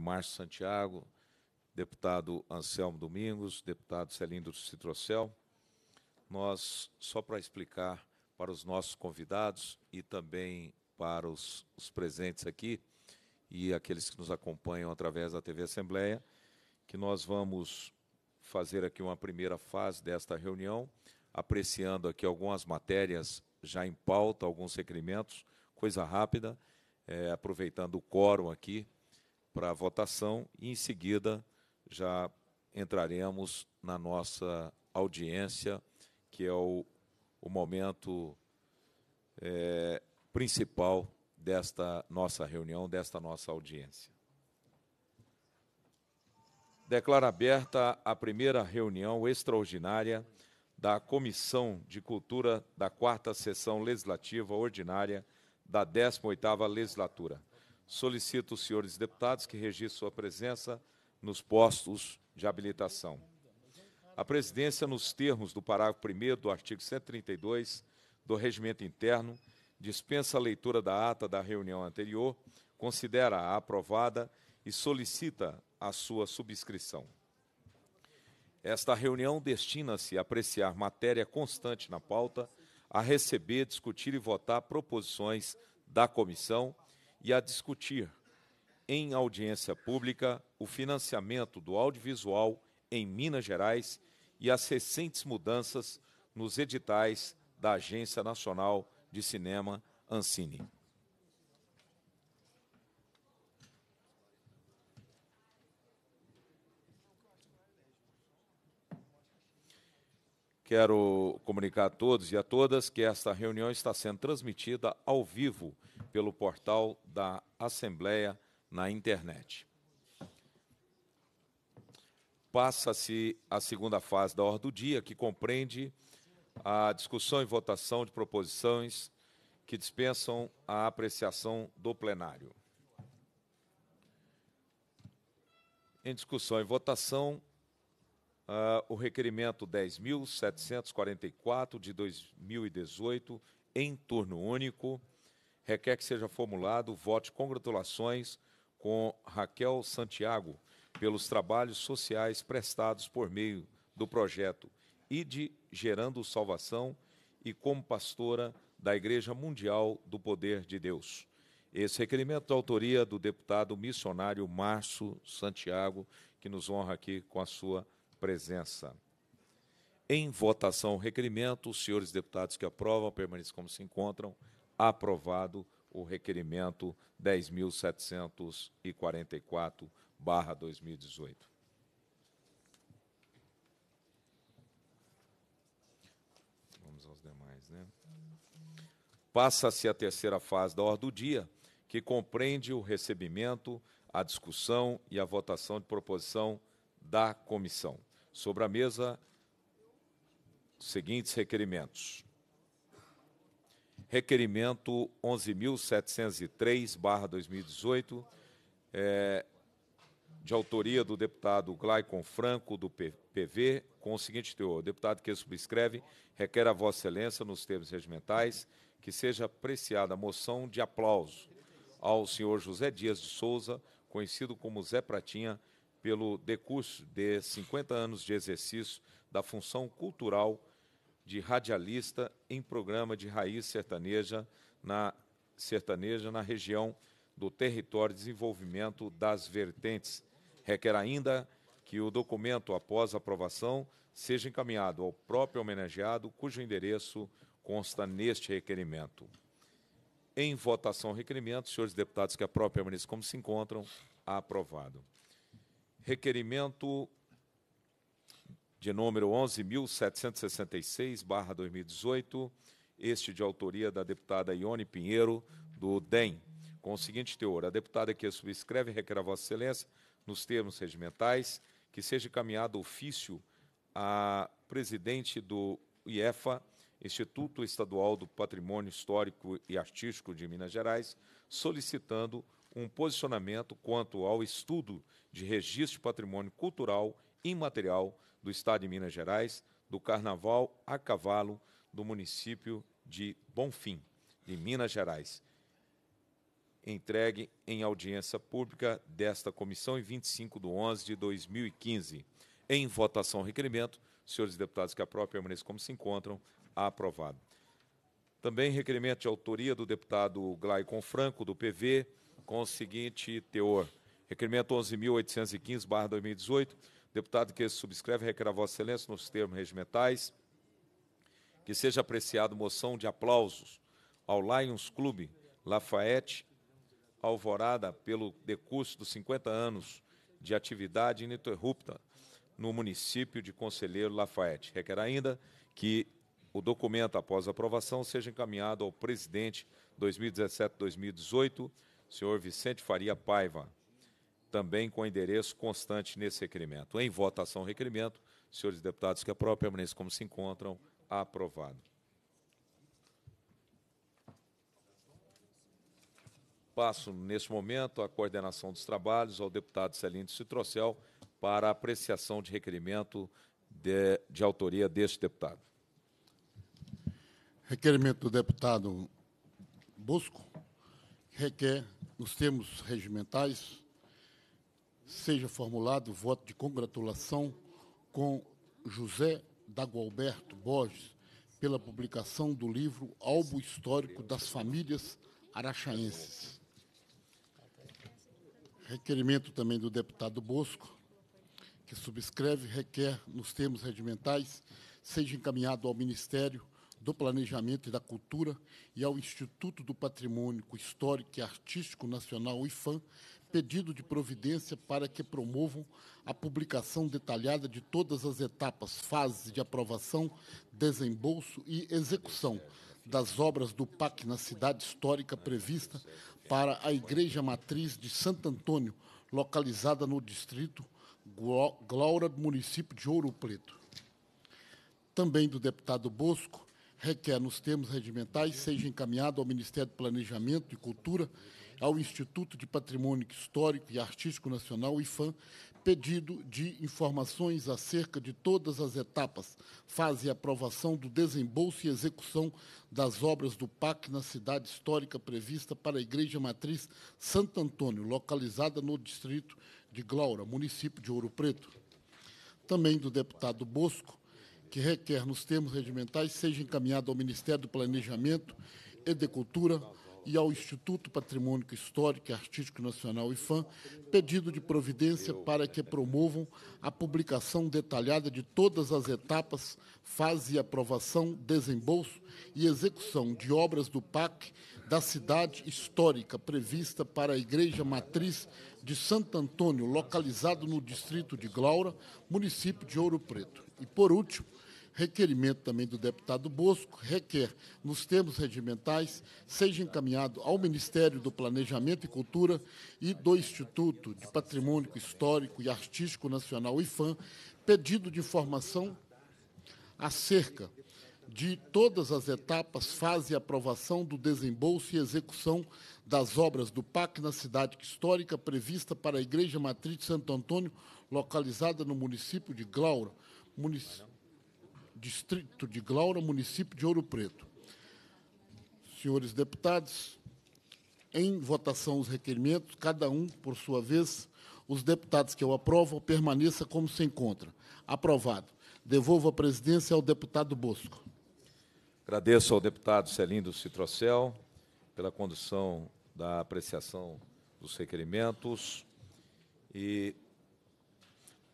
Márcio Santiago, deputado Anselmo Domingos, deputado Celindo Citrocel. Nós, só para explicar para os nossos convidados e também para os, os presentes aqui e aqueles que nos acompanham através da TV Assembleia, que nós vamos fazer aqui uma primeira fase desta reunião, apreciando aqui algumas matérias já em pauta, alguns requerimentos, coisa rápida, é, aproveitando o quórum aqui para a votação e, em seguida, já entraremos na nossa audiência, que é o, o momento é, principal desta nossa reunião, desta nossa audiência. Declaro aberta a primeira reunião extraordinária da Comissão de Cultura da Quarta Sessão Legislativa Ordinária da 18ª Legislatura solicito os senhores deputados que registrem sua presença nos postos de habilitação. A presidência, nos termos do parágrafo 1 do artigo 132 do Regimento Interno, dispensa a leitura da ata da reunião anterior, considera-a aprovada e solicita a sua subscrição. Esta reunião destina-se a apreciar matéria constante na pauta, a receber, discutir e votar proposições da comissão e a discutir, em audiência pública, o financiamento do audiovisual em Minas Gerais e as recentes mudanças nos editais da Agência Nacional de Cinema, Ancine. Quero comunicar a todos e a todas que esta reunião está sendo transmitida ao vivo pelo portal da Assembleia na internet. Passa-se a segunda fase da ordem do dia, que compreende a discussão e votação de proposições que dispensam a apreciação do plenário. Em discussão e votação, uh, o requerimento 10.744 de 2018, em turno único, requer que seja formulado o voto de congratulações com Raquel Santiago pelos trabalhos sociais prestados por meio do projeto IDE Gerando Salvação e como pastora da Igreja Mundial do Poder de Deus. Esse requerimento da autoria do deputado missionário Márcio Santiago, que nos honra aqui com a sua presença. Em votação, requerimento, os senhores deputados que aprovam permaneçam como se encontram aprovado o requerimento 10.744-2018. Vamos aos demais, né? Passa-se a terceira fase da ordem do dia, que compreende o recebimento, a discussão e a votação de proposição da comissão. Sobre a mesa, seguintes requerimentos requerimento 11.703-2018, é, de autoria do deputado Glaicon Franco, do PV, com o seguinte teor. O deputado que subscreve requer a Vossa Excelência, nos termos regimentais, que seja apreciada a moção de aplauso ao senhor José Dias de Souza, conhecido como Zé Pratinha, pelo decurso de 50 anos de exercício da função cultural de radialista em programa de raiz sertaneja na sertaneja na região do território de desenvolvimento das vertentes. Requer ainda que o documento, após aprovação, seja encaminhado ao próprio homenageado, cujo endereço consta neste requerimento. Em votação requerimento, senhores deputados que a própria ministra como se encontram, aprovado. Requerimento de número 11.766-2018, este de autoria da deputada Ione Pinheiro, do DEM, com o seguinte teor: a deputada que subscreve requer a Vossa Excelência, nos termos regimentais, que seja encaminhado ofício à presidente do IEFA, Instituto Estadual do Patrimônio Histórico e Artístico de Minas Gerais, solicitando um posicionamento quanto ao estudo de registro de patrimônio cultural imaterial do Estado de Minas Gerais, do Carnaval a Cavalo, do município de Bonfim, de Minas Gerais. Entregue em audiência pública desta comissão em 25 de 11 de 2015. Em votação, requerimento. Senhores deputados que a própria permaneça como se encontram. Aprovado. Também requerimento de autoria do deputado Glaicon Franco, do PV, com o seguinte teor. Requerimento 11.815, 2018, Deputado que subscreve, requer a Vossa Excelência, nos termos regimentais, que seja apreciada moção de aplausos ao Lions Clube Lafayette Alvorada pelo decurso dos 50 anos de atividade ininterrupta no município de Conselheiro Lafayette. Requer ainda que o documento, após aprovação, seja encaminhado ao presidente 2017-2018, senhor Vicente Faria Paiva também com endereço constante nesse requerimento. Em votação, requerimento. Senhores deputados, que a própria permaneça como se encontram. Aprovado. Passo, neste momento, a coordenação dos trabalhos ao deputado Celino Citrocel para apreciação de requerimento de, de autoria deste deputado. Requerimento do deputado Busco requer, nos termos regimentais, seja formulado o voto de congratulação com José Dagoalberto Borges pela publicação do livro Albo Histórico das Famílias Araxaenses. Requerimento também do deputado Bosco, que subscreve, requer, nos termos regimentais, seja encaminhado ao Ministério do Planejamento e da Cultura e ao Instituto do Patrimônio Histórico e Artístico Nacional, IFAM, pedido de providência para que promovam a publicação detalhada de todas as etapas, fases de aprovação, desembolso e execução das obras do PAC na cidade histórica prevista para a Igreja Matriz de Santo Antônio, localizada no distrito Glaura, município de Ouro Preto. Também do deputado Bosco, requer, nos termos regimentais, seja encaminhado ao Ministério do Planejamento e Cultura ao Instituto de Patrimônio Histórico e Artístico Nacional, IFAM, pedido de informações acerca de todas as etapas, fase e aprovação do desembolso e execução das obras do PAC na cidade histórica prevista para a Igreja Matriz Santo Antônio, localizada no distrito de Glaura, município de Ouro Preto. Também do deputado Bosco, que requer, nos termos regimentais, seja encaminhado ao Ministério do Planejamento, e de Cultura e ao Instituto Patrimônio Histórico e Artístico Nacional, IFAM, pedido de providência para que promovam a publicação detalhada de todas as etapas, fase e aprovação, desembolso e execução de obras do PAC da cidade histórica prevista para a Igreja Matriz de Santo Antônio, localizado no distrito de Glaura, município de Ouro Preto. E, por último, requerimento também do deputado Bosco, requer, nos termos regimentais, seja encaminhado ao Ministério do Planejamento e Cultura e do Instituto de Patrimônio Histórico e Artístico Nacional, IFAM, pedido de informação acerca de todas as etapas, fase e aprovação do desembolso e execução das obras do PAC na cidade histórica prevista para a Igreja Matriz de Santo Antônio, localizada no município de Glaura, município distrito de Glaura, município de Ouro Preto. Senhores deputados, em votação os requerimentos, cada um, por sua vez, os deputados que eu aprovo permaneça como se encontra. Aprovado. Devolvo a presidência ao deputado Bosco. Agradeço ao deputado Celindo Citrocel pela condução da apreciação dos requerimentos e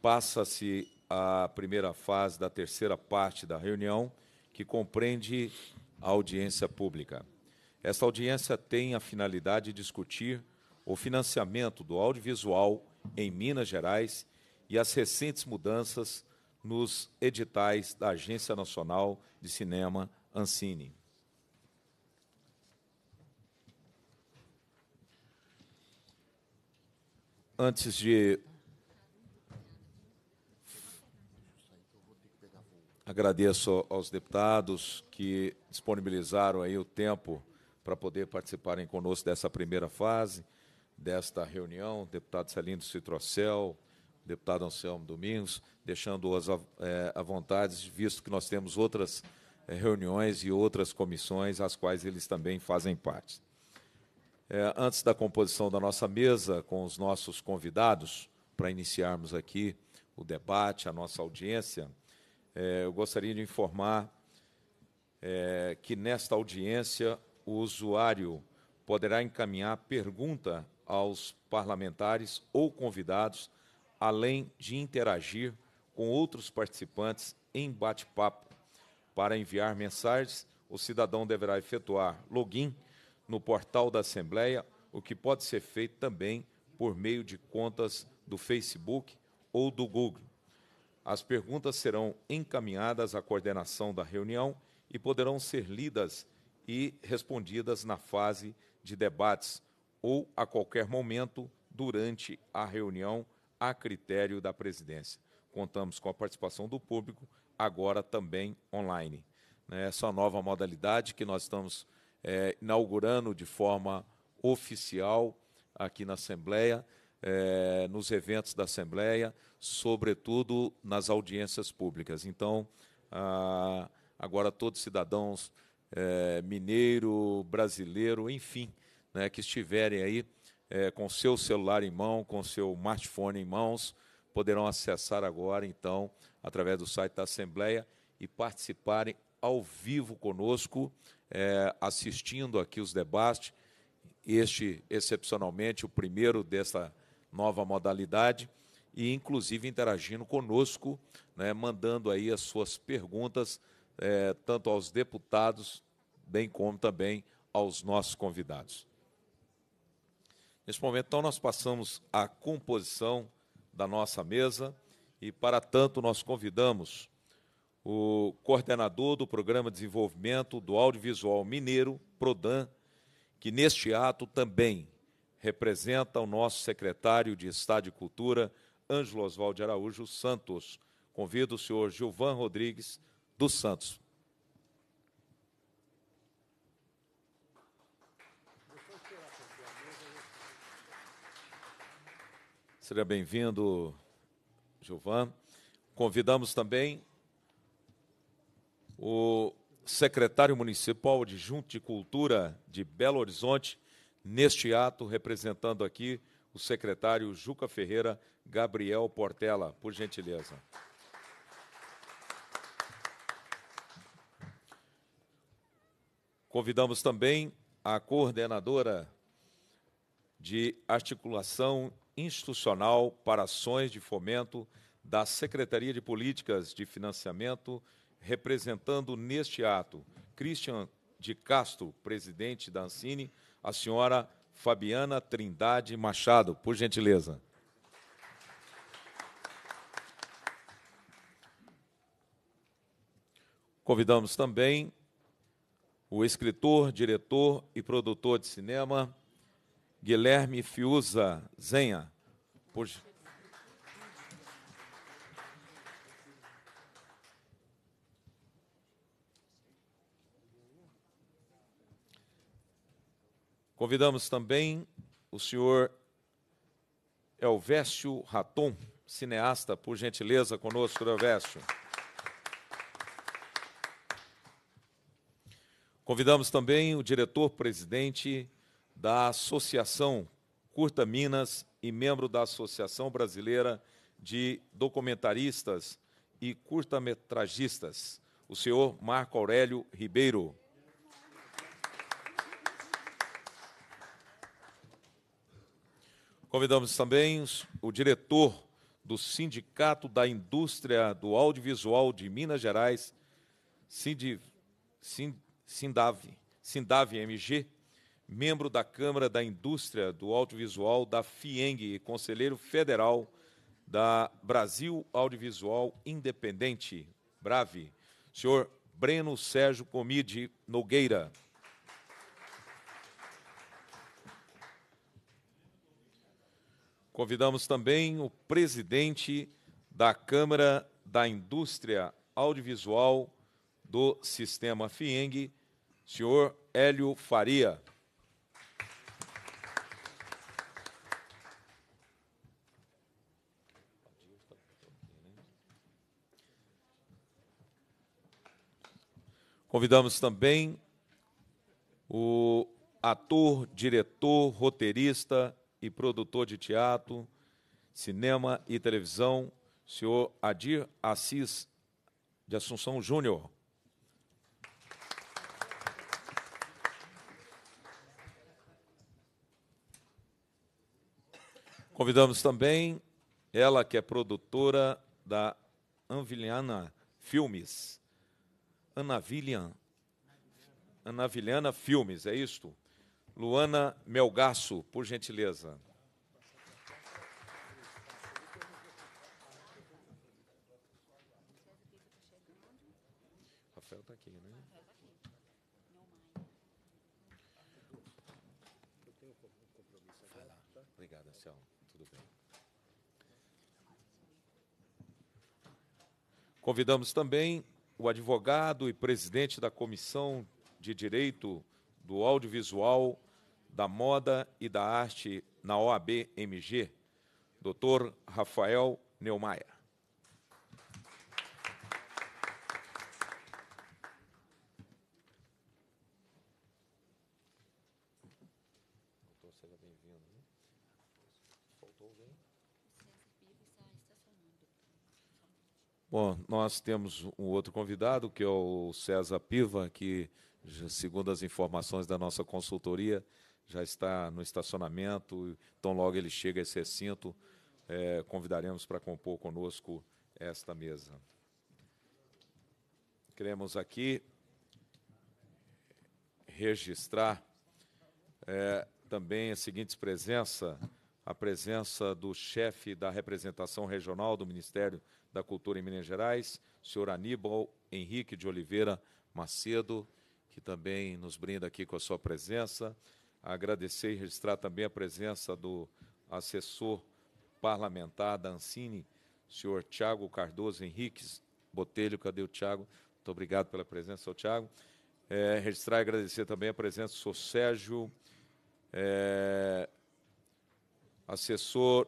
passa-se a primeira fase da terceira parte da reunião, que compreende a audiência pública. Esta audiência tem a finalidade de discutir o financiamento do audiovisual em Minas Gerais e as recentes mudanças nos editais da Agência Nacional de Cinema, Ancine. Antes de Agradeço aos deputados que disponibilizaram aí o tempo para poder participarem conosco dessa primeira fase, desta reunião, deputado Celindo Citrocel, deputado Anselmo Domingos, deixando os eh, à vontade, visto que nós temos outras eh, reuniões e outras comissões, às quais eles também fazem parte. É, antes da composição da nossa mesa, com os nossos convidados, para iniciarmos aqui o debate, a nossa audiência, é, eu gostaria de informar é, que nesta audiência o usuário poderá encaminhar pergunta aos parlamentares ou convidados, além de interagir com outros participantes em bate-papo. Para enviar mensagens, o cidadão deverá efetuar login no portal da Assembleia, o que pode ser feito também por meio de contas do Facebook ou do Google. As perguntas serão encaminhadas à coordenação da reunião e poderão ser lidas e respondidas na fase de debates ou a qualquer momento durante a reunião, a critério da presidência. Contamos com a participação do público, agora também online. Né, essa nova modalidade que nós estamos é, inaugurando de forma oficial aqui na Assembleia é, nos eventos da Assembleia, sobretudo nas audiências públicas. Então, agora todos cidadãos é, mineiro, brasileiro, enfim, né, que estiverem aí é, com seu celular em mão, com seu smartphone em mãos, poderão acessar agora, então, através do site da Assembleia e participarem ao vivo conosco, é, assistindo aqui os debates. Este, excepcionalmente, o primeiro desta nova modalidade e inclusive interagindo conosco, né, mandando aí as suas perguntas é, tanto aos deputados, bem como também aos nossos convidados. Neste momento, então, nós passamos à composição da nossa mesa e, para tanto, nós convidamos o coordenador do Programa de Desenvolvimento do Audiovisual Mineiro, PRODAN, que neste ato também representa o nosso secretário de Estado de Cultura, Ângelo Oswaldo Araújo Santos. Convido o senhor Gilvan Rodrigues dos Santos. Seja bem-vindo, Gilvan. Convidamos também o secretário municipal adjunto de, de Cultura de Belo Horizonte, neste ato, representando aqui o secretário Juca Ferreira Gabriel Portela, por gentileza. Convidamos também a coordenadora de articulação institucional para ações de fomento da Secretaria de Políticas de Financiamento, representando neste ato Christian de Castro, presidente da Ancine, a senhora Fabiana Trindade Machado, por gentileza. Convidamos também o escritor, diretor e produtor de cinema Guilherme Fiuza Zenha, por gentileza. Convidamos também o senhor Elvésio Raton, cineasta, por gentileza, conosco, Elvésio. Convidamos também o diretor-presidente da Associação Curta Minas e membro da Associação Brasileira de Documentaristas e Curta Metragistas, o senhor Marco Aurélio Ribeiro. Convidamos também o diretor do Sindicato da Indústria do Audiovisual de Minas Gerais, Sindiv, Sind, MG, membro da Câmara da Indústria do Audiovisual da FIENG e conselheiro federal da Brasil Audiovisual Independente, BRAVE, senhor Breno Sérgio Comide Nogueira. Convidamos também o presidente da Câmara da Indústria Audiovisual do Sistema FIENG, senhor Hélio Faria. Convidamos também o ator, diretor, roteirista, e produtor de teatro, cinema e televisão, senhor Adir Assis de Assunção Júnior. Convidamos também ela, que é produtora da Anviliana Filmes. Anavilian. Anaviliana Filmes, é isto? Luana Melgaço, por gentileza. Rafael está aqui, né? Vai lá. Obrigado, Anselmo. Tudo bem. Convidamos também o advogado e presidente da Comissão de Direito do Audiovisual, da Moda e da Arte na OAB-MG, Dr. Rafael Neumaia. Né? Bom, nós temos um outro convidado, que é o César Piva, que, segundo as informações da nossa consultoria, já está no estacionamento. Então, logo ele chega a esse recinto, é, convidaremos para compor conosco esta mesa. Queremos aqui registrar é, também a seguinte presença, a presença do chefe da representação regional do Ministério da Cultura em Minas Gerais, senhor Aníbal Henrique de Oliveira Macedo, que também nos brinda aqui com a sua presença agradecer e registrar também a presença do assessor parlamentar da Ancine, senhor Tiago Cardoso Henriques Botelho. Cadê o Tiago? Muito obrigado pela presença, senhor Tiago. É, registrar e agradecer também a presença do senhor Sérgio, é, assessor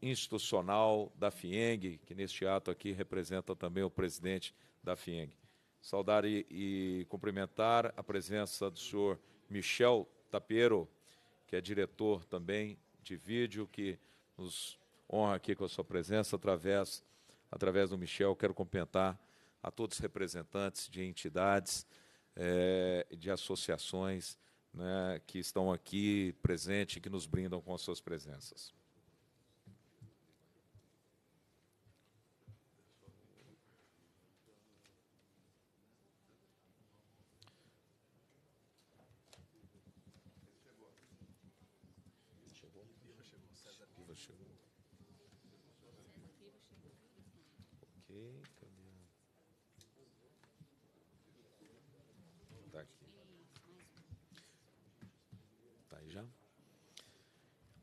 institucional da FIENG, que neste ato aqui representa também o presidente da FIENG. Saudar e, e cumprimentar a presença do senhor Michel Tapiero, que é diretor também de vídeo, que nos honra aqui com a sua presença através, através do Michel. Quero cumprimentar a todos os representantes de entidades, é, de associações né, que estão aqui presentes, e que nos brindam com as suas presenças.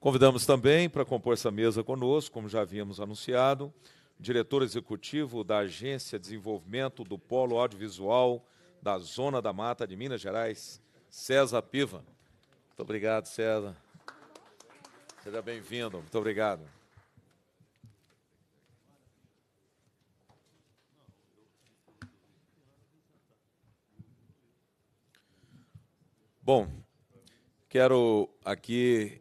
Convidamos também para compor essa mesa conosco, como já havíamos anunciado, o diretor executivo da Agência de Desenvolvimento do Polo Audiovisual da Zona da Mata de Minas Gerais, César Piva. Muito obrigado, César. Seja bem-vindo. Muito obrigado. Bom, quero aqui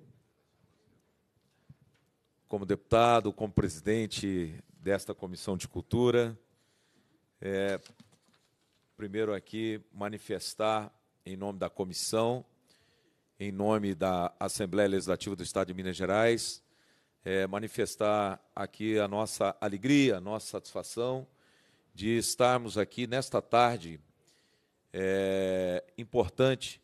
como deputado, como presidente desta Comissão de Cultura. É, primeiro aqui, manifestar em nome da comissão, em nome da Assembleia Legislativa do Estado de Minas Gerais, é, manifestar aqui a nossa alegria, a nossa satisfação de estarmos aqui nesta tarde é, importante,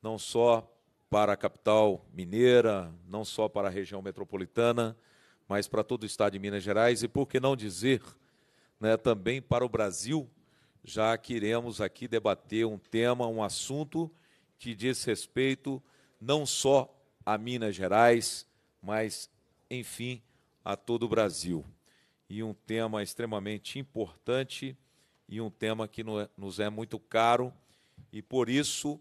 não só para a capital mineira, não só para a região metropolitana, mas para todo o estado de Minas Gerais e, por que não dizer, né, também para o Brasil, já que iremos aqui debater um tema, um assunto que diz respeito não só a Minas Gerais, mas, enfim, a todo o Brasil. E um tema extremamente importante e um tema que nos é muito caro e, por isso,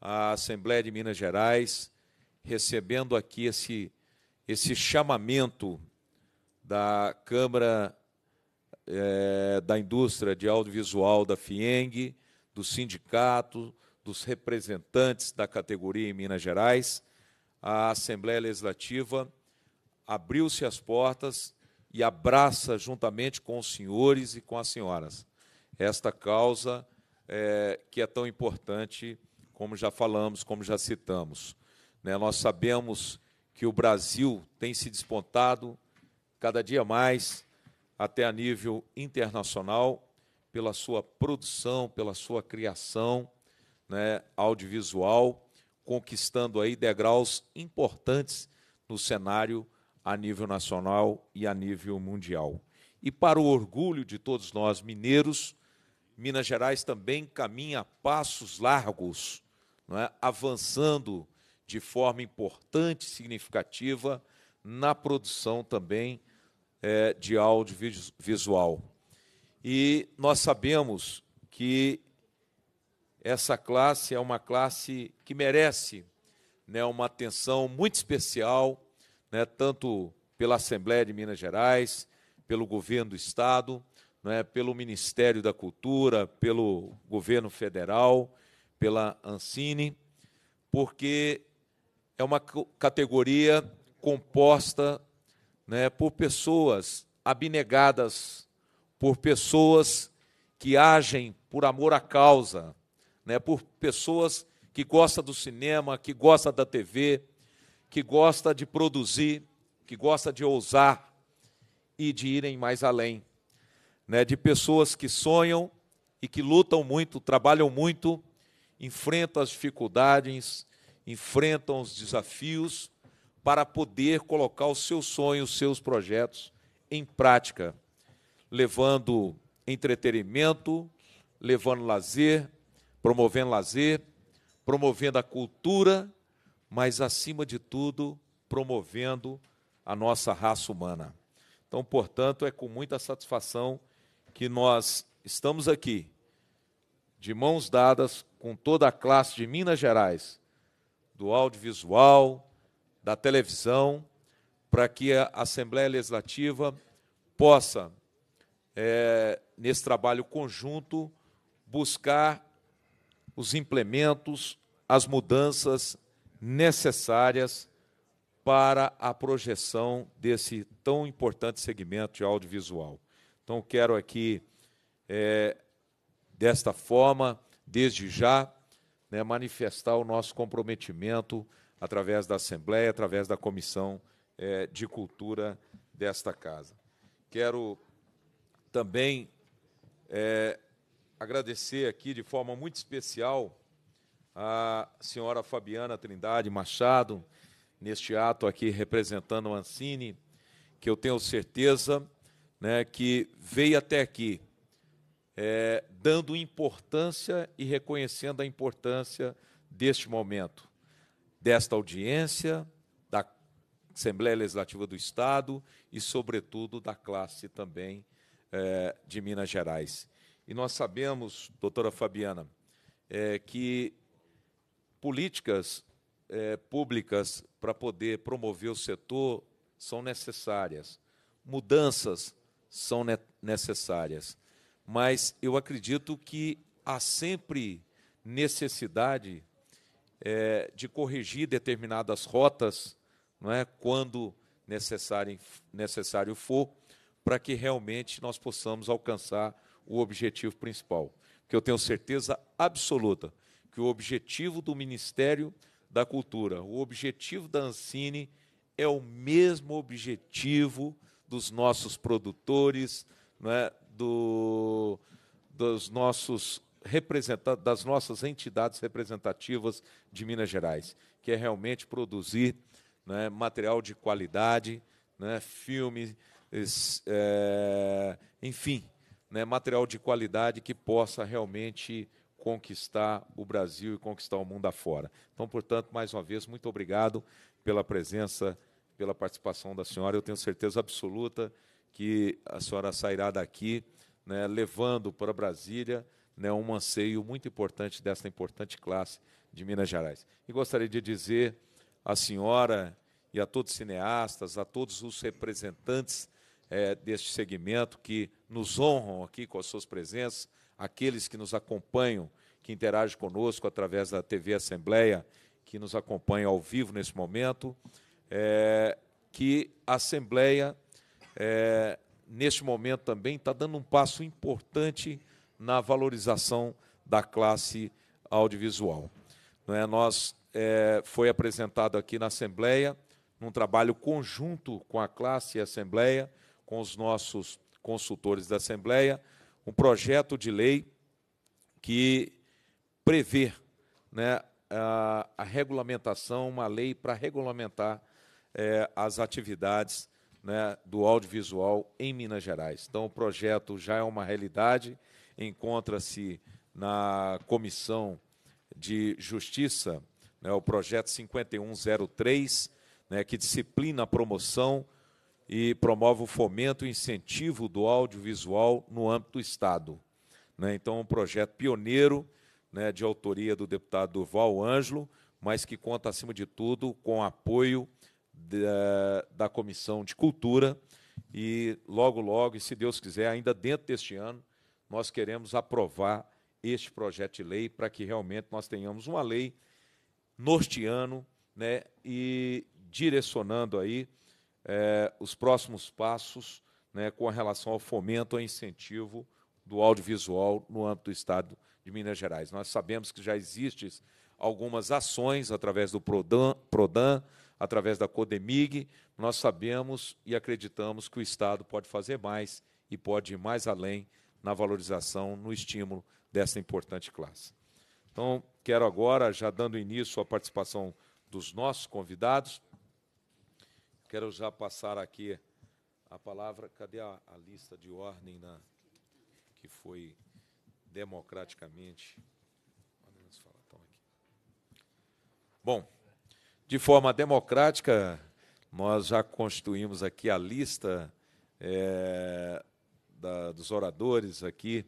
a Assembleia de Minas Gerais, recebendo aqui esse, esse chamamento da Câmara é, da Indústria de Audiovisual da FIENG, do sindicato, dos representantes da categoria em Minas Gerais, a Assembleia Legislativa abriu-se as portas e abraça, juntamente com os senhores e com as senhoras, esta causa é, que é tão importante como já falamos, como já citamos. Né? Nós sabemos que o Brasil tem se despontado cada dia mais até a nível internacional pela sua produção, pela sua criação né, audiovisual, conquistando aí degraus importantes no cenário a nível nacional e a nível mundial. E para o orgulho de todos nós mineiros, Minas Gerais também caminha passos largos é? avançando de forma importante, significativa, na produção também é, de audiovisual. E nós sabemos que essa classe é uma classe que merece né, uma atenção muito especial, né, tanto pela Assembleia de Minas Gerais, pelo governo do Estado, né, pelo Ministério da Cultura, pelo governo federal pela Ancine, porque é uma categoria composta né, por pessoas abnegadas, por pessoas que agem por amor à causa, né, por pessoas que gostam do cinema, que gostam da TV, que gosta de produzir, que gosta de ousar e de irem mais além, né, de pessoas que sonham e que lutam muito, trabalham muito enfrentam as dificuldades, enfrentam os desafios para poder colocar os seus sonhos, os seus projetos em prática, levando entretenimento, levando lazer, promovendo lazer, promovendo a cultura, mas acima de tudo, promovendo a nossa raça humana. Então, portanto, é com muita satisfação que nós estamos aqui de mãos dadas com toda a classe de Minas Gerais, do audiovisual, da televisão, para que a Assembleia Legislativa possa, é, nesse trabalho conjunto, buscar os implementos, as mudanças necessárias para a projeção desse tão importante segmento de audiovisual. Então, quero aqui é, desta forma, desde já, né, manifestar o nosso comprometimento através da Assembleia, através da Comissão é, de Cultura desta Casa. Quero também é, agradecer aqui de forma muito especial a senhora Fabiana Trindade Machado, neste ato aqui representando o Ancine, que eu tenho certeza né, que veio até aqui é, dando importância e reconhecendo a importância deste momento, desta audiência, da Assembleia Legislativa do Estado e, sobretudo, da classe também é, de Minas Gerais. E nós sabemos, doutora Fabiana, é, que políticas é, públicas para poder promover o setor são necessárias, mudanças são necessárias mas eu acredito que há sempre necessidade é, de corrigir determinadas rotas, não é, quando necessário, necessário for, para que realmente nós possamos alcançar o objetivo principal. Que eu tenho certeza absoluta que o objetivo do Ministério da Cultura, o objetivo da Ancine é o mesmo objetivo dos nossos produtores, não é, do, dos nossos representantes, das nossas entidades representativas de Minas Gerais, que é realmente produzir né, material de qualidade, né, é, enfim, né, material de qualidade que possa realmente conquistar o Brasil e conquistar o mundo afora. Então, portanto, mais uma vez, muito obrigado pela presença, pela participação da senhora. Eu tenho certeza absoluta que a senhora sairá daqui, né, levando para Brasília né, um anseio muito importante desta importante classe de Minas Gerais. E gostaria de dizer à senhora e a todos os cineastas, a todos os representantes é, deste segmento que nos honram aqui com as suas presenças, aqueles que nos acompanham, que interagem conosco através da TV Assembleia, que nos acompanham ao vivo nesse momento, é, que a Assembleia é, neste momento também está dando um passo importante na valorização da classe audiovisual. Não é? Nós é, foi apresentado aqui na Assembleia, num trabalho conjunto com a classe e a Assembleia, com os nossos consultores da Assembleia, um projeto de lei que prevê né, a, a regulamentação, uma lei para regulamentar é, as atividades né, do audiovisual em Minas Gerais. Então, o projeto já é uma realidade, encontra-se na Comissão de Justiça, né, o projeto 5103, né, que disciplina a promoção e promove o fomento e incentivo do audiovisual no âmbito do Estado. Né, então, um projeto pioneiro, né, de autoria do deputado Durval Ângelo, mas que conta, acima de tudo, com apoio da, eh, da Comissão de Cultura e logo, logo, e se Deus quiser, ainda dentro deste ano, nós queremos aprovar este projeto de lei para que realmente nós tenhamos uma lei norteando né, e direcionando aí é, os próximos passos né, com relação ao fomento e incentivo do audiovisual no âmbito do Estado de Minas Gerais. Nós sabemos que já existem algumas ações através do Prodan, Prodan através da Codemig, nós sabemos e acreditamos que o Estado pode fazer mais e pode ir mais além na valorização, no estímulo dessa importante classe. Então, quero agora, já dando início à participação dos nossos convidados, quero já passar aqui a palavra. Cadê a, a lista de ordem na, que foi democraticamente? Bom, de forma democrática, nós já constituímos aqui a lista é, da, dos oradores aqui,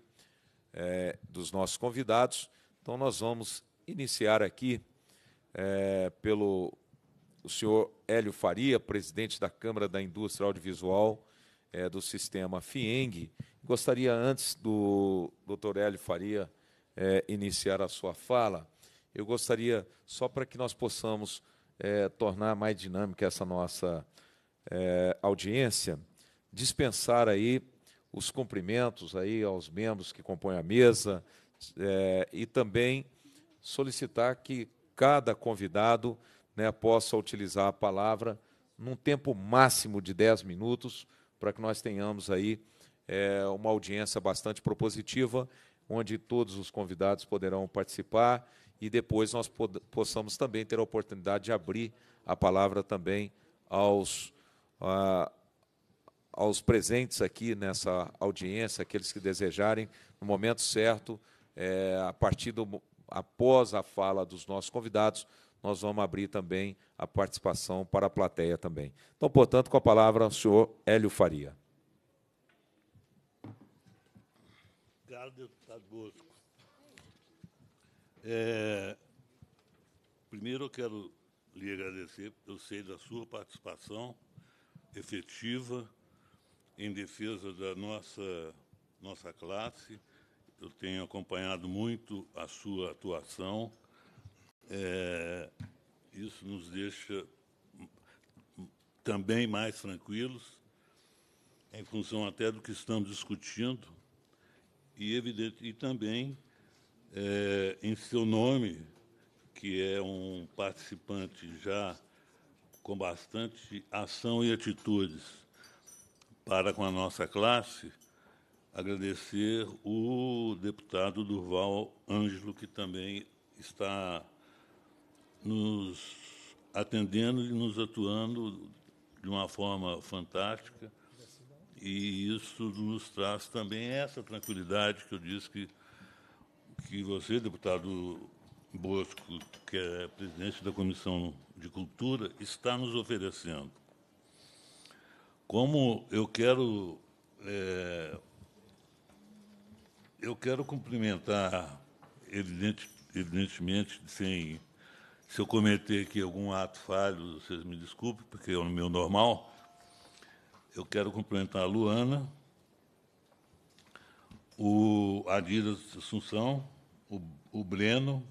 é, dos nossos convidados. Então, nós vamos iniciar aqui é, pelo o senhor Hélio Faria, presidente da Câmara da Indústria Audiovisual é, do sistema FIENG. Gostaria, antes do doutor Hélio Faria é, iniciar a sua fala, eu gostaria, só para que nós possamos é, tornar mais dinâmica essa nossa é, audiência, dispensar aí os cumprimentos aí aos membros que compõem a mesa é, e também solicitar que cada convidado né, possa utilizar a palavra num tempo máximo de 10 minutos, para que nós tenhamos aí é, uma audiência bastante propositiva, onde todos os convidados poderão participar e depois nós possamos também ter a oportunidade de abrir a palavra também aos, a, aos presentes aqui nessa audiência, aqueles que desejarem, no momento certo, é, a partir do, após a fala dos nossos convidados, nós vamos abrir também a participação para a plateia também. Então, portanto, com a palavra, o senhor Hélio Faria. Obrigado, deputado Bosco. É, primeiro eu quero lhe agradecer, eu sei da sua participação efetiva em defesa da nossa, nossa classe. Eu tenho acompanhado muito a sua atuação. É, isso nos deixa também mais tranquilos, em função até do que estamos discutindo, e, evidente, e também é, em seu nome, que é um participante já com bastante ação e atitudes para com a nossa classe, agradecer o deputado Durval Ângelo, que também está nos atendendo e nos atuando de uma forma fantástica. E isso nos traz também essa tranquilidade que eu disse que que você, deputado Bosco, que é presidente da Comissão de Cultura, está nos oferecendo. Como eu quero. É, eu quero cumprimentar, evidente, evidentemente, sem, se eu cometer aqui algum ato falho, vocês me desculpem, porque é o meu normal. Eu quero cumprimentar a Luana, o Adidas Assunção, o, o Breno,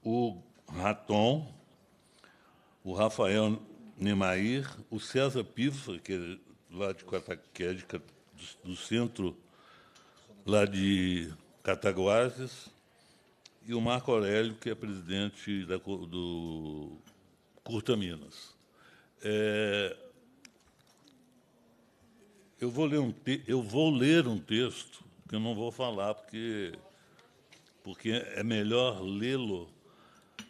o Raton, o Rafael Nemair, o César Piva, que é lá de Cataqué, do, do centro lá de Cataguases, e o Marco Aurélio, que é presidente da, do Curta Minas. É, eu vou ler um, te... eu vou ler um texto que eu não vou falar, porque, porque é melhor lê-lo.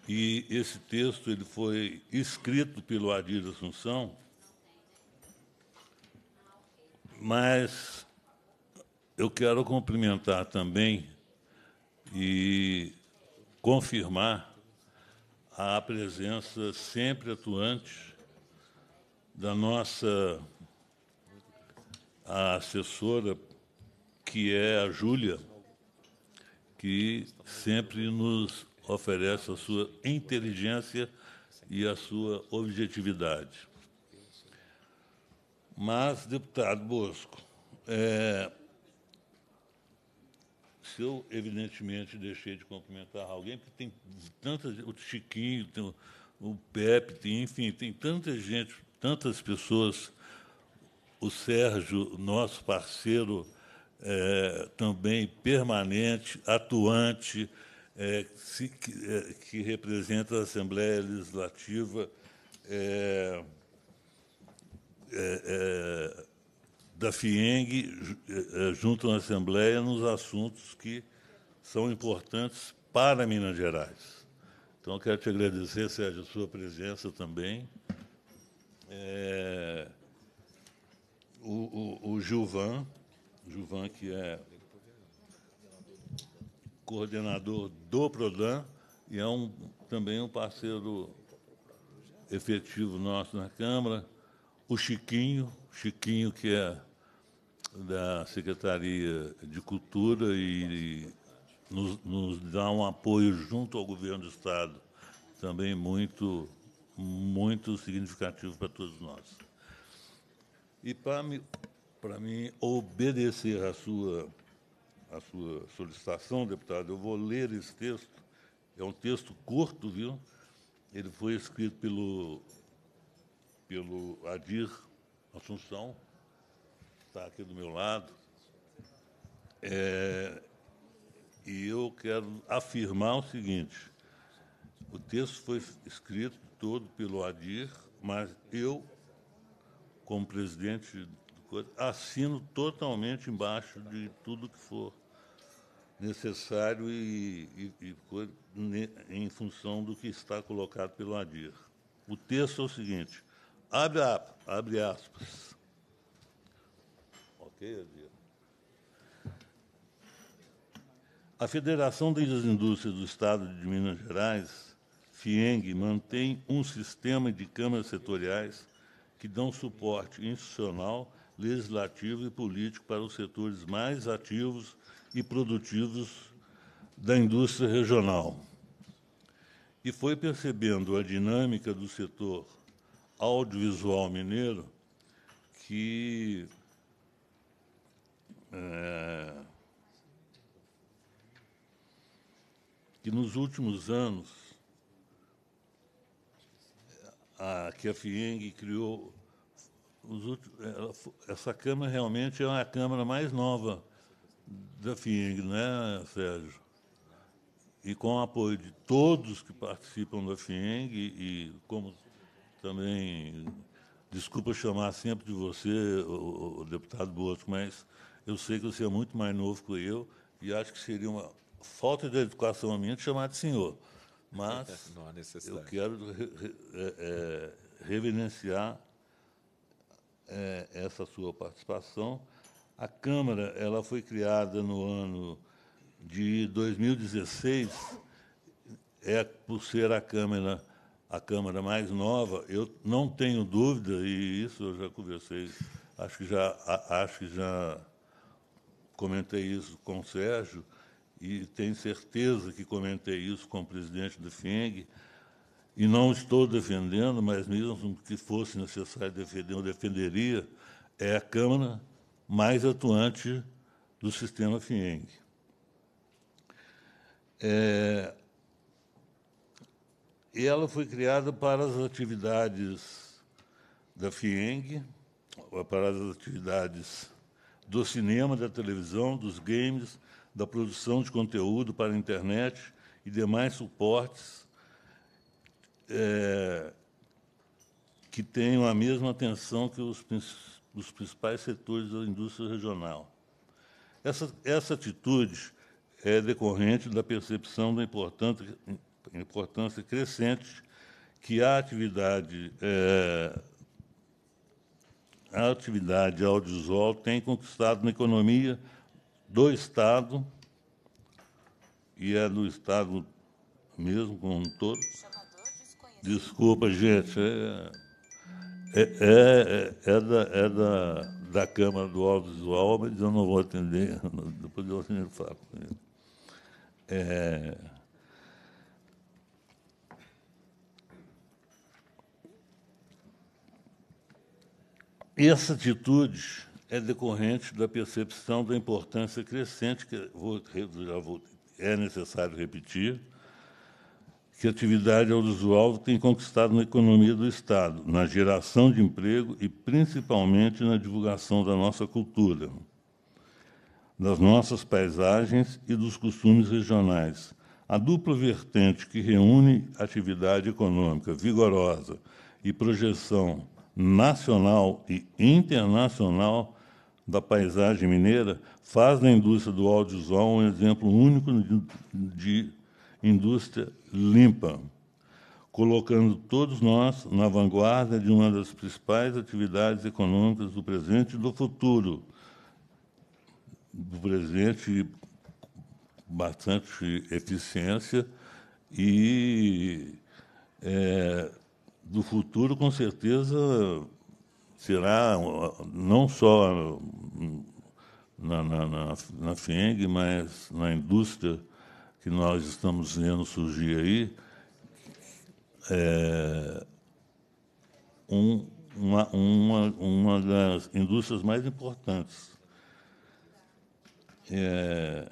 E esse texto ele foi escrito pelo Adir Assunção, mas eu quero cumprimentar também e confirmar a presença sempre atuante da nossa a assessora, que é a Júlia, que sempre nos oferece a sua inteligência e a sua objetividade. Mas, deputado Bosco, é, se eu, evidentemente, deixei de cumprimentar alguém, porque tem tanta o Chiquinho, tem o, o Pepe, tem, enfim, tem tanta gente, tantas pessoas o Sérgio, nosso parceiro, é, também permanente, atuante, é, se, que, é, que, representa a Assembleia Legislativa é, é, é, da FIENG, junto à Assembleia, nos assuntos que são importantes para Minas Gerais. Então, quero te agradecer, Sérgio, a sua presença também o, o, Juvan Gilvan, que é coordenador do Prodan e é um, também um parceiro efetivo nosso na Câmara. O Chiquinho, Chiquinho, que é da Secretaria de Cultura e nos, nos dá um apoio junto ao governo do Estado, também muito, muito significativo para todos nós. E para me para mim obedecer à sua a sua solicitação, deputado, eu vou ler esse texto. É um texto curto, viu? Ele foi escrito pelo pelo Adir Assunção, está aqui do meu lado. É, e eu quero afirmar o seguinte: o texto foi escrito todo pelo Adir, mas eu como presidente, assino totalmente embaixo de tudo que for necessário e, e, e, em função do que está colocado pelo ADIR. O texto é o seguinte, abre, abre aspas. Ok, ADIR? A Federação das Indústrias do Estado de Minas Gerais, FIENG, mantém um sistema de câmaras setoriais que dão suporte institucional, legislativo e político para os setores mais ativos e produtivos da indústria regional. E foi percebendo a dinâmica do setor audiovisual mineiro que é, que nos últimos anos a, que a FIENG criou. Últimos, é, essa Câmara realmente é a Câmara mais nova da FIENG, né, Sérgio? E com o apoio de todos que participam da FIENG, e como também, desculpa chamar sempre de você, o, o deputado Bosco, mas eu sei que você é muito mais novo que eu, e acho que seria uma falta de educação a minha de chamar de senhor mas não há necessidade. eu quero re, re, é, é, reverenciar é, essa sua participação. A Câmara ela foi criada no ano de 2016, é por ser a Câmara a Câmara mais nova, eu não tenho dúvida, e isso eu já conversei, acho que já, acho que já comentei isso com o Sérgio, e tenho certeza que comentei isso com o presidente do FIENG, e não estou defendendo, mas mesmo que fosse necessário defender, eu defenderia, é a Câmara mais atuante do sistema FIENG. É, ela foi criada para as atividades da FIENG, para as atividades do cinema, da televisão, dos games, da produção de conteúdo para a internet e demais suportes é, que tenham a mesma atenção que os, os principais setores da indústria regional. Essa, essa atitude é decorrente da percepção da importância, importância crescente que a atividade, é, a atividade audiovisual tem conquistado na economia do Estado, e é do Estado mesmo, como um todo. Desculpa, gente, é, é, é, é da, é da, da Câmara do Audiovisual, mas eu não vou atender, depois eu atendo falo. É, essa atitude é decorrente da percepção da importância crescente, que vou, já vou, é necessário repetir, que a atividade audiovisual tem conquistado na economia do Estado, na geração de emprego e, principalmente, na divulgação da nossa cultura, das nossas paisagens e dos costumes regionais. A dupla vertente que reúne atividade econômica vigorosa e projeção nacional e internacional da paisagem mineira faz da indústria do audiovisual um exemplo único de indústria limpa, colocando todos nós na vanguarda de uma das principais atividades econômicas do presente e do futuro. Do presente, bastante eficiência e é, do futuro, com certeza, será não só na, na, na, na FIENG, mas na indústria que nós estamos vendo surgir aí, é, um, uma, uma, uma das indústrias mais importantes. É,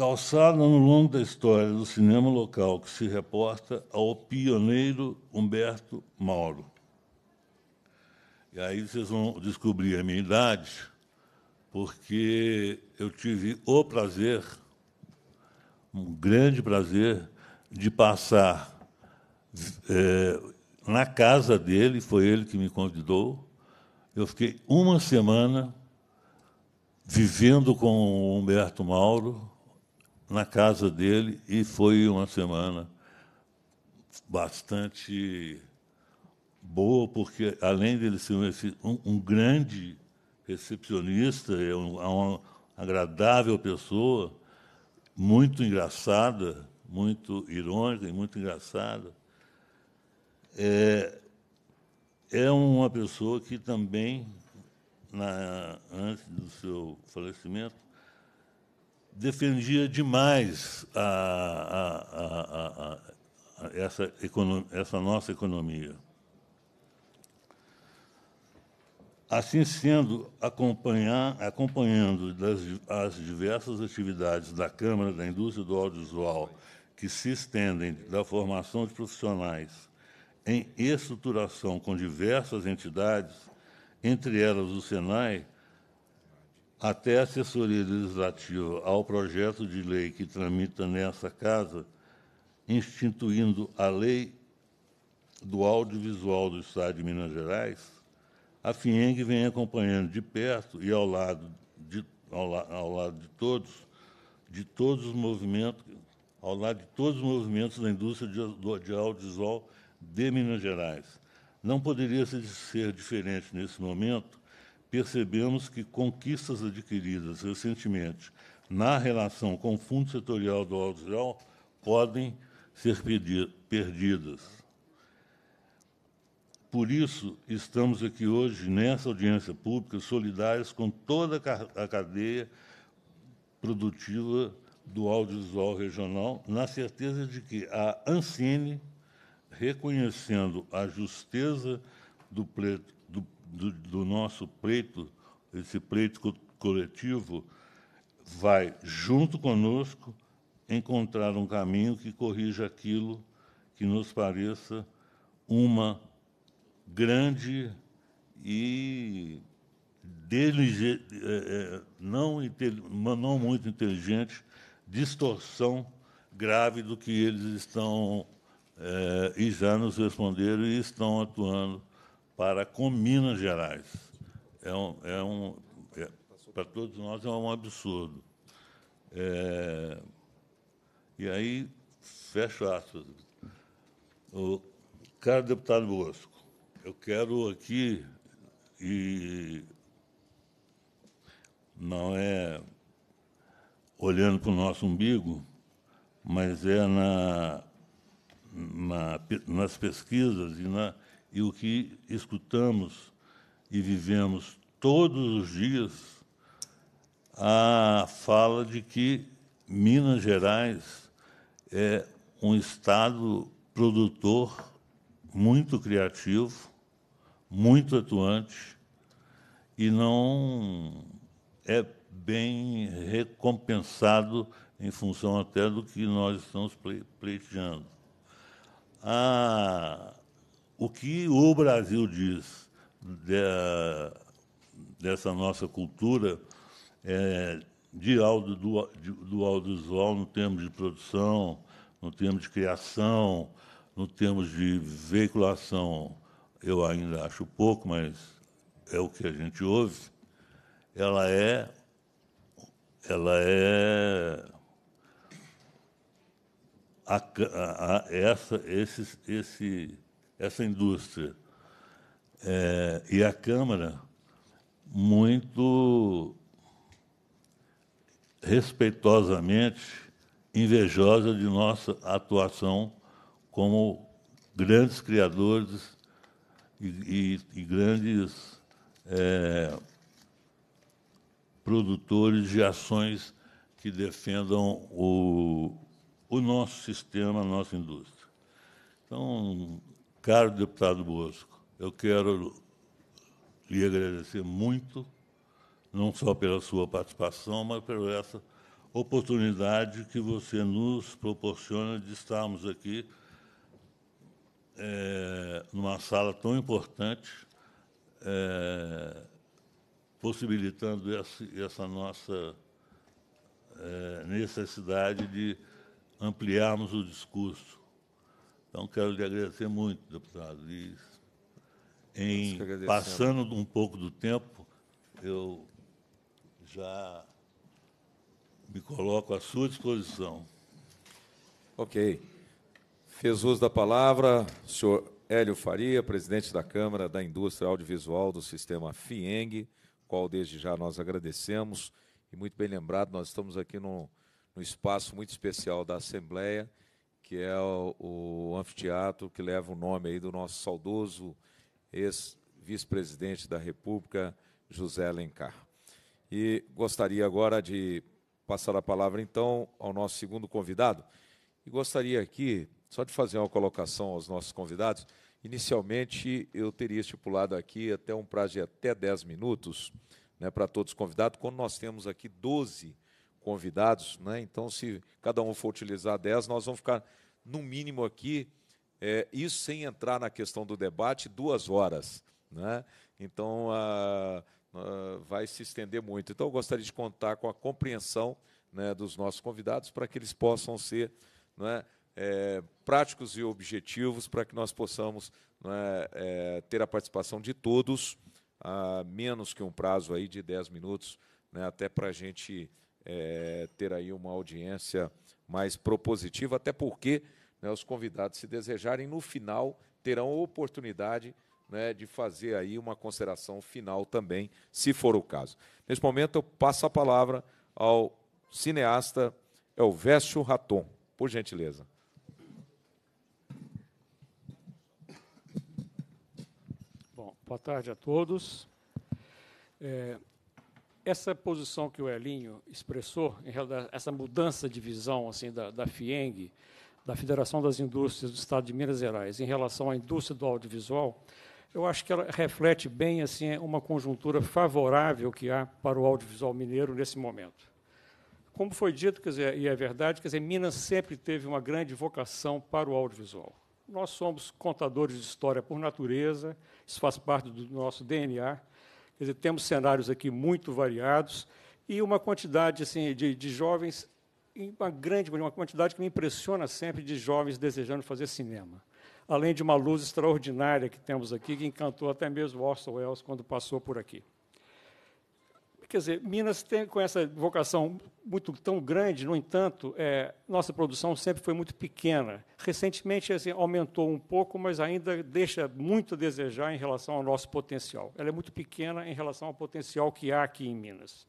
calçada no longo da história do cinema local que se reporta ao pioneiro Humberto Mauro. E aí vocês vão descobrir a minha idade, porque eu tive o prazer, um grande prazer, de passar é, na casa dele, foi ele que me convidou. Eu fiquei uma semana vivendo com o Humberto Mauro, na casa dele e foi uma semana bastante boa, porque além dele ser um, um grande recepcionista, é, é uma agradável pessoa, muito engraçada, muito irônica e muito engraçada. É, é uma pessoa que também, na, antes do seu falecimento, defendia demais a, a, a, essa, essa nossa economia. Assim sendo, acompanhando das, as diversas atividades da Câmara da Indústria do Audiovisual, que se estendem da formação de profissionais em estruturação com diversas entidades, entre elas o SENAI, até a assessoria legislativa ao projeto de lei que tramita nessa casa, instituindo a lei do audiovisual do Estado de Minas Gerais, a FIENG vem acompanhando de perto e ao lado de, ao, la, ao lado de todos, de todos os movimentos, ao lado de todos os movimentos da indústria de, de audiovisual de Minas Gerais. Não poderia ser diferente nesse momento percebemos que conquistas adquiridas recentemente na relação com o Fundo Setorial do Audiovisual podem ser perdidas. Por isso, estamos aqui hoje, nessa audiência pública, solidários com toda a cadeia produtiva do audiovisual regional, na certeza de que a Ancine, reconhecendo a justeza do pleito do, do nosso pleito, esse pleito coletivo, vai, junto conosco, encontrar um caminho que corrija aquilo que nos pareça uma grande e é, é, não, não muito inteligente distorção grave do que eles estão é, e já nos responderam e estão atuando para com Minas Gerais. É um, é um é, para todos nós é um absurdo. É, e aí, fecho aspas. O, caro deputado Bosco, eu quero aqui, e não é olhando para o nosso umbigo, mas é na, na, nas pesquisas e na, e o que escutamos e vivemos todos os dias, a fala de que Minas Gerais é um estado produtor muito criativo, muito atuante e não é bem recompensado em função até do que nós estamos pleiteando. A o que o Brasil diz de, dessa nossa cultura é, de audio, do, do audiovisual no termo de produção, no termo de criação, no termo de veiculação, eu ainda acho pouco, mas é o que a gente ouve, ela é ela é a, a, a, essa, esse, esse essa indústria. É, e a Câmara, muito respeitosamente invejosa de nossa atuação como grandes criadores e, e, e grandes é, produtores de ações que defendam o, o nosso sistema, a nossa indústria. Então, Caro deputado Bosco, eu quero lhe agradecer muito, não só pela sua participação, mas por essa oportunidade que você nos proporciona de estarmos aqui é, numa sala tão importante, é, possibilitando essa nossa é, necessidade de ampliarmos o discurso então, quero lhe agradecer muito, deputado. E, em, passando um pouco do tempo, eu já me coloco à sua disposição. Ok. Fez uso da palavra o senhor Hélio Faria, presidente da Câmara da Indústria Audiovisual do Sistema FIENG, qual desde já nós agradecemos. E muito bem lembrado, nós estamos aqui num, num espaço muito especial da Assembleia que é o, o anfiteatro que leva o nome aí do nosso saudoso ex-vice-presidente da República, José Alencar. E gostaria agora de passar a palavra, então, ao nosso segundo convidado. E gostaria aqui só de fazer uma colocação aos nossos convidados. Inicialmente, eu teria estipulado aqui até um prazo de até 10 minutos né, para todos os convidados, quando nós temos aqui 12 convidados, né? Então, se cada um for utilizar 10, nós vamos ficar, no mínimo, aqui, é, isso sem entrar na questão do debate, duas horas. Né? Então, a, a, vai se estender muito. Então, eu gostaria de contar com a compreensão né, dos nossos convidados para que eles possam ser né, é, práticos e objetivos, para que nós possamos né, é, ter a participação de todos, a menos que um prazo aí de 10 minutos, né, até para a gente é, ter aí uma audiência mais propositiva, até porque né, os convidados, se desejarem, no final terão a oportunidade né, de fazer aí uma consideração final também, se for o caso. Nesse momento, eu passo a palavra ao cineasta Elvésio Raton, por gentileza. Bom, boa tarde a todos. É, essa posição que o Elinho expressou, essa mudança de visão assim, da, da FIENG, da Federação das Indústrias do Estado de Minas Gerais, em relação à indústria do audiovisual, eu acho que ela reflete bem assim uma conjuntura favorável que há para o audiovisual mineiro nesse momento. Como foi dito, quer dizer, e é verdade, quer dizer, Minas sempre teve uma grande vocação para o audiovisual. Nós somos contadores de história por natureza, isso faz parte do nosso DNA. Quer dizer, temos cenários aqui muito variados e uma quantidade assim, de, de jovens, uma grande, uma quantidade que me impressiona sempre de jovens desejando fazer cinema. Além de uma luz extraordinária que temos aqui, que encantou até mesmo Orson Welles quando passou por aqui. Quer dizer, Minas tem com essa vocação muito tão grande, no entanto, é, nossa produção sempre foi muito pequena. Recentemente assim, aumentou um pouco, mas ainda deixa muito a desejar em relação ao nosso potencial. Ela é muito pequena em relação ao potencial que há aqui em Minas.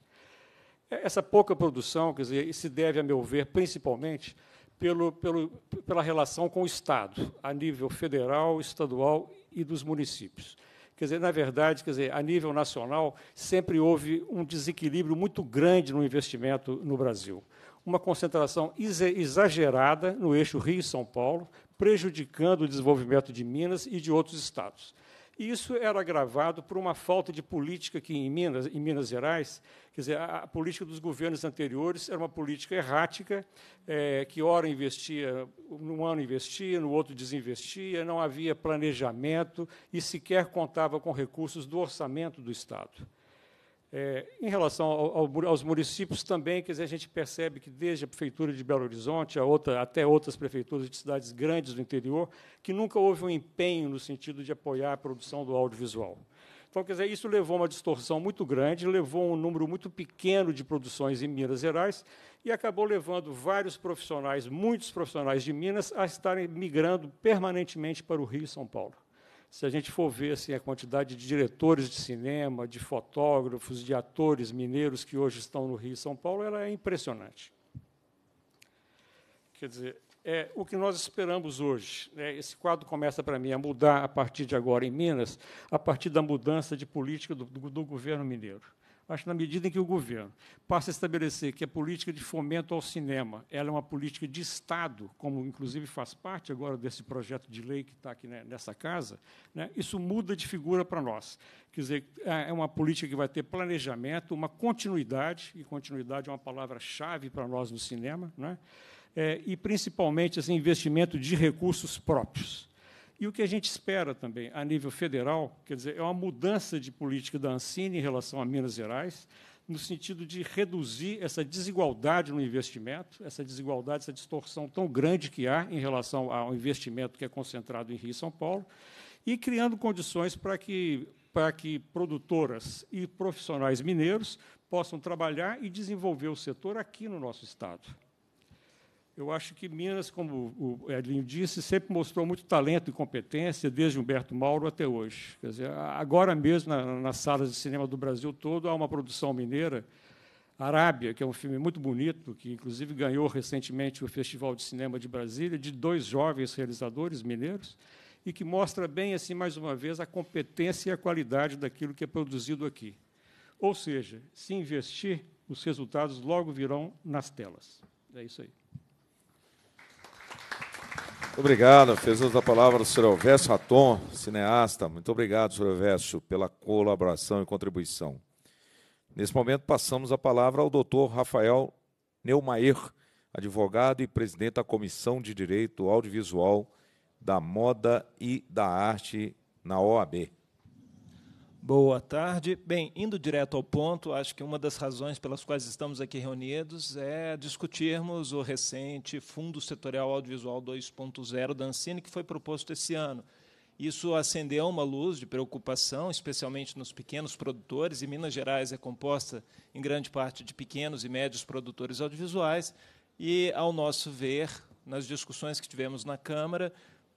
É, essa pouca produção, quer dizer, se deve, a meu ver, principalmente pelo, pelo, pela relação com o Estado, a nível federal, estadual e dos municípios. Quer dizer, na verdade, quer dizer, a nível nacional, sempre houve um desequilíbrio muito grande no investimento no Brasil. Uma concentração exagerada no eixo Rio-São Paulo, prejudicando o desenvolvimento de Minas e de outros estados. E isso era agravado por uma falta de política que em Minas, em Minas Gerais, quer dizer, a, a política dos governos anteriores era uma política errática, é, que ora investia, num ano investia, no outro desinvestia, não havia planejamento e sequer contava com recursos do orçamento do Estado. É, em relação ao, ao, aos municípios também, quer dizer, a gente percebe que desde a prefeitura de Belo Horizonte a outra, até outras prefeituras de cidades grandes do interior, que nunca houve um empenho no sentido de apoiar a produção do audiovisual. Então, quer dizer, isso levou a uma distorção muito grande, levou a um número muito pequeno de produções em Minas Gerais e acabou levando vários profissionais, muitos profissionais de Minas, a estarem migrando permanentemente para o Rio e São Paulo se a gente for ver assim, a quantidade de diretores de cinema, de fotógrafos, de atores mineiros que hoje estão no Rio e São Paulo, ela é impressionante. Quer dizer, é o que nós esperamos hoje. Né? Esse quadro começa, para mim, a mudar a partir de agora em Minas, a partir da mudança de política do, do, do governo mineiro. Acho que na medida em que o governo passa a estabelecer que a política de fomento ao cinema ela é uma política de Estado, como inclusive faz parte agora desse projeto de lei que está aqui né, nessa casa, né, isso muda de figura para nós. Quer dizer, é, é uma política que vai ter planejamento, uma continuidade, e continuidade é uma palavra-chave para nós no cinema, né, é, e principalmente assim, investimento de recursos próprios. E o que a gente espera também, a nível federal, quer dizer, é uma mudança de política da Ancine em relação a Minas Gerais, no sentido de reduzir essa desigualdade no investimento, essa desigualdade, essa distorção tão grande que há em relação ao investimento que é concentrado em Rio e São Paulo, e criando condições para que, para que produtoras e profissionais mineiros possam trabalhar e desenvolver o setor aqui no nosso Estado. Eu acho que Minas, como o Edinho disse, sempre mostrou muito talento e competência, desde Humberto Mauro até hoje. Quer dizer, agora mesmo, na, nas salas de cinema do Brasil todo, há uma produção mineira, Arábia, que é um filme muito bonito, que inclusive ganhou recentemente o Festival de Cinema de Brasília, de dois jovens realizadores mineiros, e que mostra bem, assim, mais uma vez, a competência e a qualidade daquilo que é produzido aqui. Ou seja, se investir, os resultados logo virão nas telas. É isso aí. Muito obrigado, fez uso da palavra o Sr. Elvésio Raton, cineasta. Muito obrigado, Sr. Elvésio, pela colaboração e contribuição. Nesse momento, passamos a palavra ao Dr. Rafael Neumayer, advogado e presidente da Comissão de Direito Audiovisual da Moda e da Arte na OAB. Boa tarde. Bem, indo direto ao ponto, acho que uma das razões pelas quais estamos aqui reunidos é discutirmos o recente Fundo Setorial Audiovisual 2.0 da Ancine, que foi proposto esse ano. Isso acendeu uma luz de preocupação, especialmente nos pequenos produtores, e Minas Gerais é composta, em grande parte, de pequenos e médios produtores audiovisuais, e, ao nosso ver, nas discussões que tivemos na Câmara,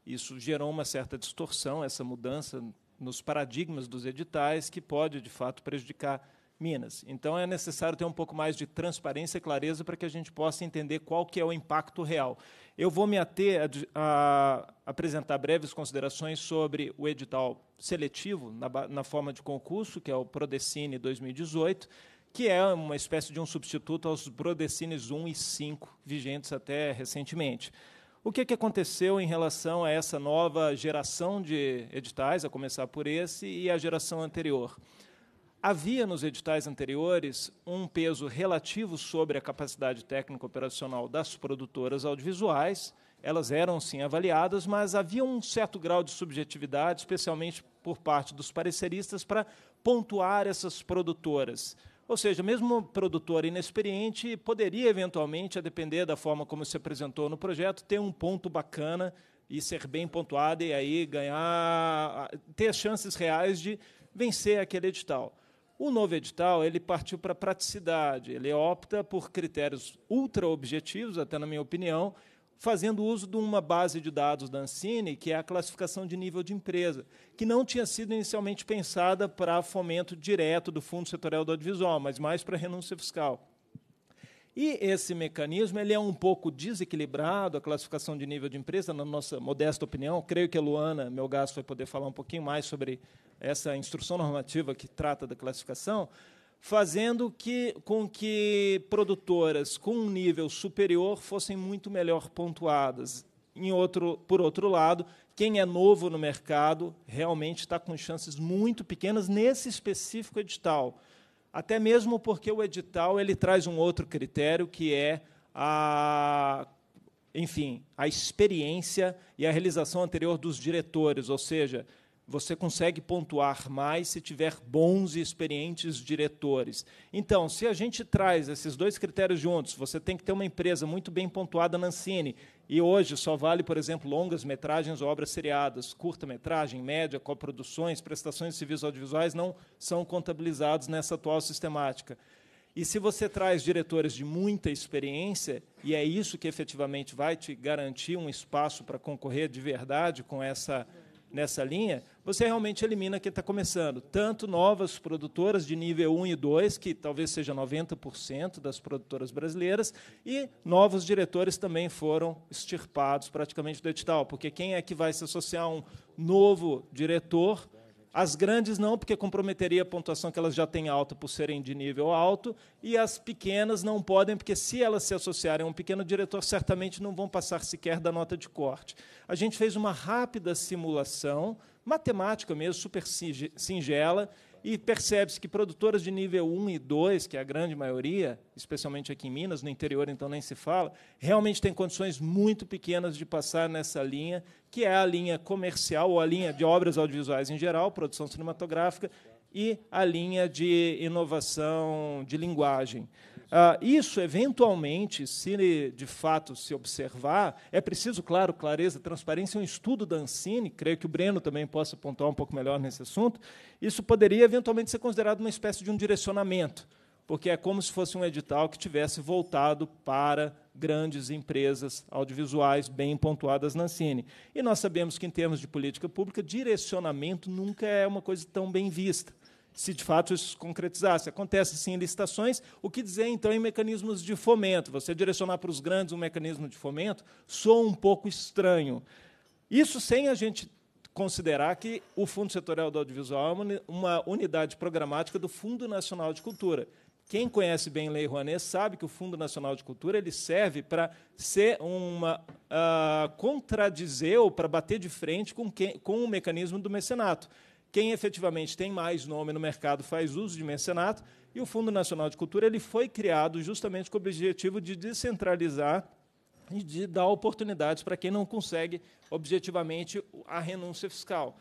isso gerou uma certa distorção, essa mudança nos paradigmas dos editais que pode, de fato, prejudicar Minas. Então é necessário ter um pouco mais de transparência e clareza para que a gente possa entender qual que é o impacto real. Eu vou me ater a, a apresentar breves considerações sobre o edital seletivo na, na, forma de concurso, que é o Prodecine 2018, que é uma espécie de um substituto aos Prodecines 1 e 5 vigentes até recentemente. O que, que aconteceu em relação a essa nova geração de editais, a começar por esse, e a geração anterior? Havia nos editais anteriores um peso relativo sobre a capacidade técnico operacional das produtoras audiovisuais, elas eram sim avaliadas, mas havia um certo grau de subjetividade, especialmente por parte dos pareceristas, para pontuar essas produtoras. Ou seja, mesmo um produtor inexperiente poderia, eventualmente, a depender da forma como se apresentou no projeto, ter um ponto bacana e ser bem pontuado e aí ganhar, ter as chances reais de vencer aquele edital. O novo edital ele partiu para a praticidade, ele opta por critérios ultra objetivos, até na minha opinião, fazendo uso de uma base de dados da Ancine, que é a classificação de nível de empresa, que não tinha sido inicialmente pensada para fomento direto do Fundo Setorial do Audiovisual, mas mais para renúncia fiscal. E esse mecanismo ele é um pouco desequilibrado, a classificação de nível de empresa, na nossa modesta opinião. Creio que a Luana Melgaço vai poder falar um pouquinho mais sobre essa instrução normativa que trata da classificação, fazendo que, com que produtoras com um nível superior fossem muito melhor pontuadas. Em outro, por outro lado, quem é novo no mercado realmente está com chances muito pequenas nesse específico edital. Até mesmo porque o edital ele traz um outro critério que é a enfim, a experiência e a realização anterior dos diretores, ou seja, você consegue pontuar mais se tiver bons e experientes diretores. Então, se a gente traz esses dois critérios juntos, você tem que ter uma empresa muito bem pontuada na Ancine, e hoje só vale, por exemplo, longas metragens ou obras seriadas, curta-metragem, média, coproduções, prestações de serviços audiovisuais não são contabilizados nessa atual sistemática. E se você traz diretores de muita experiência, e é isso que efetivamente vai te garantir um espaço para concorrer de verdade com essa nessa linha, você realmente elimina quem está começando. Tanto novas produtoras de nível 1 e 2, que talvez seja 90% das produtoras brasileiras, e novos diretores também foram extirpados praticamente do edital, porque quem é que vai se associar a um novo diretor as grandes não, porque comprometeria a pontuação que elas já têm alta por serem de nível alto, e as pequenas não podem, porque se elas se associarem a um pequeno diretor, certamente não vão passar sequer da nota de corte. A gente fez uma rápida simulação, matemática mesmo, super singela, e percebe-se que produtoras de nível 1 e 2, que é a grande maioria, especialmente aqui em Minas, no interior então nem se fala, realmente tem condições muito pequenas de passar nessa linha, que é a linha comercial ou a linha de obras audiovisuais em geral, produção cinematográfica, e a linha de inovação de linguagem. Ah, isso, eventualmente, se de fato se observar, é preciso, claro, clareza, transparência, um estudo da Ancine, creio que o Breno também possa pontuar um pouco melhor nesse assunto, isso poderia eventualmente ser considerado uma espécie de um direcionamento, porque é como se fosse um edital que tivesse voltado para grandes empresas audiovisuais bem pontuadas na Ancine. E nós sabemos que, em termos de política pública, direcionamento nunca é uma coisa tão bem vista se de fato isso se concretizasse. Acontece sim em licitações, o que dizer então em mecanismos de fomento? Você direcionar para os grandes um mecanismo de fomento soa um pouco estranho. Isso sem a gente considerar que o Fundo Setorial do Audiovisual é uma unidade programática do Fundo Nacional de Cultura. Quem conhece bem Lei Rouanet sabe que o Fundo Nacional de Cultura ele serve para ser uma uh, contradizer ou para bater de frente com, quem, com o mecanismo do mecenato. Quem efetivamente tem mais nome no mercado faz uso de mercenato e o Fundo Nacional de Cultura ele foi criado justamente com o objetivo de descentralizar e de dar oportunidades para quem não consegue objetivamente a renúncia fiscal.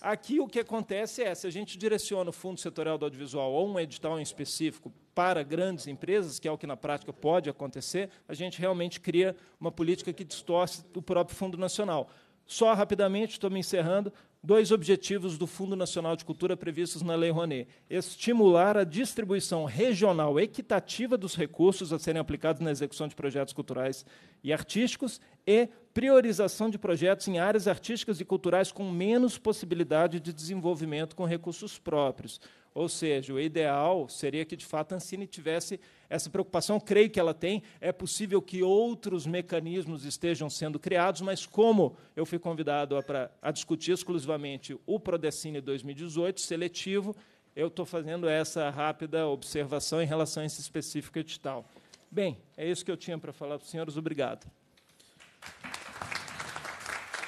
Aqui o que acontece é, se a gente direciona o Fundo Setorial do Audiovisual ou um edital em específico para grandes empresas, que é o que na prática pode acontecer, a gente realmente cria uma política que distorce o próprio Fundo Nacional. Só rapidamente, estou me encerrando, dois objetivos do Fundo Nacional de Cultura previstos na Lei Rouanet: estimular a distribuição regional equitativa dos recursos a serem aplicados na execução de projetos culturais e artísticos e priorização de projetos em áreas artísticas e culturais com menos possibilidade de desenvolvimento com recursos próprios. Ou seja, o ideal seria que, de fato, a Ancine tivesse essa preocupação. Creio que ela tem. É possível que outros mecanismos estejam sendo criados, mas como eu fui convidado a, pra, a discutir exclusivamente o Prodecine 2018, seletivo, eu estou fazendo essa rápida observação em relação a esse específico edital. Bem, é isso que eu tinha para falar para os senhores. Obrigado.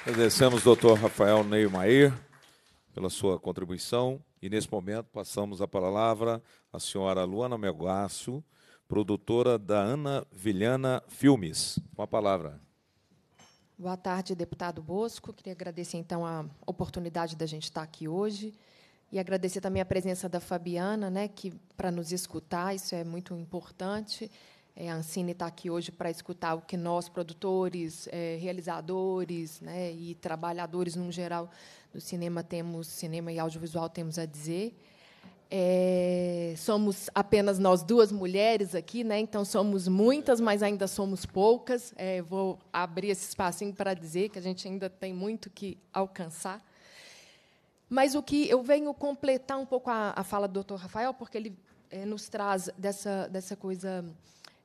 Agradecemos, doutor Rafael Maier pela sua contribuição. E nesse momento passamos a palavra à senhora Luana Melgaço, produtora da Ana Vilhana Filmes. Com a palavra. Boa tarde, deputado Bosco. Queria agradecer então a oportunidade da gente estar aqui hoje e agradecer também a presença da Fabiana, né, que para nos escutar, isso é muito importante. É, a Ancine está aqui hoje para escutar o que nós, produtores, é, realizadores né, e trabalhadores, no geral, do cinema temos cinema e audiovisual temos a dizer. É, somos apenas nós duas mulheres aqui, né? então somos muitas, mas ainda somos poucas. É, vou abrir esse espacinho para dizer que a gente ainda tem muito que alcançar. Mas o que eu venho completar um pouco a, a fala do Dr. Rafael, porque ele é, nos traz dessa, dessa coisa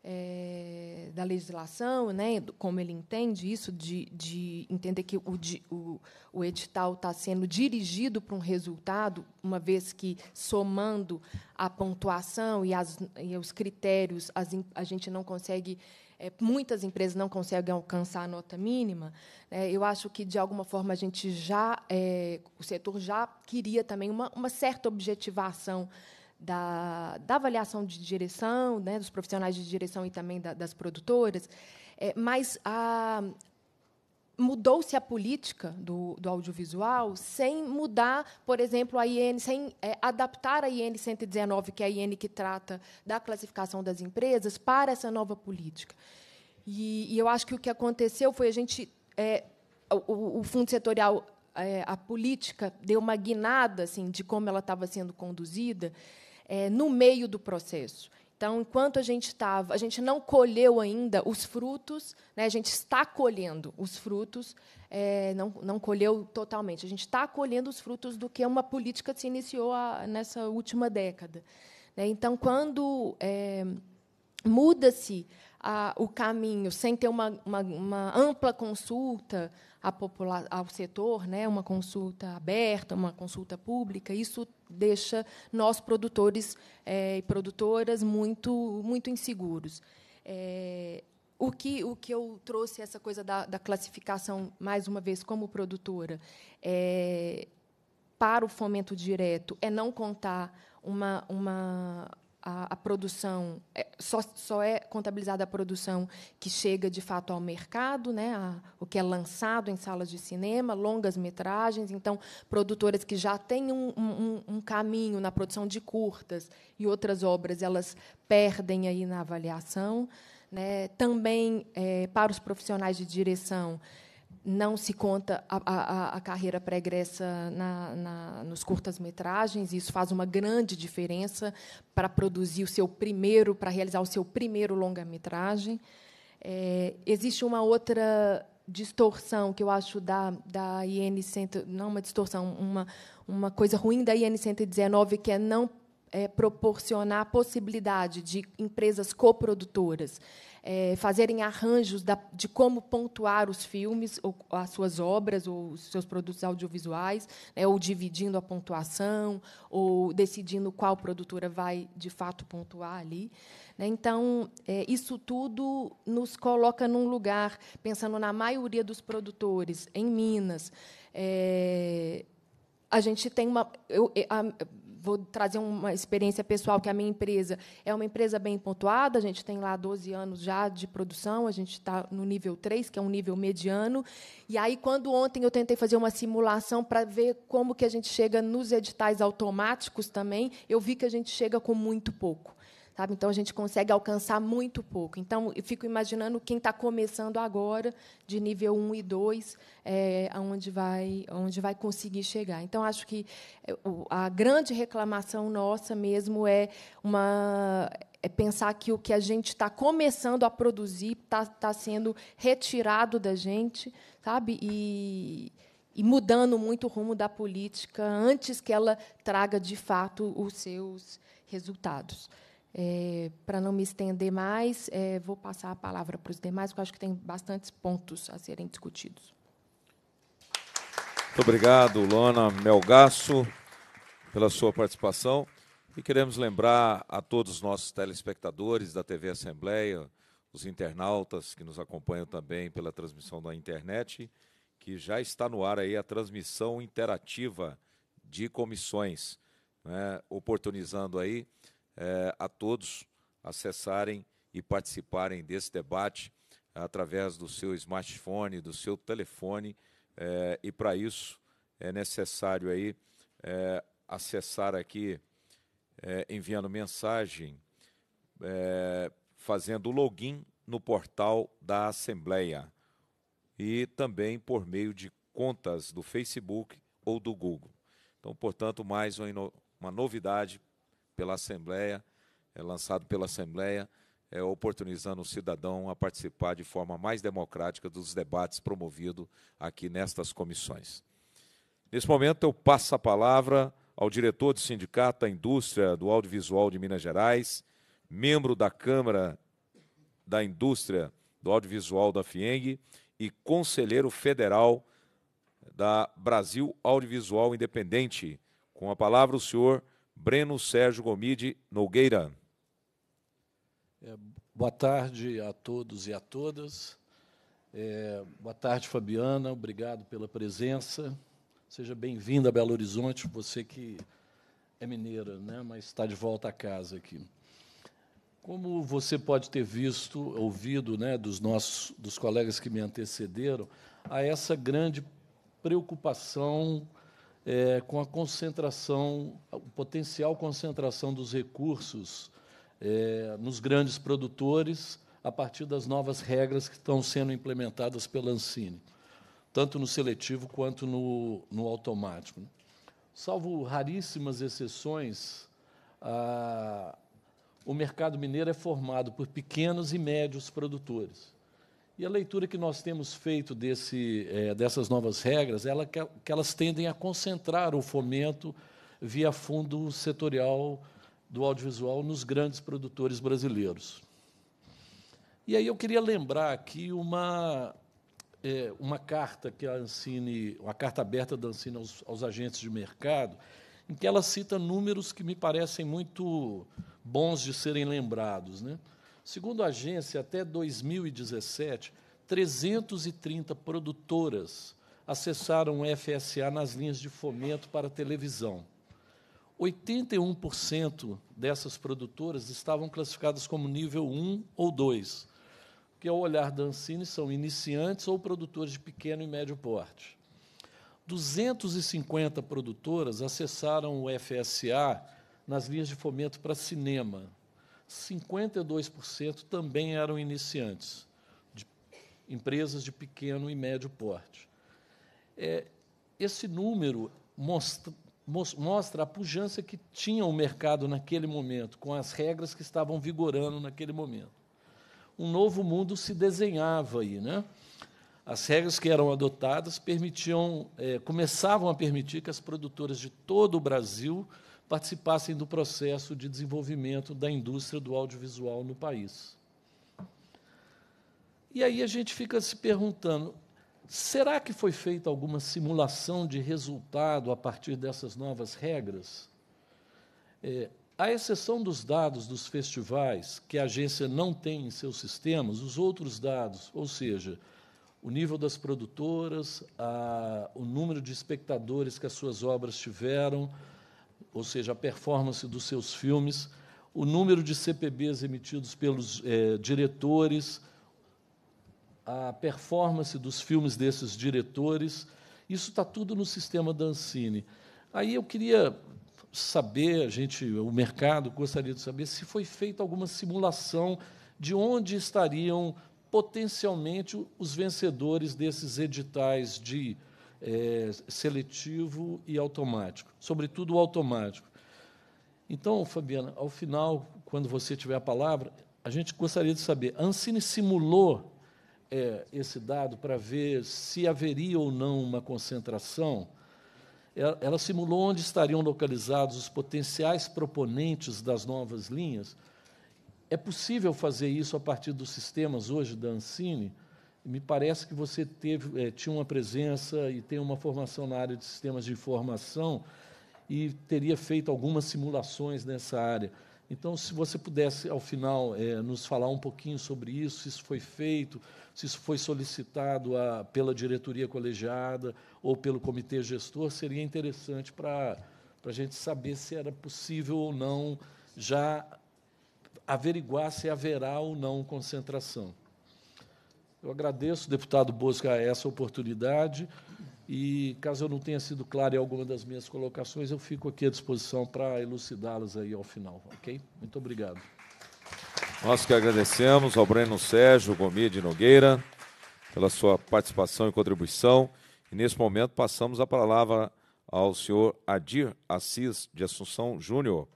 é, da legislação, né, como ele entende isso, de, de entender que o, de, o, o edital está sendo dirigido para um resultado, uma vez que, somando a pontuação e, as, e os critérios, as, a gente não consegue é, muitas empresas não conseguem alcançar a nota mínima. Né, eu acho que, de alguma forma, a gente já, é, o setor já queria também uma, uma certa objetivação da, da avaliação de direção, né, dos profissionais de direção e também da, das produtoras, é, mas a, mudou-se a política do, do, audiovisual sem mudar, por exemplo, a IN, sem é, adaptar a IN 119, que é a IN que trata da classificação das empresas, para essa nova política. E, e eu acho que o que aconteceu foi a gente. É, o, o, fundo setorial, é, a política deu uma guinada assim, de como ela estava sendo conduzida é, no meio do processo. Então, enquanto a gente estava, a gente não colheu ainda os frutos, né? a gente está colhendo os frutos, é, não, não colheu totalmente, a gente está colhendo os frutos do que uma política que se iniciou a, nessa última década. Né? Então, quando é, muda-se o caminho sem ter uma, uma, uma ampla consulta ao setor, né? uma consulta aberta, uma consulta pública, isso deixa nós, produtores é, e produtoras, muito, muito inseguros. É, o que, o que eu trouxe, essa coisa da, da classificação, mais uma vez, como produtora, é, para o fomento direto, é não contar uma, uma, a, a produção é, só, só é contabilizada a produção que chega de fato ao mercado, né, a, o que é lançado em salas de cinema, longas metragens. Então, produtoras que já têm um, um, um caminho na produção de curtas e outras obras, elas perdem aí na avaliação. Né? Também é, para os profissionais de direção não se conta a, a, a carreira pregressa na, na, nos curtas-metragens, isso faz uma grande diferença para produzir o seu primeiro, para realizar o seu primeiro longa-metragem. É, existe uma outra distorção que eu acho da, da IN, cento, não uma distorção, uma, uma coisa ruim da IN 119, que é não é, proporcionar a possibilidade de empresas coprodutoras é, fazerem arranjos da, de como pontuar os filmes, ou as suas obras, ou os seus produtos audiovisuais, né, ou dividindo a pontuação, ou decidindo qual produtora vai, de fato, pontuar ali. Né. Então, é, isso tudo nos coloca num lugar, pensando na maioria dos produtores, em Minas. É, a gente tem uma. Eu, é, a, vou trazer uma experiência pessoal que a minha empresa é uma empresa bem pontuada, a gente tem lá 12 anos já de produção, a gente está no nível 3, que é um nível mediano. E aí, quando ontem eu tentei fazer uma simulação para ver como que a gente chega nos editais automáticos também, eu vi que a gente chega com muito pouco. Sabe? Então, a gente consegue alcançar muito pouco. Então, eu fico imaginando quem está começando agora, de nível 1 e 2, é, aonde, vai, aonde vai conseguir chegar. Então, acho que é, a grande reclamação nossa mesmo é uma é pensar que o que a gente está começando a produzir está tá sendo retirado da gente, sabe? E, e, mudando muito o rumo da política antes que ela traga de fato os seus resultados. É, para não me estender mais, é, vou passar a palavra para os demais, porque acho que tem bastantes pontos a serem discutidos. Muito obrigado, Lona Melgaço, pela sua participação. E queremos lembrar a todos os nossos telespectadores da TV Assembleia, os internautas que nos acompanham também pela transmissão da internet, que já está no ar aí a transmissão interativa de comissões, né, oportunizando aí é, a todos acessarem e participarem desse debate através do seu smartphone, do seu telefone, é, e para isso é necessário aí é, acessar aqui, é, enviando mensagem, é, fazendo o login no portal da Assembleia e também por meio de contas do Facebook ou do Google. Então, portanto, mais uma novidade pela Assembleia, é lançado pela Assembleia, é, oportunizando o cidadão a participar de forma mais democrática dos debates promovidos aqui nestas comissões. Nesse momento, eu passo a palavra ao diretor do Sindicato da Indústria do Audiovisual de Minas Gerais, membro da Câmara da Indústria do Audiovisual da FIENG e conselheiro federal da Brasil Audiovisual Independente. Com a palavra, o senhor Breno Sérgio Gomide Nogueira. É, boa tarde a todos e a todas. É, boa tarde, Fabiana. Obrigado pela presença. Seja bem-vinda a Belo Horizonte, você que é mineira, né, mas está de volta à casa aqui. Como você pode ter visto, ouvido, né, dos nossos, dos colegas que me antecederam, a essa grande preocupação é, com a concentração, a potencial concentração dos recursos é, nos grandes produtores, a partir das novas regras que estão sendo implementadas pela Ancine, tanto no seletivo quanto no, no automático. Né? Salvo raríssimas exceções, a, o mercado mineiro é formado por pequenos e médios produtores. E a leitura que nós temos feito desse, é, dessas novas regras, ela, que, que elas tendem a concentrar o fomento via fundo setorial do audiovisual nos grandes produtores brasileiros. E aí eu queria lembrar aqui uma, é, uma carta que a Ancine, uma carta aberta da Ancine aos, aos agentes de mercado, em que ela cita números que me parecem muito bons de serem lembrados. Né? Segundo a agência, até 2017, 330 produtoras acessaram o FSA nas linhas de fomento para televisão. 81% dessas produtoras estavam classificadas como nível 1 ou 2, que, ao olhar da Ancine, são iniciantes ou produtores de pequeno e médio porte. 250 produtoras acessaram o FSA nas linhas de fomento para cinema, 52% também eram iniciantes, de empresas de pequeno e médio porte. É, esse número mostra, mostra a pujança que tinha o mercado naquele momento, com as regras que estavam vigorando naquele momento. Um novo mundo se desenhava aí, né? As regras que eram adotadas permitiam, é, começavam a permitir que as produtoras de todo o Brasil participassem do processo de desenvolvimento da indústria do audiovisual no país. E aí a gente fica se perguntando: será que foi feita alguma simulação de resultado a partir dessas novas regras? É, à exceção dos dados dos festivais, que a agência não tem em seus sistemas, os outros dados, ou seja, o nível das produtoras, a, o número de espectadores que as suas obras tiveram, ou seja, a performance dos seus filmes, o número de CPBs emitidos pelos é, diretores, a performance dos filmes desses diretores, isso está tudo no sistema da Ancine. Aí eu queria saber, a gente, o mercado gostaria de saber se foi feita alguma simulação de onde estariam potencialmente os vencedores desses editais de é, seletivo e automático, sobretudo o automático. Então, Fabiana, ao final, quando você tiver a palavra, a gente gostaria de saber: a Ancine simulou é, esse dado para ver se haveria ou não uma concentração? Ela, ela simulou onde estariam localizados os potenciais proponentes das novas linhas? É possível fazer isso a partir dos sistemas hoje da Ancine? Me parece que você teve, é, tinha uma presença e tem uma formação na área de sistemas de informação e teria feito algumas simulações nessa área. Então, se você pudesse, ao final, é, nos falar um pouquinho sobre isso, se isso foi feito, se isso foi solicitado a, pela diretoria colegiada ou pelo comitê gestor, seria interessante para a gente saber se era possível ou não já averiguar se haverá ou não concentração. Eu agradeço, deputado Bosca, essa oportunidade e, caso eu não tenha sido claro em alguma das minhas colocações, eu fico aqui à disposição para elucidá-las aí ao final, ok? Muito obrigado. Nós que agradecemos ao Breno Sérgio Gomide Nogueira pela sua participação e contribuição. E, nesse momento, passamos a palavra ao senhor Adir Assis de Assunção Júnior,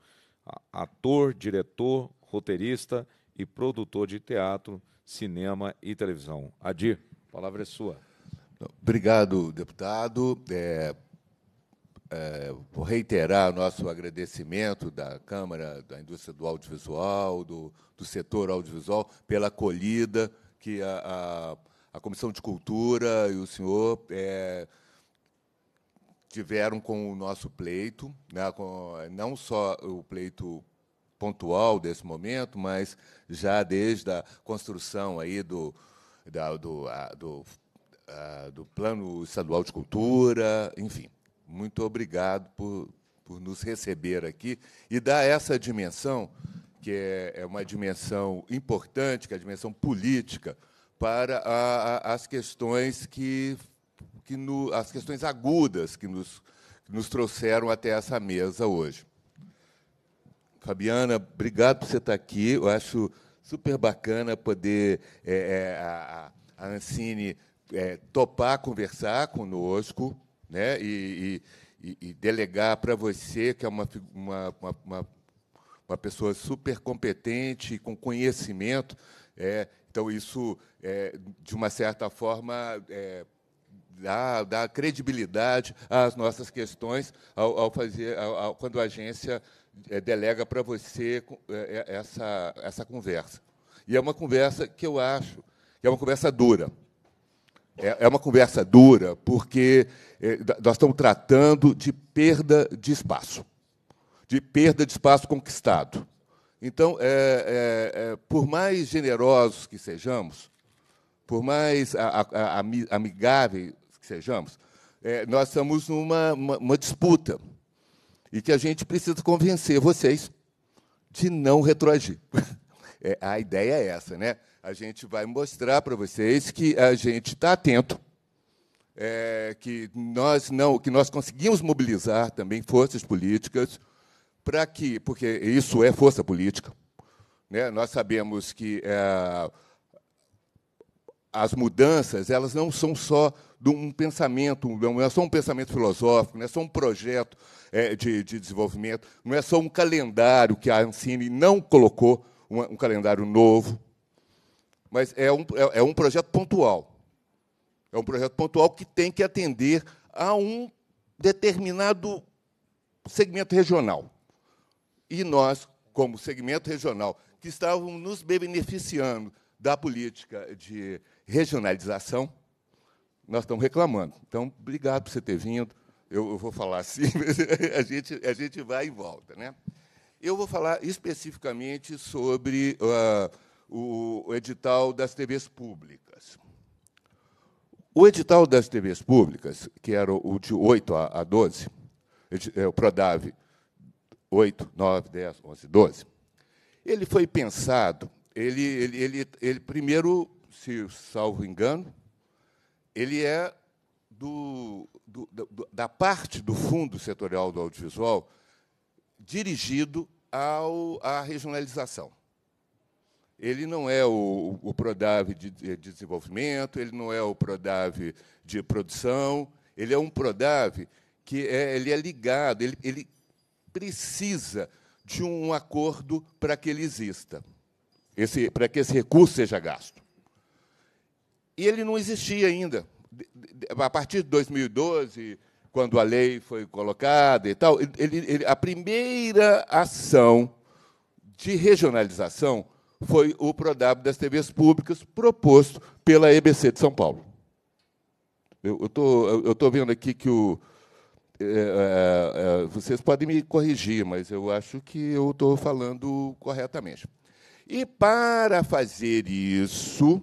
ator, diretor, roteirista e produtor de teatro cinema e televisão. Adi, a palavra é sua. Obrigado, deputado. É, é, vou reiterar nosso agradecimento da Câmara da Indústria do Audiovisual, do, do setor audiovisual, pela acolhida que a, a, a Comissão de Cultura e o senhor é, tiveram com o nosso pleito, né, com, não só o pleito pontual desse momento, mas já desde a construção aí do, da, do, a, do, a, do Plano Estadual de Cultura, enfim. Muito obrigado por, por nos receber aqui e dar essa dimensão, que é, é uma dimensão importante, que é a dimensão política, para a, as questões que, que no, as questões agudas que nos, que nos trouxeram até essa mesa hoje. Fabiana, obrigado por você estar aqui. Eu acho super bacana poder é, é a, a Ancine é, topar conversar conosco né? e, e, e delegar para você, que é uma, uma, uma, uma, pessoa super competente, com conhecimento. É, então, isso, é, de uma certa forma, é, dá, dá credibilidade às nossas questões ao, ao fazer, ao, ao, quando a agência eh, delega para você eh, eh, essa, essa conversa. E é uma conversa que eu acho que é uma conversa dura. É, é uma conversa dura porque nós estamos tratando de perda de espaço, de perda de espaço conquistado. Então, é, é, é, por mais generosos que sejamos, por mais a, a, a, amigáveis que sejamos, nós estamos numa uma, uma disputa e que a gente precisa convencer vocês de não retroagir. É, a ideia é essa, né? A gente vai mostrar para vocês que a gente está atento, é, que nós não, que nós conseguimos mobilizar também forças políticas para que, porque isso é força política, né? Nós sabemos que é, as mudanças elas não são só de um pensamento, não é só um pensamento filosófico, não é só um projeto é, de, de desenvolvimento, não é só um calendário que a Ancine não colocou, um, um calendário novo, mas é um, é, é um projeto pontual. É um projeto pontual que tem que atender a um determinado segmento regional. E nós, como segmento regional, que estávamos nos beneficiando da política de regionalização, nós estamos reclamando. Então, obrigado por você ter vindo. Eu, vou falar assim, a gente, a gente vai e volta. Né? Eu vou falar especificamente sobre uh, o edital das TVs públicas. O edital das TVs públicas, que era o de 8 a 12, é, o PRODAV 8, 9, 10, 11, 12, ele foi pensado, ele, ele, ele, ele primeiro se salvo engano, ele é do, do, do, da parte do fundo setorial do audiovisual dirigido ao, à regionalização. Ele não é o, o PRODAV de, desenvolvimento, ele não é o PRODAV de produção, ele é um PRODAV que é, ele é ligado, ele, ele precisa de um acordo para que ele exista, para que esse recurso seja gasto. E ele não existia ainda. A partir de 2012, quando a lei foi colocada e tal, ele, ele, a primeira ação de regionalização foi o ProW das TVs públicas proposto pela EBC de São Paulo. Eu estou vendo aqui que o, é, é, é, vocês podem me corrigir, mas eu acho que eu estou falando corretamente. E para fazer isso,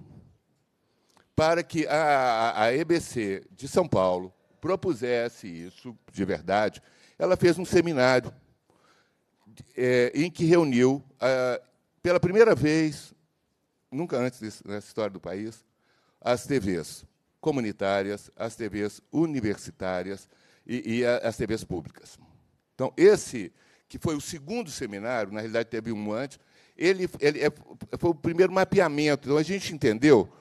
para que a, a EBC de São Paulo propusesse isso de verdade, ela fez um seminário é, em que reuniu, pela primeira vez, nunca antes na nessa história do país, as TVs comunitárias, as TVs universitárias e, e as TVs públicas. Então, esse, que foi o segundo seminário, na realidade teve um antes, ele, ele é, foi o primeiro mapeamento. Então, a gente entendeu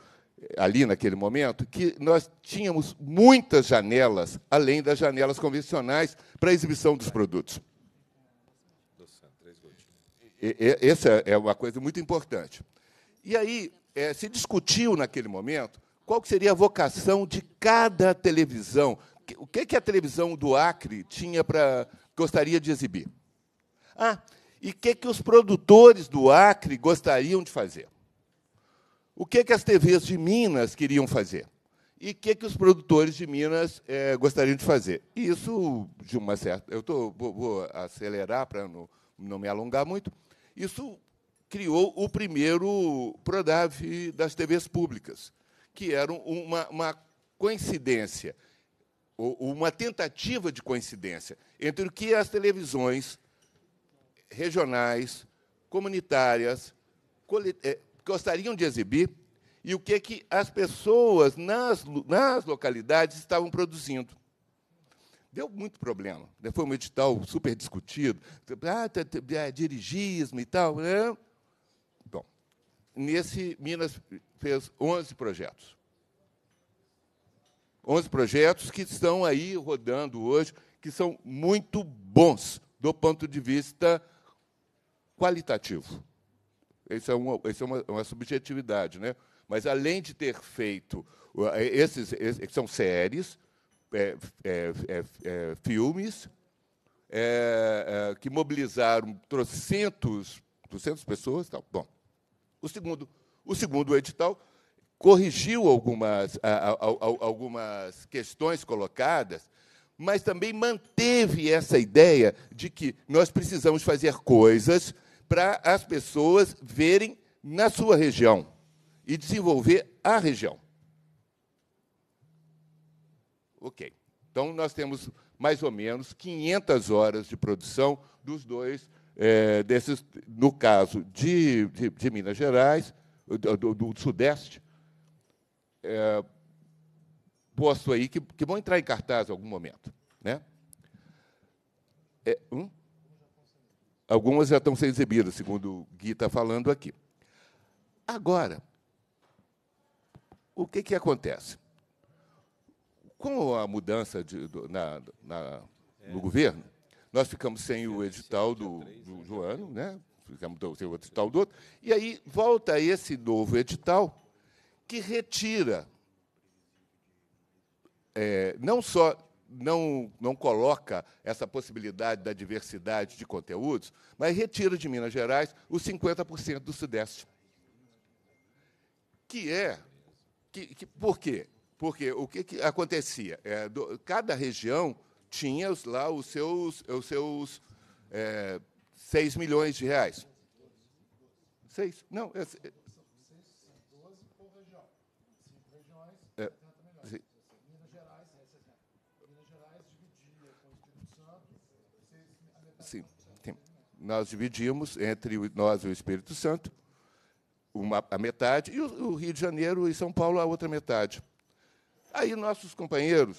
ali naquele momento, que nós tínhamos muitas janelas, além das janelas convencionais, para a exibição dos produtos. essa é, é uma coisa muito importante. E aí é, se discutiu naquele momento qual seria a vocação de cada televisão, o que, que a televisão do Acre tinha para gostaria de exibir. Ah, e o que, que os produtores do Acre gostariam de fazer? O que, que as TVs de Minas queriam fazer? E o que, que os produtores de Minas é, gostariam de fazer? Isso, de uma certa. Eu tô, vou, vou acelerar para não, não me alongar muito. Isso criou o primeiro PRODAV das TVs públicas, que era uma, uma coincidência, uma tentativa de coincidência entre o que as televisões regionais, comunitárias, eh, gostariam de exibir e o que, é que as pessoas nas, nas localidades estavam produzindo. Deu muito problema. Né? Foi um edital super discutido. Ah, é, dirigismo e tal. Né? Bom, nesse, Minas fez 11 projetos. 11 projetos que estão aí rodando hoje, que são muito bons do ponto de vista qualitativo. Isso é uma, isso é uma, uma subjetividade. Né? Mas, além de ter feito eh, esses, esses são séries, é, é, filmes, que mobilizaram trocentos, 200 pessoas. Tal. Bom, o segundo, o segundo edital corrigiu algumas, a, a, a, algumas questões colocadas, mas também manteve essa ideia de que nós precisamos fazer coisas para as pessoas verem na sua região e desenvolver a região. Ok. Então, nós temos mais ou menos 500 horas de produção dos dois, é, desses, no caso de, de, de Minas Gerais, do, do Sudeste, é, posto aí, que, que vão entrar em cartaz em algum momento. Né? É, um? Algumas já estão sendo exibidas, segundo o Gui está falando aqui. Agora, o que, que acontece? Com a mudança de, do, na, na, no é. governo, nós ficamos sem o edital do, do Joano, né? ficamos sem o edital do outro, e aí volta esse novo edital que retira é, não só não, não coloca essa possibilidade da diversidade de conteúdos, mas retira de Minas Gerais os 50% do Sudeste. Que é. Que, que, por quê? Porque o que, que acontecia? É, do, cada região tinha lá os seus, os seus é, 6 milhões de reais. Seis? Não, é, nós dividimos entre nós e o Espírito Santo uma, a metade, e o, o Rio de Janeiro e São Paulo a outra metade. Aí nossos companheiros,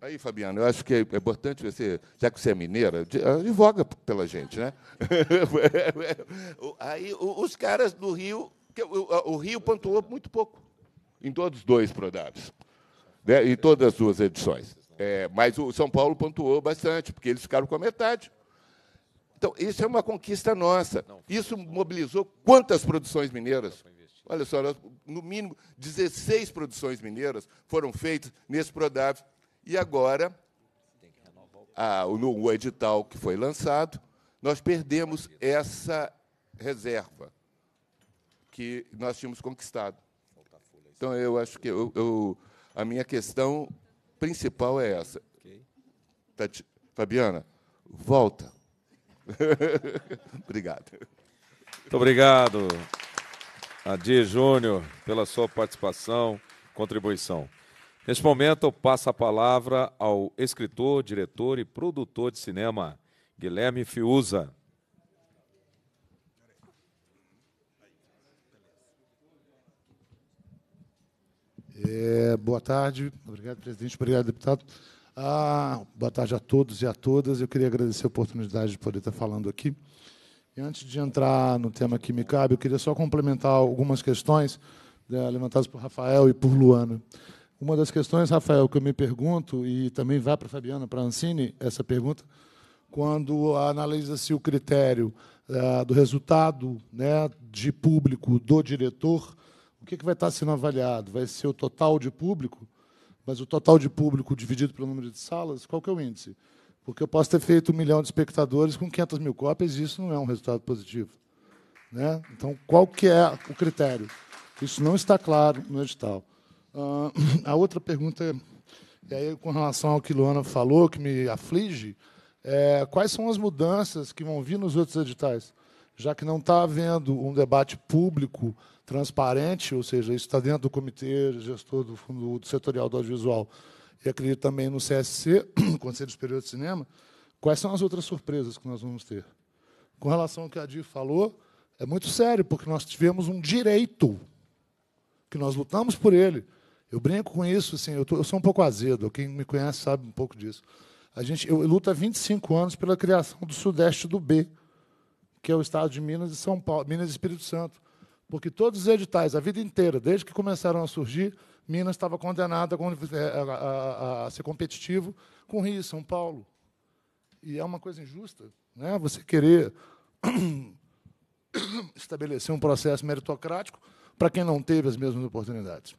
aí Fabiano, eu acho que é importante você, já que você é mineira, ah, advoga pela gente, né? aí os caras do Rio, o, Rio pontuou muito pouco em todos os dois prodados, né? em todas as duas edições. É, mas o São Paulo pontuou bastante, porque eles ficaram com a metade. Então, isso é uma conquista nossa. Isso mobilizou quantas produções mineiras? Olha só, no mínimo 16 produções mineiras foram feitas nesse prodav E agora, a, o, edital que foi lançado, nós perdemos essa reserva que nós tínhamos conquistado. Então, eu acho que eu, eu, a minha questão principal é essa. Fabiana, volta. obrigado. Muito obrigado, Adir Júnior, pela sua participação, contribuição. Neste momento, eu passo a palavra ao escritor, diretor e produtor de cinema, Guilherme Fiuza. É, boa tarde, obrigado, presidente, obrigado, deputado. Ah, boa tarde a todos e a todas. Eu queria agradecer a oportunidade de poder estar falando aqui. E antes de entrar no tema que me cabe, eu queria só complementar algumas questões né, levantadas por Rafael e por Luana. Uma das questões, Rafael, que eu me pergunto, e também vai para a Fabiana, para a Ancine, essa pergunta, quando analisa-se o critério eh, do resultado né, de público do diretor, o que, que vai estar sendo avaliado? Vai ser o total de público? mas o total de público dividido pelo número de salas, qual que é o índice? Porque eu posso ter feito um milhão de espectadores com 500 mil cópias e isso não é um resultado positivo. Né? Então, qual que é o critério? Isso não está claro no edital. Uh, a outra pergunta, é aí com relação ao que Luana falou, que me aflige, é quais são as mudanças que vão vir nos outros editais? Já que não está havendo um debate público transparente, ou seja, isso está dentro do comitê gestor do fundo do setorial do audiovisual, e acredito também no CSC, Conselho Superior de Cinema, quais são as outras surpresas que nós vamos ter? Com relação ao que a Di falou, é muito sério, porque nós tivemos um direito, que nós lutamos por ele. Eu brinco com isso, assim, eu, tô, eu sou um pouco azedo, quem me conhece sabe um pouco disso. A gente, eu, eu luto há 25 anos pela criação do Sudeste do B, que é o estado de Minas e São Paulo, Minas e Espírito Santo. Porque todos os editais, a vida inteira, desde que começaram a surgir, Minas estava condenada a, é, a, a, ser competitivo com Rio e São Paulo. E é uma coisa injusta né? você querer estabelecer um processo meritocrático para quem não teve as mesmas oportunidades.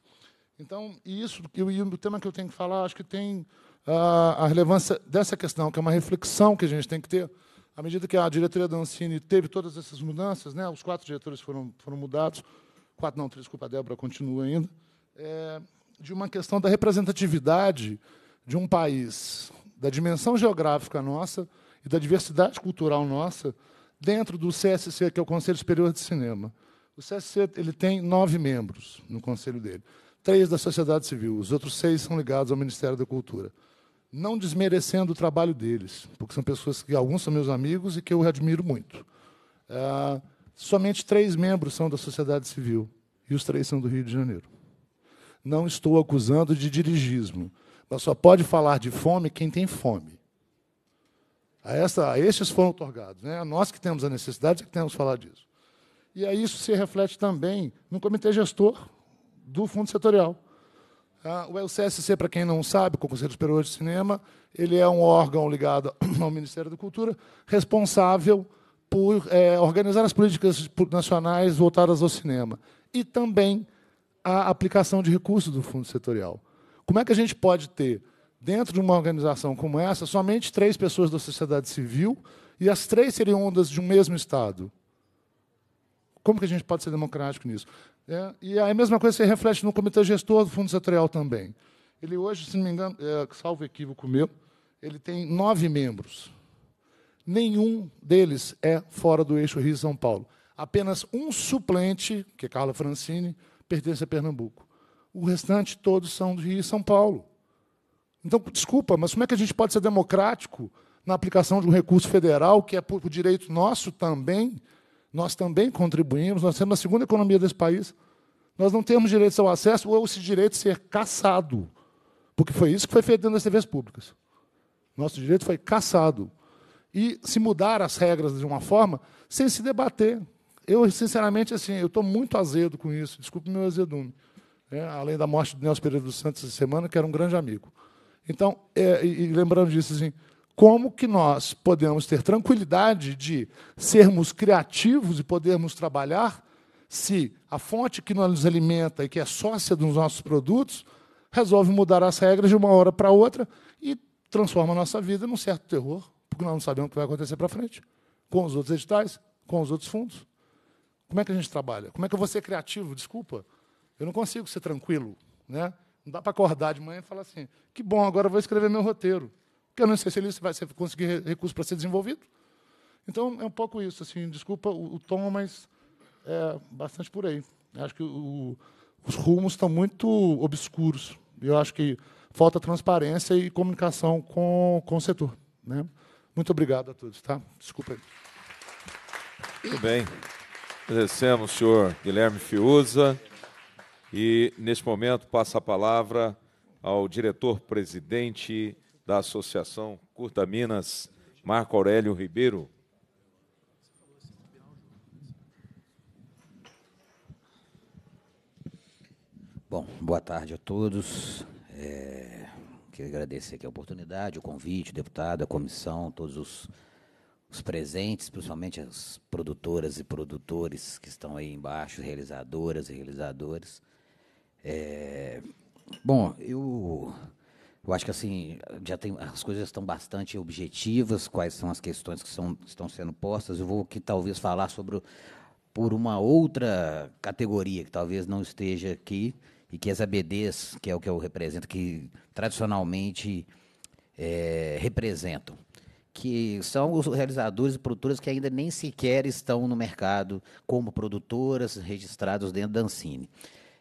Então, isso e o tema que eu tenho que falar, acho que tem ah, a relevância dessa questão, que é uma reflexão que a gente tem que ter à medida que a diretoria da Ancine teve todas essas mudanças, né, os quatro diretores foram, foram mudados, quatro não, três, desculpa, a Débora continua ainda, é, de uma questão da representatividade de um país, da dimensão geográfica nossa e da diversidade cultural nossa, dentro do CSC, que é o Conselho Superior de Cinema. O CSC ele tem nove membros no conselho dele, três da sociedade civil, os outros seis são ligados ao Ministério da Cultura não desmerecendo o trabalho deles, porque são pessoas que alguns são meus amigos e que eu admiro muito. É, somente três membros são da sociedade civil e os três são do Rio de Janeiro. Não estou acusando de dirigismo, mas só pode falar de fome quem tem fome. A, essa, a foram otorgados. Né? A nós que temos a necessidade é que temos que falar disso. E aí isso se reflete também no comitê gestor do fundo setorial. Ah, o LCSC, para quem não sabe, o Conselho Superior de Cinema, ele é um órgão ligado ao Ministério da Cultura, responsável por é, organizar as políticas nacionais voltadas ao cinema e também a aplicação de recursos do fundo setorial. Como é que a gente pode ter, dentro de uma organização como essa, somente três pessoas da sociedade civil e as três seriam ondas de um mesmo Estado? Como que a gente pode ser democrático nisso? É, e é a mesma coisa se reflete no comitê gestor do Fundo Setorial também. Ele hoje, se não me engano, é, salvo equívoco meu, ele tem nove membros. Nenhum deles é fora do eixo Rio-São Paulo. Apenas um suplente, que é Carla Francini, pertence a Pernambuco. O restante todos são do Rio São Paulo. Então, desculpa, mas como é que a gente pode ser democrático na aplicação de um recurso federal que é por direito nosso também? Nós também contribuímos, nós temos a segunda economia desse país. Nós não temos direito ao acesso ou esse direito de ser caçado, porque foi isso que foi feito dentro das TVs públicas. Nosso direito foi caçado. E se mudar as regras de uma forma, sem se debater. Eu, sinceramente, assim, eu estou muito azedo com isso, desculpe meu azedume. É, além da morte do Nelson Pereira dos Santos essa semana, que era um grande amigo. Então, é, e, e lembrando disso, assim, como que nós podemos ter tranquilidade de sermos criativos e podermos trabalhar se a fonte que nos alimenta e que é sócia dos nossos produtos resolve mudar as regras de uma hora para outra e transforma a nossa vida num certo terror, porque nós não sabemos o que vai acontecer para frente com os outros editais, com os outros fundos. Como é que a gente trabalha? Como é que eu vou ser criativo? Desculpa, eu não consigo ser tranquilo, né? Não dá para acordar de manhã e falar assim: que bom, agora eu vou escrever meu roteiro eu não sei se ele vai conseguir recurso para ser desenvolvido. Então, é um pouco isso. Assim, desculpa o, o tom, mas é bastante por aí. Acho que o, os rumos estão muito obscuros. Eu acho que falta transparência e comunicação com, com o setor. Né? Muito obrigado a todos. Tá? Desculpa aí. Muito bem. Agradecemos, senhor Guilherme Fiuza. E, neste momento, passa a palavra ao diretor-presidente da Associação Curta Minas, Marco Aurélio Ribeiro. Bom, boa tarde a todos. É, queria agradecer aqui a oportunidade, o convite, o deputado, a comissão, todos os, os presentes, principalmente as produtoras e produtores que estão aí embaixo, realizadoras e realizadores. É, bom, eu eu acho que assim já tem as coisas estão bastante objetivas. Quais são as questões que, são, que estão sendo postas? Eu vou aqui talvez falar sobre por uma outra categoria que talvez não esteja aqui e que as ABDs, que é o que eu represento, que tradicionalmente é, representam, que são os realizadores e produtoras que ainda nem sequer estão no mercado como produtoras registradas dentro da Ancine.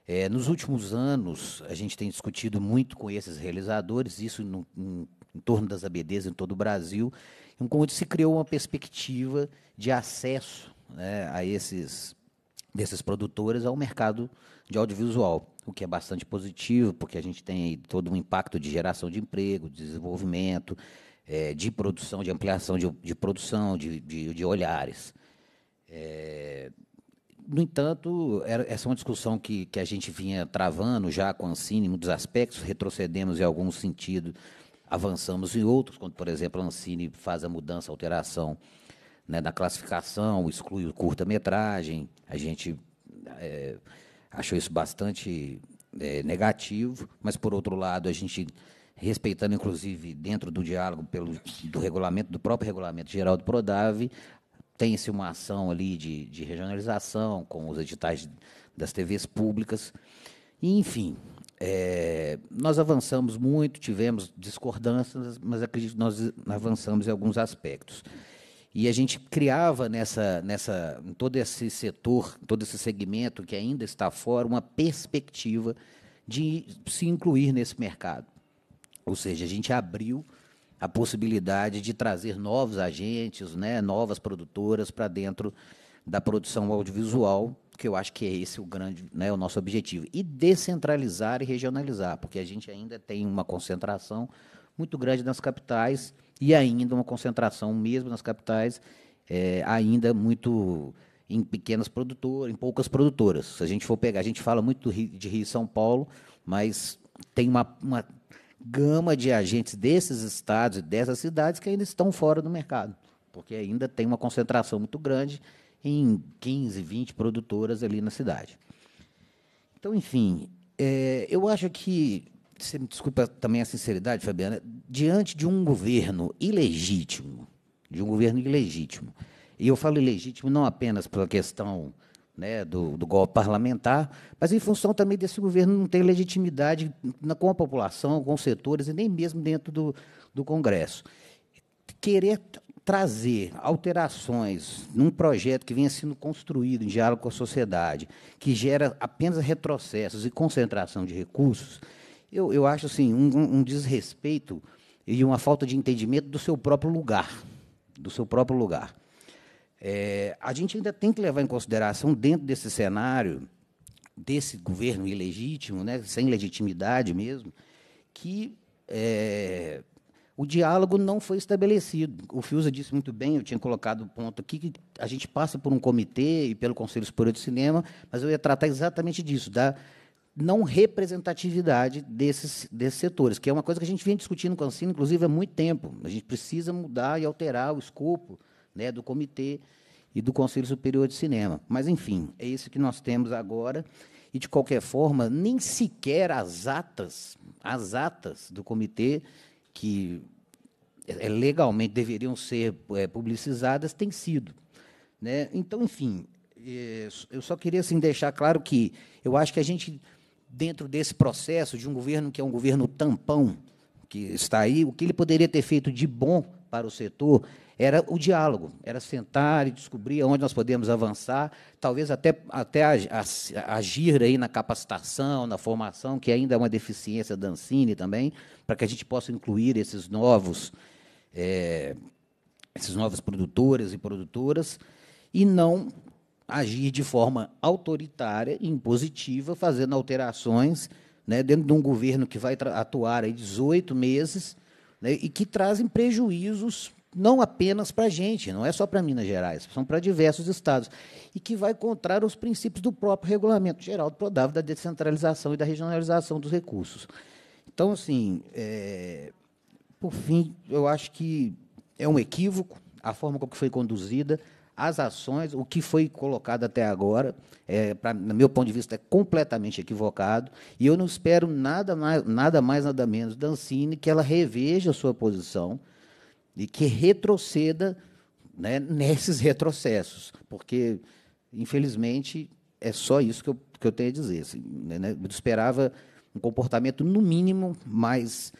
É, nos últimos anos, a gente tem discutido muito com esses realizadores, isso no, em, em, torno das ABDs em todo o Brasil, como se criou uma perspectiva de acesso né, a esses desses produtores ao mercado de audiovisual, o que é bastante positivo, porque a gente tem todo um impacto de geração de emprego, de desenvolvimento, é, de produção, de ampliação de, de produção, de, de, de olhares. É, no entanto, era, essa é uma discussão que, que a gente vinha travando já com a Ancine em muitos aspectos, retrocedemos em alguns sentidos, avançamos em outros, quando, por exemplo, a Ancine faz a mudança, a alteração né, da classificação, exclui o curta-metragem, a gente é, achou isso bastante é, negativo, mas, por outro lado, a gente respeitando inclusive dentro do diálogo pelo do regulamento do próprio regulamento geral do Prodave tem-se uma ação ali de, de regionalização com os editais das TVs públicas. Enfim, é, nós avançamos muito, tivemos discordâncias, mas acredito que nós avançamos em alguns aspectos. E a gente criava nessa, nessa, em todo esse setor, todo esse segmento que ainda está fora, uma perspectiva de se incluir nesse mercado. Ou seja, a gente abriu a possibilidade de trazer novos agentes, né, novas produtoras para dentro da produção audiovisual, que eu acho que é esse o grande, né, o nosso objetivo. E descentralizar e regionalizar, porque a gente ainda tem uma concentração muito grande nas capitais e ainda uma concentração mesmo nas capitais é, ainda muito em pequenas produtoras, em poucas produtoras. Se a gente for pegar, a gente fala muito de Rio e São Paulo, mas tem uma, uma gama de agentes desses estados e dessas cidades que ainda estão fora do mercado, porque ainda tem uma concentração muito grande em 15, 20 produtoras ali na cidade. Então, enfim, é, eu acho que, você me desculpa também a sinceridade, Fabiana, diante de um governo ilegítimo, de um governo ilegítimo, e eu falo ilegítimo não apenas pela questão né, do, do, golpe parlamentar, mas em função também desse governo não ter legitimidade na, com a população, com os setores e nem mesmo dentro do, do Congresso. Querer trazer alterações num projeto que vinha sendo construído em diálogo com a sociedade, que gera apenas retrocessos e concentração de recursos, eu, eu acho assim, um, um desrespeito e uma falta de entendimento do seu próprio lugar. Do seu próprio lugar. É, a gente ainda tem que levar em consideração, dentro desse cenário, desse governo ilegítimo, né, sem legitimidade mesmo, que é, o diálogo não foi estabelecido. O Fiuza disse muito bem, eu tinha colocado o um ponto aqui, que a gente passa por um comitê e pelo Conselho Superior de Cinema, mas eu ia tratar exatamente disso, da não representatividade desses, desses setores, que é uma coisa que a gente vem discutindo com a Ancina, inclusive, há muito tempo. A gente precisa mudar e alterar o escopo né, do comitê e do Conselho Superior de Cinema. Mas, enfim, é isso que nós temos agora. E, de qualquer forma, nem sequer as atas, as atas do comitê, que é, é legalmente deveriam ser é, publicizadas, têm sido. Né? Então, enfim, eu só queria assim, deixar claro que eu acho que a gente, dentro desse processo de um governo que é um governo tampão, que está aí, o que ele poderia ter feito de bom para o setor era o diálogo, era sentar e descobrir onde nós podemos avançar, talvez até, até agir aí na capacitação, na formação, que ainda é uma deficiência da Ancine também, para que a gente possa incluir esses novos, é, esses novos produtores e produtoras, e não agir de forma autoritária impositiva, fazendo alterações né, dentro de um governo que vai atuar aí 18 meses né, e que trazem prejuízos não apenas para a gente, não é só para Minas Gerais, são para diversos estados, e que vai contrário os princípios do próprio Regulamento Geral do Prodav da descentralização e da regionalização dos recursos. Então, assim, é, por fim, eu acho que é um equívoco a forma como foi conduzida, as ações, o que foi colocado até agora, é, pra, no meu ponto de vista, é completamente equivocado. E eu não espero nada mais, nada mais, nada menos da Ancine que ela reveja a sua posição, e que retroceda né, nesses retrocessos, porque, infelizmente, é só isso que eu, que eu tenho a dizer. Assim, né, né? eu esperava um comportamento, no mínimo, mais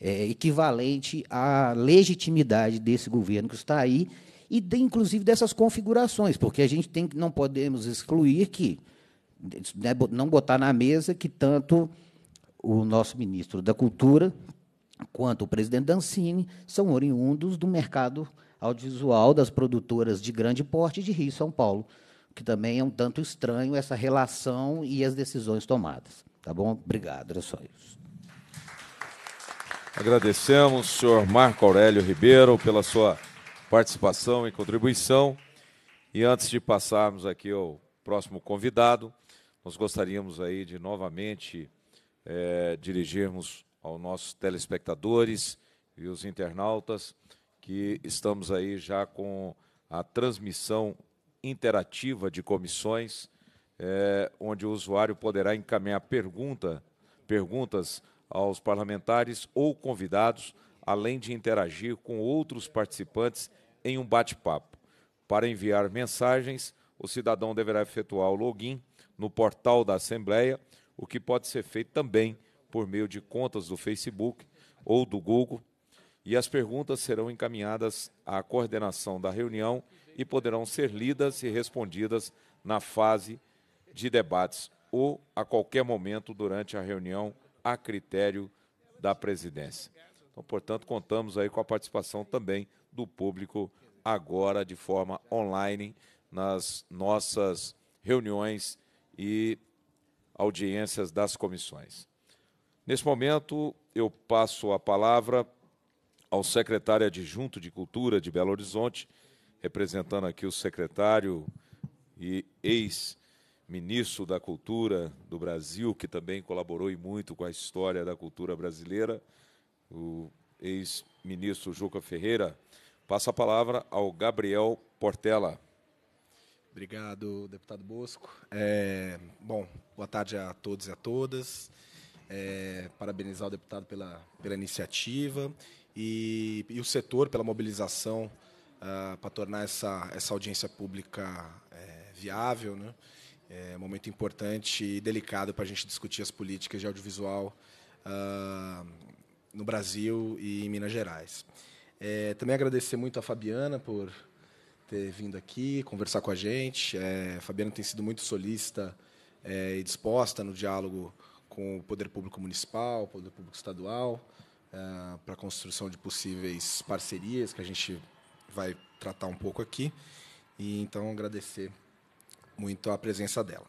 é, equivalente à legitimidade desse governo que está aí e, de, inclusive, dessas configurações, porque a gente tem, não podemos excluir que, né, não botar na mesa que tanto o nosso ministro da Cultura quanto o presidente Dancini são oriundos do mercado audiovisual das produtoras de grande porte de Rio e São Paulo, que também é um tanto estranho essa relação e as decisões tomadas. Tá bom? Obrigado, era só isso. Agradecemos, senhor Marco Aurélio Ribeiro, pela sua participação e contribuição. E antes de passarmos aqui ao próximo convidado, nós gostaríamos aí de novamente é, dirigirmos aos nossos telespectadores e os internautas que estamos aí já com a transmissão interativa de comissões, é, onde o usuário poderá encaminhar pergunta, perguntas aos parlamentares ou convidados, além de interagir com outros participantes em um bate-papo. Para enviar mensagens, o cidadão deverá efetuar o login no portal da Assembleia, o que pode ser feito também por meio de contas do Facebook ou do Google, e as perguntas serão encaminhadas à coordenação da reunião e poderão ser lidas e respondidas na fase de debates ou a qualquer momento durante a reunião, a critério da presidência. Então, portanto, contamos aí com a participação também do público agora de forma online nas nossas reuniões e audiências das comissões. Nesse momento, eu passo a palavra ao secretário adjunto de Cultura de Belo Horizonte, representando aqui o secretário e ex-ministro da Cultura do Brasil, que também colaborou e muito com a história da cultura brasileira, o ex-ministro Juca Ferreira. Passa a palavra ao Gabriel Portela. Obrigado, deputado Bosco. É, bom, boa tarde a todos e a todas é, parabenizar o deputado pela, pela iniciativa e, e o setor pela mobilização uh, ah, para tornar essa, essa audiência pública é, viável. Né? É um momento importante e delicado para a gente discutir as políticas de audiovisual uh, no Brasil e em Minas Gerais. É, também agradecer muito a Fabiana por ter vindo aqui conversar com a gente. É, a Fabiana tem sido muito solista é, e disposta no diálogo com o poder público municipal, poder público estadual, uh, eh, para a construção de possíveis parcerias que a gente vai tratar um pouco aqui. E então agradecer muito a presença dela.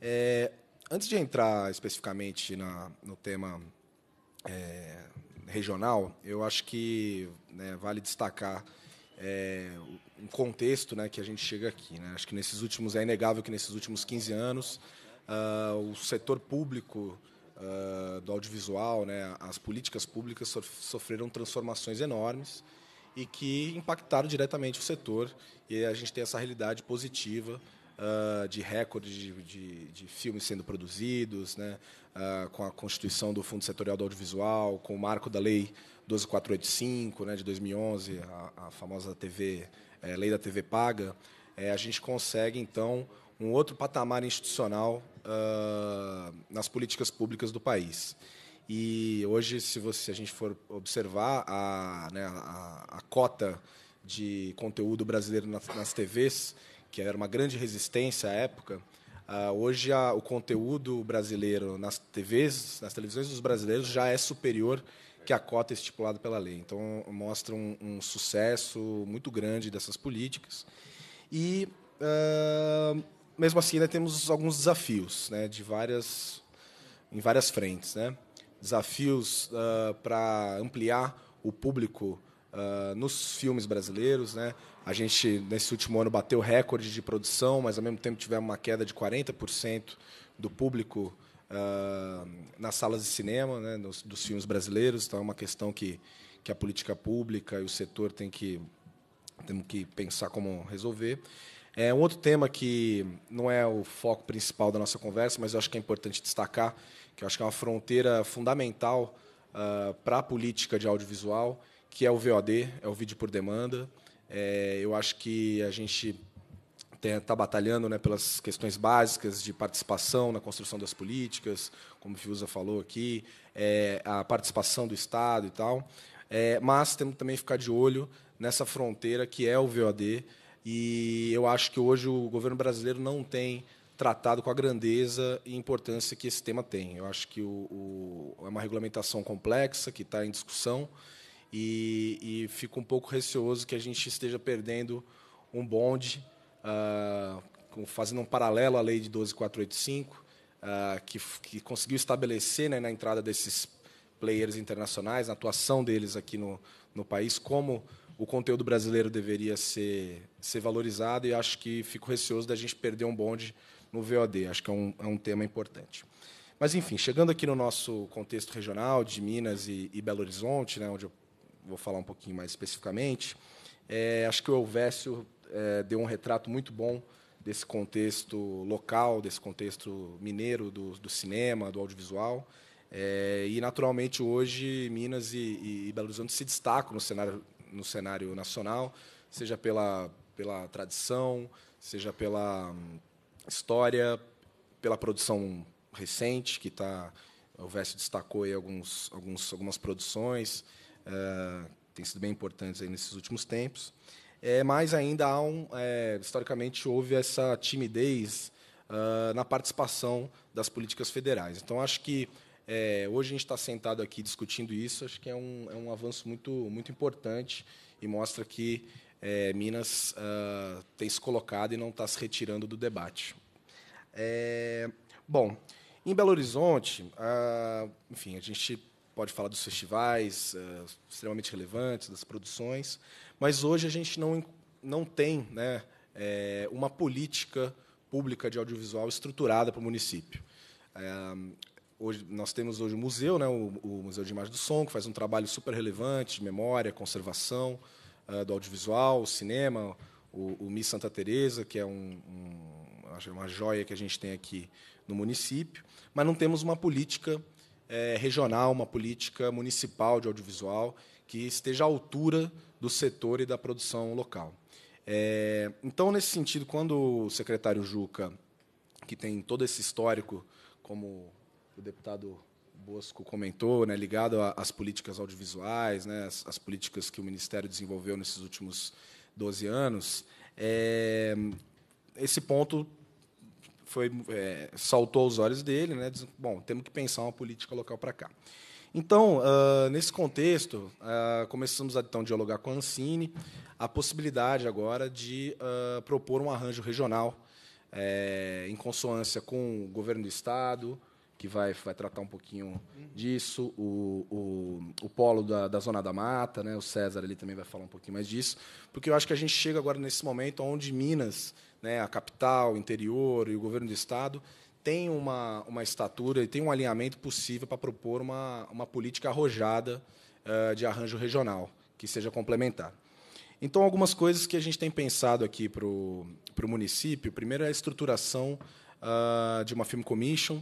É, antes de entrar especificamente na, no tema é, regional, eu acho que né, vale destacar é, um contexto né, que a gente chega aqui. Né? Acho que nesses últimos é inegável que nesses últimos 15 anos uh, o setor público uh, do audiovisual, né, as políticas públicas sofreram transformações enormes e que impactaram diretamente o setor. E a gente tem essa realidade positiva Uh, de recorde de, de, de, filmes sendo produzidos, né? Uh, com a constituição do Fundo Setorial do Audiovisual, com o marco da Lei 12485 né, de 2011, a, a famosa TV, é, eh, Lei da TV Paga, é, a gente consegue, então, um outro patamar institucional uh, nas políticas públicas do país. E hoje, se, você, se a gente for observar a, né, a, a, cota de conteúdo brasileiro nas, nas, TVs, que era uma grande resistência à época, uh, hoje a, o conteúdo brasileiro nas TVs, nas televisões dos brasileiros, já é superior que a cota estipulada pela lei. Então, mostra um, um sucesso muito grande dessas políticas. E uh, mesmo assim, ainda temos alguns desafios, né, de várias, em várias frentes, né? Desafios uh, ah, para ampliar o público uh, nos filmes brasileiros, né? A gente, nesse último ano, bateu recorde de produção, mas, ao mesmo tempo, tivemos uma queda de 40% do público uh, nas salas de cinema, né, dos, dos filmes brasileiros. Então, é uma questão que, que a política pública e o setor têm que, temos que pensar como resolver. É, um outro tema que não é o foco principal da nossa conversa, mas eu acho que é importante destacar, que eu acho que é uma fronteira fundamental uh, ah, para a política de audiovisual, que é o VOD, é o vídeo por demanda. É, eu acho que a gente está batalhando né, pelas questões básicas de participação na construção das políticas, como o Fiuza falou aqui, é, a participação do Estado e tal, é, mas temos também que ficar de olho nessa fronteira que é o VOD, e eu acho que hoje o governo brasileiro não tem tratado com a grandeza e importância que esse tema tem. Eu acho que o, o é uma regulamentação complexa que está em discussão e, e, fico um pouco receoso que a gente esteja perdendo um bonde, ah, fazendo um paralelo à lei de 12485, ah, que, que conseguiu estabelecer né, na entrada desses players internacionais, na atuação deles aqui no, no país, como o conteúdo brasileiro deveria ser, ser valorizado e acho que fico receoso da gente perder um bonde no VOD. Acho que é um, é um tema importante. Mas, enfim, chegando aqui no nosso contexto regional de Minas e, e Belo Horizonte, né, onde eu vou falar um pouquinho mais especificamente, é, acho que o Elvésio é, deu um retrato muito bom desse contexto local, desse contexto mineiro do, do cinema, do audiovisual. É, e, naturalmente, hoje, Minas e, e Belo Horizonte se destacam no cenário no cenário nacional, seja pela, pela tradição, seja pela hum, história, pela produção recente, que tá, O Veste destacou aí alguns, alguns, algumas produções, uh, tem sido bem importantes aí nesses últimos tempos. É, mas ainda há um, é, historicamente houve essa timidez uh, na participação das políticas federais. Então acho que é, hoje a gente está sentado aqui discutindo isso, acho que é um, é um avanço muito, muito importante e mostra que é, Minas uh, tem se colocado e não está se retirando do debate. É, bom, em Belo Horizonte, uh, enfim, a gente pode falar dos festivais uh, extremamente relevantes, das produções, mas hoje a gente não, não tem né, é, uma política pública de audiovisual estruturada para o município. É, Hoje, nós temos hoje o museu, né, o, o, Museu de Imagem do Som, que faz um trabalho super relevante de memória, conservação uh, do audiovisual, o cinema, o, o Miss Santa Teresa, que é um, um, é uma joia que a gente tem aqui no município, mas não temos uma política eh, regional, uma política municipal de audiovisual que esteja à altura do setor e da produção local. É, então, nesse sentido, quando o secretário Juca, que tem todo esse histórico como o deputado Bosco comentou, né, ligado às políticas audiovisuais, né, as, as políticas que o Ministério desenvolveu nesses últimos 12 anos, é, esse ponto foi é, saltou os olhos dele, né? Diz, bom, temos que pensar uma política local para cá. Então, uh, nesse contexto, uh, começamos a então, dialogar com a Ancine a possibilidade agora de uh, propor um arranjo regional é, em consonância com o governo do Estado, que vai, vai tratar um pouquinho disso, o, o, o polo da, da Zona da Mata, né? o César ali também vai falar um pouquinho mais disso, porque eu acho que a gente chega agora nesse momento onde Minas, né, a capital, o interior e o governo do Estado tem uma, uma estatura e tem um alinhamento possível para propor uma, uma política arrojada uh, de arranjo regional, que seja complementar. Então, algumas coisas que a gente tem pensado aqui para o município, primeiro é a estruturação uh, de uma Film Commission,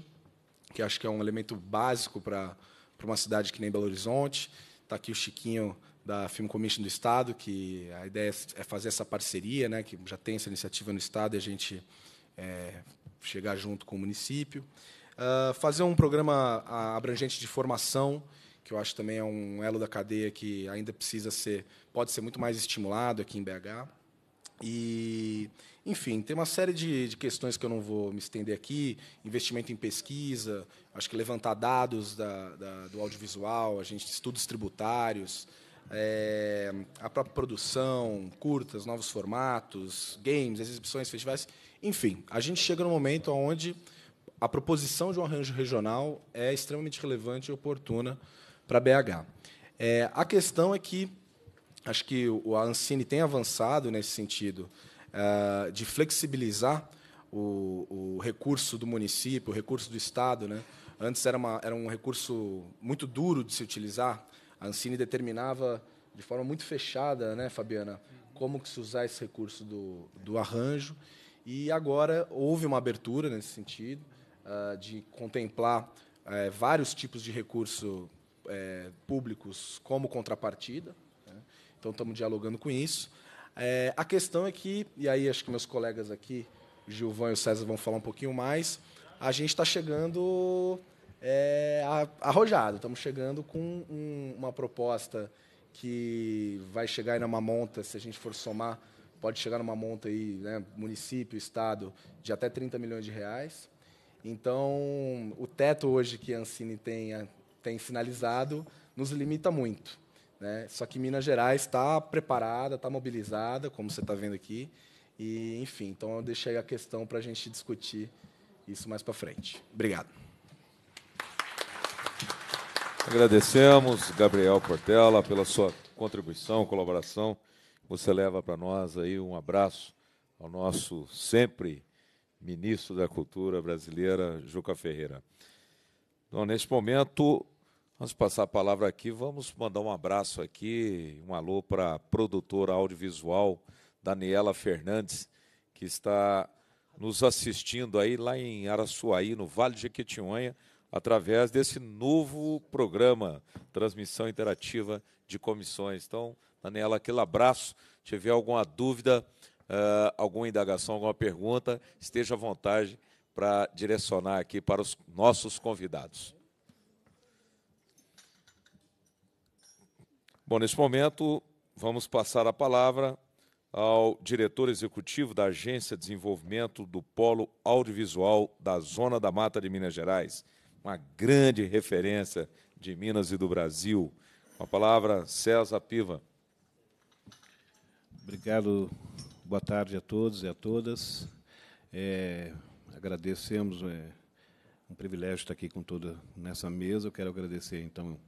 que acho que é um elemento básico para uma cidade que nem Belo Horizonte. Está aqui o Chiquinho da Film Commission do Estado, que a ideia é fazer essa parceria, né, que já tem essa iniciativa no Estado e a gente é, chegar junto com o município. Uh, fazer um programa ah, abrangente de formação, que eu acho também é um elo da cadeia que ainda precisa ser, pode ser muito mais estimulado aqui em BH. E, enfim, tem uma série de, de, questões que eu não vou me estender aqui: investimento em pesquisa, acho que levantar dados da, da, do audiovisual, a gente estudos tributários, é, a própria produção, curtas, novos formatos, games, exibições, festivais. Enfim, a gente chega num momento onde a proposição de um arranjo regional é extremamente relevante e oportuna para BH. É, eh, a questão é que acho que a Ancine tem avançado nesse sentido uh, de flexibilizar o, o, recurso do município, o recurso do Estado. Né? Antes era, uma, era um recurso muito duro de se utilizar. A Ancine determinava de forma muito fechada, né, Fabiana, como que se usar esse recurso do, do arranjo. E agora houve uma abertura nesse sentido uh, de contemplar uh, vários tipos de recurso públicos como contrapartida. Então, estamos dialogando com isso. É, a questão é que, e aí acho que meus colegas aqui, o Gilvão e o César, vão falar um pouquinho mais, a gente está chegando é, arrojado, estamos chegando com um, uma proposta que vai chegar aí numa monta, se a gente for somar, pode chegar numa monta aí, né, município, estado, de até 30 milhões de reais. Então, o teto hoje que a Ancine tem, tem sinalizado nos limita muito. Né? Só que Minas Gerais está preparada, está mobilizada, como você está vendo aqui. E, enfim, então eu deixei a questão para a gente discutir isso mais para frente. Obrigado. Agradecemos, Gabriel Portela, pela sua contribuição, colaboração. Você leva para nós aí um abraço ao nosso sempre ministro da Cultura brasileira, Juca Ferreira. Então, neste momento, Vamos passar a palavra aqui, vamos mandar um abraço aqui, um alô para a produtora audiovisual Daniela Fernandes, que está nos assistindo aí lá em Araçuaí, no Vale de Jequitinhonha, através desse novo programa, transmissão interativa de comissões. Então, Daniela, aquele abraço. Se tiver alguma dúvida, eh, alguma indagação, alguma pergunta, esteja à vontade para direcionar aqui para os nossos convidados. Bom, nesse momento, vamos passar a palavra ao diretor executivo da Agência de Desenvolvimento do Polo Audiovisual da Zona da Mata de Minas Gerais, uma grande referência de Minas e do Brasil. Uma a palavra, César Piva. Obrigado, boa tarde a todos e a todas. É, agradecemos, é um privilégio estar aqui com toda nessa mesa. Eu quero agradecer, então,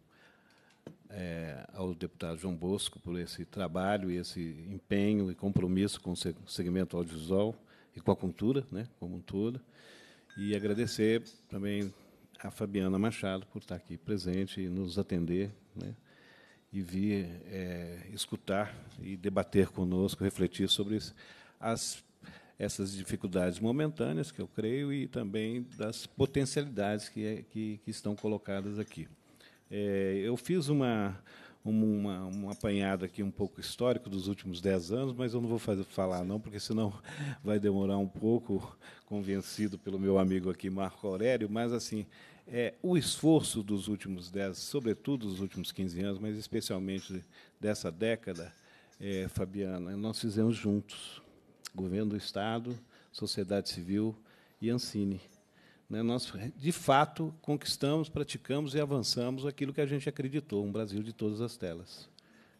é, ao deputado João Bosco por esse trabalho, esse empenho e compromisso com o segmento audiovisual e com a cultura, né, como um todo. E agradecer também a Fabiana Machado por estar aqui presente e nos atender, né, e vir é, escutar e debater conosco, refletir sobre as essas dificuldades momentâneas, que eu creio, e também das potencialidades que, é, que, que estão colocadas aqui. É, eu fiz uma, uma, uma apanhada aqui um pouco histórico dos últimos dez anos, mas eu não vou fazer, falar não, porque senão vai demorar um pouco, convencido pelo meu amigo aqui, Marco Aurélio, mas assim, é, o esforço dos últimos dez, sobretudo dos últimos 15 anos, mas especialmente dessa década, é, Fabiana, nós fizemos juntos, governo do Estado, sociedade civil e Ancine né, nós, de fato, conquistamos, praticamos e avançamos aquilo que a gente acreditou, um Brasil de todas as telas.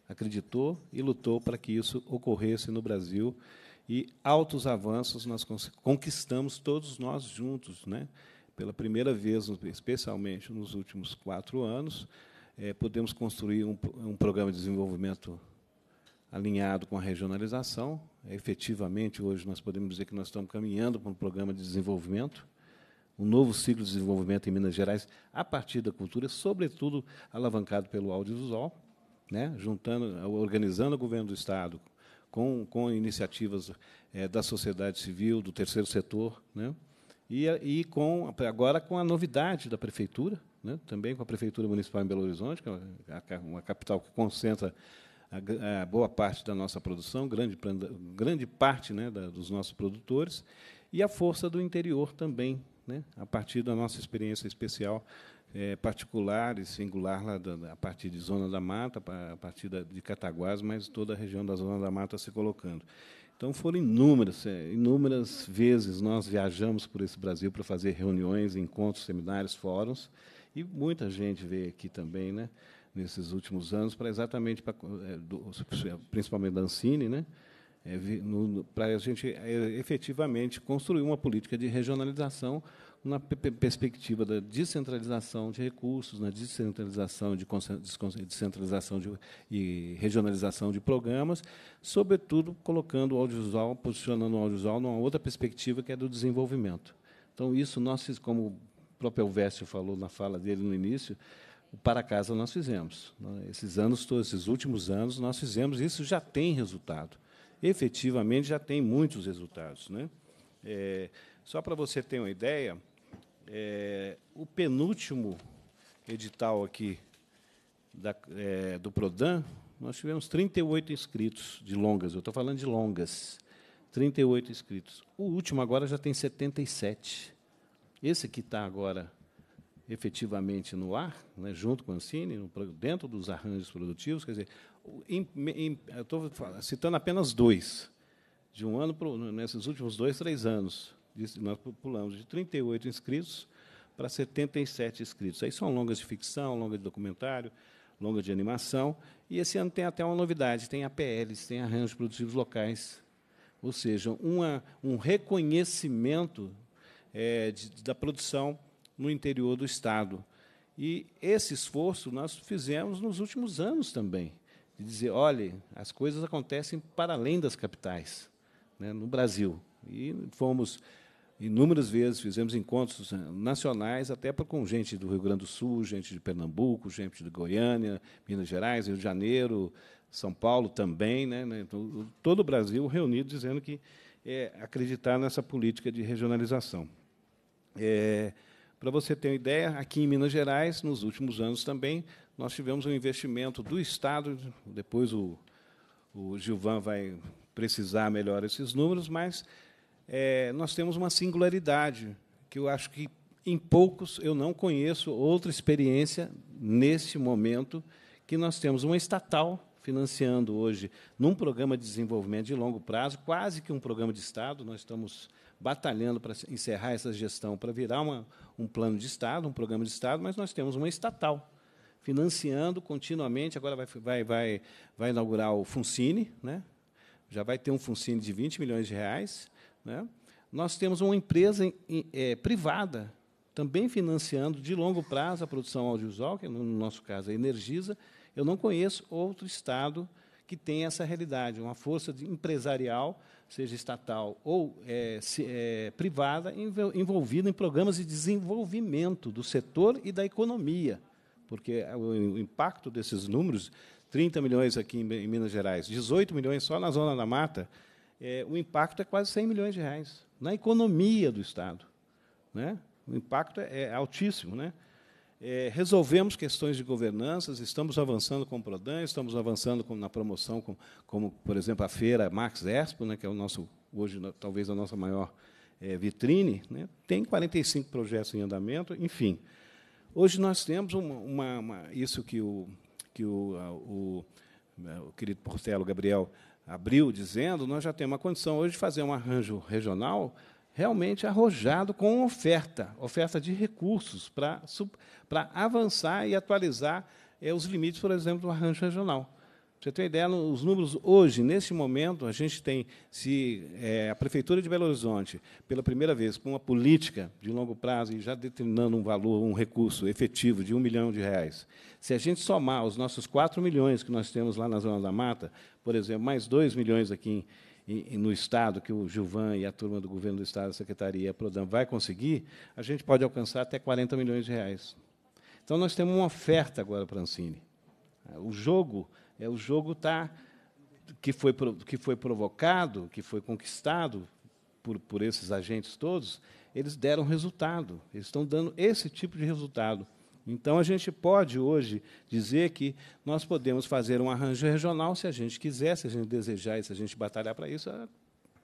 Acreditou e lutou para que isso ocorresse no Brasil e altos avanços nós conquistamos todos nós juntos, né? Pela primeira vez, especialmente nos últimos quatro anos, é, podemos construir um, um programa de desenvolvimento alinhado com a regionalização. É, efetivamente, hoje nós podemos dizer que nós estamos caminhando para um programa de desenvolvimento um novo ciclo de desenvolvimento em Minas Gerais a partir da cultura, sobretudo alavancado pelo audiovisual, né, juntando, organizando o governo do Estado com, com iniciativas é, da sociedade civil, do terceiro setor, né, e, e com, agora com a novidade da prefeitura, né, também com a prefeitura municipal em Belo Horizonte, que é uma capital que concentra a, a boa parte da nossa produção, grande, grande parte né, da, dos nossos produtores, e a força do interior também, né, a partir da nossa experiência especial é, particular e singular, lá da, a partir de Zona da Mata, a partir da, de Cataguás, mas toda a região da Zona da Mata se colocando. Então foram inúmeras, é, inúmeras vezes nós viajamos por esse Brasil para fazer reuniões, encontros, seminários, fóruns, e muita gente veio aqui também, né? Nesses últimos anos, para exatamente é, principalmente da Ancine, né? é, para a gente é, efetivamente construir uma política de regionalização na perspectiva da descentralização de recursos, na descentralização de descentralização de, e regionalização de programas, sobretudo colocando o audiovisual, posicionando o audiovisual numa outra perspectiva que é do desenvolvimento. Então isso nós, como o próprio Elvésio falou na fala dele no início, para casa nós fizemos. Né? Esses anos todos, esses últimos anos nós fizemos isso já tem resultado efetivamente já tem muitos resultados. Né? É, só para você ter uma ideia, é, o penúltimo edital aqui da, é, do Prodan, nós tivemos 38 inscritos de longas. Eu estou falando de longas. 38 inscritos. O último agora já tem 77. Esse que está agora efetivamente no ar, né, junto com a cine, dentro dos arranjos produtivos, quer dizer, estou citando apenas dois. De um ano, para, nesses últimos dois, três anos, nós pulamos de 38 inscritos para 77 inscritos. Aí são longas de ficção, longa de documentário, longa de animação. E esse ano tem até uma novidade: tem APLs, tem arranjos produtivos locais. Ou seja, uma, um reconhecimento é, de, da produção no interior do Estado. E esse esforço nós fizemos nos últimos anos também de dizer, olhe, as coisas acontecem para além das capitais, né, no Brasil. E fomos inúmeras vezes, fizemos encontros nacionais, até com gente do Rio Grande do Sul, gente de Pernambuco, gente de Goiânia, Minas Gerais, Rio de Janeiro, São Paulo também, né, né então, todo o Brasil reunido dizendo que é, acreditar nessa política de regionalização. É, para você ter uma ideia, aqui em Minas Gerais, nos últimos anos também, nós tivemos um investimento do Estado, depois o, o Gilvan vai precisar melhor esses números, mas é, nós temos uma singularidade, que eu acho que em poucos eu não conheço outra experiência nesse momento que nós temos uma estatal financiando hoje num programa de desenvolvimento de longo prazo, quase que um programa de Estado. Nós estamos batalhando para encerrar essa gestão para virar uma, um plano de Estado, um programa de Estado, mas nós temos uma estatal financiando continuamente. Agora vai, vai, vai, vai inaugurar o Funcine, né? já vai ter um Funcine de 20 milhões de reais. Né? Nós temos uma empresa em, em, é, privada também financiando de longo prazo a produção audiovisual, que no nosso caso é a Energisa. Eu não conheço outro Estado que tem essa realidade, uma força empresarial, seja estatal ou é, se, é, privada, envolvida em programas de desenvolvimento do setor e da economia porque o impacto desses números, 30 milhões aqui em Minas Gerais, 18 milhões só na zona da mata, é, o impacto é quase 100 milhões de reais na economia do Estado. Né? O impacto é, é, altíssimo. Né? É, resolvemos questões de governanças, estamos avançando com o Prodan, estamos avançando com, na promoção, com, como, por exemplo, a feira Max Expo, né, que é o nosso, hoje, no, talvez, a nossa maior é, vitrine. Né? Tem 45 projetos em andamento, enfim. Hoje nós temos uma, uma, uma isso que o, que o, o, o querido Portelo Gabriel abriu dizendo, nós já temos uma condição hoje de fazer um arranjo regional realmente arrojado com oferta, oferta de recursos para avançar e atualizar é, os limites, por exemplo, do arranjo regional você ter ideia, os números hoje, neste momento, a gente tem, se é, a Prefeitura de Belo Horizonte, pela primeira vez, com uma política de longo prazo e já determinando um valor, um recurso efetivo de um milhão de reais, se a gente somar os nossos 4 milhões que nós temos lá na Zona da Mata, por exemplo, mais 2 milhões aqui em, em, no Estado, que o Gilvan e a turma do Governo do Estado, a Secretaria, a Prodam, vai conseguir, a gente pode alcançar até 40 milhões de reais. Então, nós temos uma oferta agora para a Ancine. O jogo é, o jogo tá, que, foi, que foi provocado, que foi conquistado por, por esses agentes todos, eles deram resultado. Eles estão dando esse tipo de resultado. Então, a gente pode hoje dizer que nós podemos fazer um arranjo regional se a gente quiser, se a gente desejar se a gente batalhar para isso, é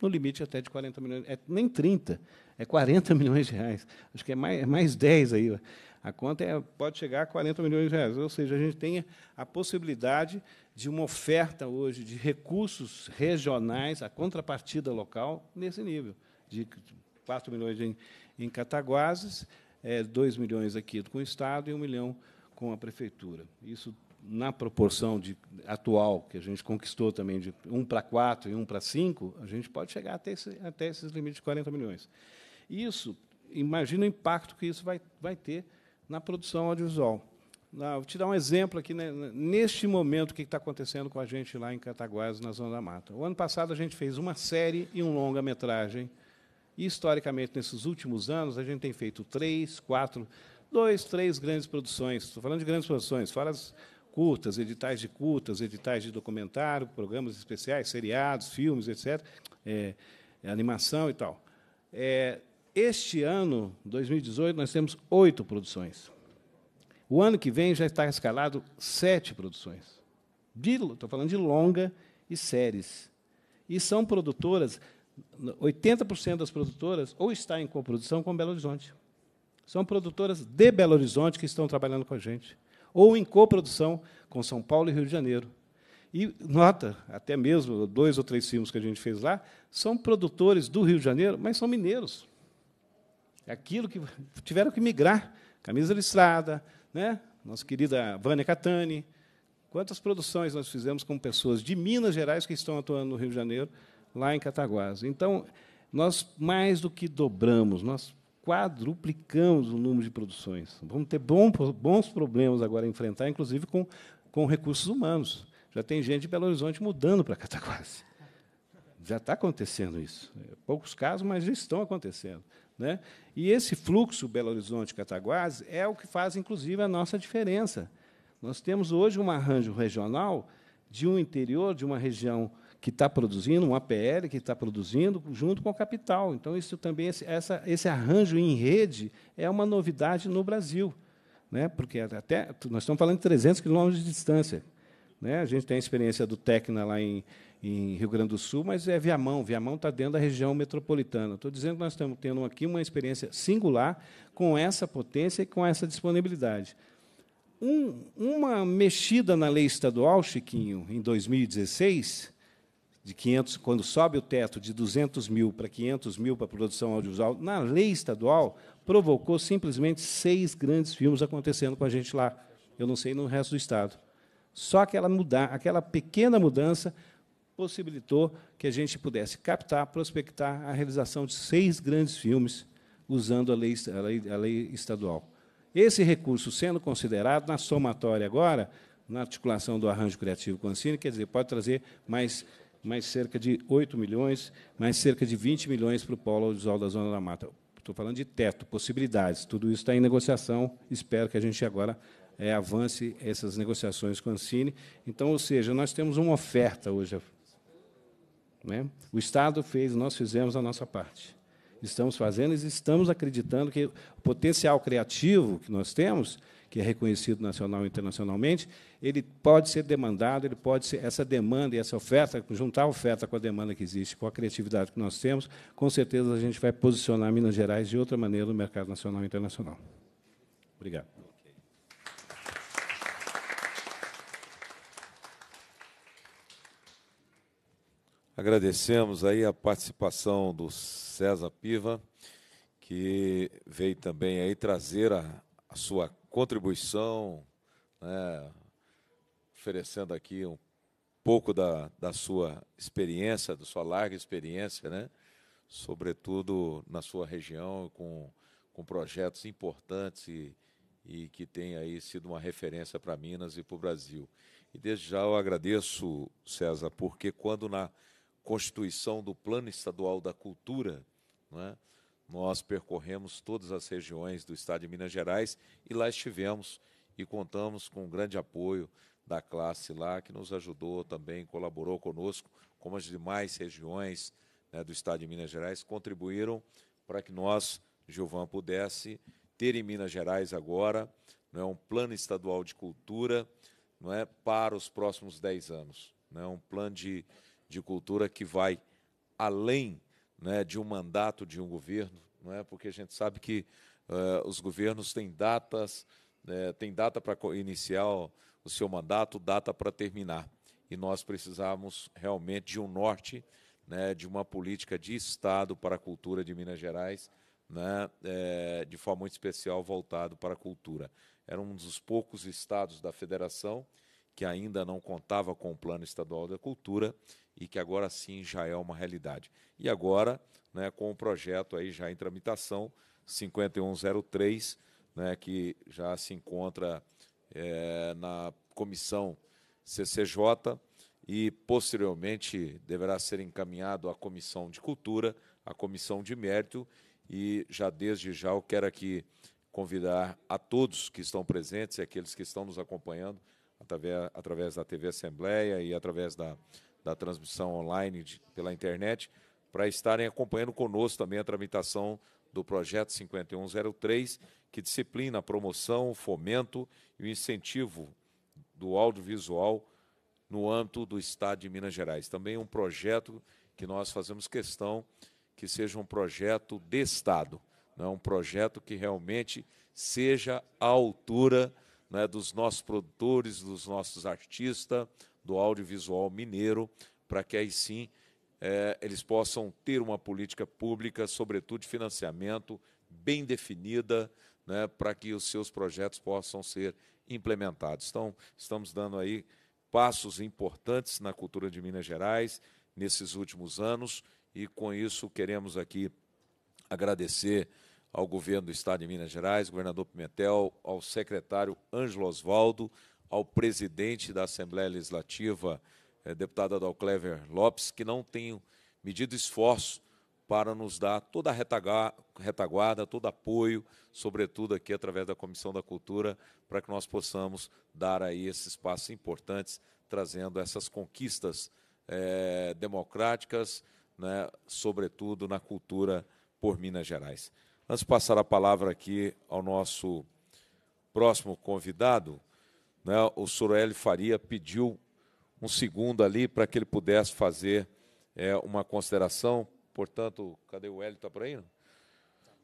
no limite até de 40 milhões, é, nem 30, é 40 milhões de reais. Acho que é mais, é mais 10 aí. A conta é, pode chegar a 40 milhões de reais. Ou seja, a gente tem a possibilidade de uma oferta hoje de recursos regionais, a contrapartida local, nesse nível, de 4 milhões em, em Cataguases, é, 2 milhões aqui com o Estado e 1 milhão com a Prefeitura. Isso na proporção de, atual, que a gente conquistou também de 1 para 4 e 1 para 5, a gente pode chegar até, esse, até esses limites de 40 milhões. Isso, imagina o impacto que isso vai, vai ter na produção audiovisual. Ah, vou te dar um exemplo aqui, né, neste momento, o que está acontecendo com a gente lá em Cataguases, na Zona da Mata. O ano passado, a gente fez uma série e um longa-metragem. E, historicamente, nesses últimos anos, a gente tem feito três, quatro, dois, três grandes produções. Estou falando de grandes produções, fora as curtas, editais de curtas, editais de documentário, programas especiais, seriados, filmes, etc., é, é, animação e tal. É, este ano, 2018, nós temos oito produções. O ano que vem já está escalado sete produções. Estou falando de longa e séries. E são produtoras, 80% das produtoras ou está em coprodução com Belo Horizonte. São produtoras de Belo Horizonte que estão trabalhando com a gente. Ou em coprodução com São Paulo e Rio de Janeiro. E nota, até mesmo dois ou três filmes que a gente fez lá, são produtores do Rio de Janeiro, mas são mineiros. É Aquilo que tiveram que migrar. Camisa listrada, né? nossa querida Vânia Catani. Quantas produções nós fizemos com pessoas de Minas Gerais que estão atuando no Rio de Janeiro, lá em Cataguases. Então, nós mais do que dobramos, nós quadruplicamos o número de produções. Vamos ter bom, bons problemas agora a enfrentar, inclusive com, com recursos humanos. Já tem gente de Belo Horizonte mudando para Cataguases. Já está acontecendo isso. É poucos casos, mas já estão acontecendo. Né? E esse fluxo Belo Horizonte-Cataguases é o que faz, inclusive, a nossa diferença. Nós temos hoje um arranjo regional de um interior, de uma região que está produzindo, um APL que está produzindo, junto com a capital. Então, isso também, esse, essa, esse arranjo em rede é uma novidade no Brasil. Né? Porque é até nós estamos falando de 300 quilômetros de distância. Né? A gente tem a experiência do Tecna lá em, em Rio Grande do Sul, mas é Viamão. Viamão está dentro da região metropolitana. Estou dizendo que nós estamos tendo aqui uma experiência singular com essa potência e com essa disponibilidade. Um, uma mexida na lei estadual, Chiquinho, em 2016, de 500, quando sobe o teto de 200 mil para 500 mil para produção audiovisual, na lei estadual, provocou simplesmente seis grandes filmes acontecendo com a gente lá. Eu não sei no resto do Estado. Só aquela, mudar, aquela pequena mudança possibilitou que a gente pudesse captar, prospectar a realização de seis grandes filmes usando a lei, a lei, a lei estadual. Esse recurso sendo considerado na somatória agora, na articulação do arranjo criativo com a Cine, quer dizer, pode trazer mais, mais cerca de 8 milhões, mais cerca de 20 milhões para o Polo Audiovisual da Zona da Mata. Estou falando de teto, possibilidades, tudo isso está em negociação, espero que a gente agora é, avance essas negociações com a Cine. Então, ou seja, nós temos uma oferta hoje né? O Estado fez, nós fizemos a nossa parte. Estamos fazendo e estamos acreditando que o potencial criativo que nós temos, que é reconhecido nacional e internacionalmente, ele pode ser demandado, ele pode ser essa demanda e essa oferta, juntar a oferta com a demanda que existe, com a criatividade que nós temos, com certeza a gente vai posicionar Minas Gerais de outra maneira no mercado nacional e internacional. Obrigado. Agradecemos aí a participação do César Piva, que veio também aí trazer a, a sua contribuição, né, oferecendo aqui um pouco da, da sua experiência, da sua larga experiência, né, sobretudo na sua região, com, com projetos importantes e, e que tem aí sido uma referência para Minas e para o Brasil. E desde já eu agradeço, César, porque quando na constituição do Plano Estadual da Cultura, é? nós percorremos todas as regiões do estado de Minas Gerais e lá estivemos e contamos com um grande apoio da classe lá, que nos ajudou também, colaborou conosco, como as demais regiões né, do estado de Minas Gerais contribuíram para que nós, Gilvan, pudesse ter em Minas Gerais agora é, um plano estadual de cultura não é, para os próximos 10 anos. É, um plano de de cultura que vai além né, de um mandato de um governo, não é? porque a gente sabe que uh, os governos têm datas, né, têm data para iniciar o seu mandato, data para terminar. E nós precisamos realmente de um norte, né, de uma política de Estado para a cultura de Minas Gerais, né, é, de forma muito especial voltado para a cultura. Era um dos poucos estados da federação que ainda não contava com o Plano Estadual da Cultura, e que agora sim já é uma realidade. E agora, né, com o projeto aí já em tramitação, 5103, né, que já se encontra é, na comissão CCJ e posteriormente deverá ser encaminhado à comissão de cultura, à comissão de mérito e já desde já eu quero aqui convidar a todos que estão presentes e aqueles que estão nos acompanhando através, através da TV Assembleia e através da, da transmissão online de, pela internet, para estarem acompanhando conosco também a tramitação do projeto 5103, que disciplina a promoção, o fomento e o incentivo do audiovisual no âmbito do Estado de Minas Gerais. Também um projeto que nós fazemos questão que seja um projeto de Estado, não é um projeto que realmente seja à altura né, dos nossos produtores, dos nossos artistas, do audiovisual mineiro, para que aí sim é, eles possam ter uma política pública, sobretudo de financiamento, bem definida, né, para que os seus projetos possam ser implementados. Então, estamos dando aí passos importantes na cultura de Minas Gerais nesses últimos anos e, com isso, queremos aqui agradecer ao governo do Estado de Minas Gerais, governador Pimentel, ao secretário Ângelo Osvaldo, ao presidente da Assembleia Legislativa, é, deputada Dalclever Lopes, que não tem medido esforço para nos dar toda a retaguarda, todo apoio, sobretudo aqui através da Comissão da Cultura, para que nós possamos dar aí esses passos importantes, trazendo essas conquistas é, democráticas, né, sobretudo na cultura por Minas Gerais. Antes de passar a palavra aqui ao nosso próximo convidado, né, o Suroeli Faria pediu um segundo ali para que ele pudesse fazer é, uma consideração. Portanto, cadê o Hélio? Está por aí?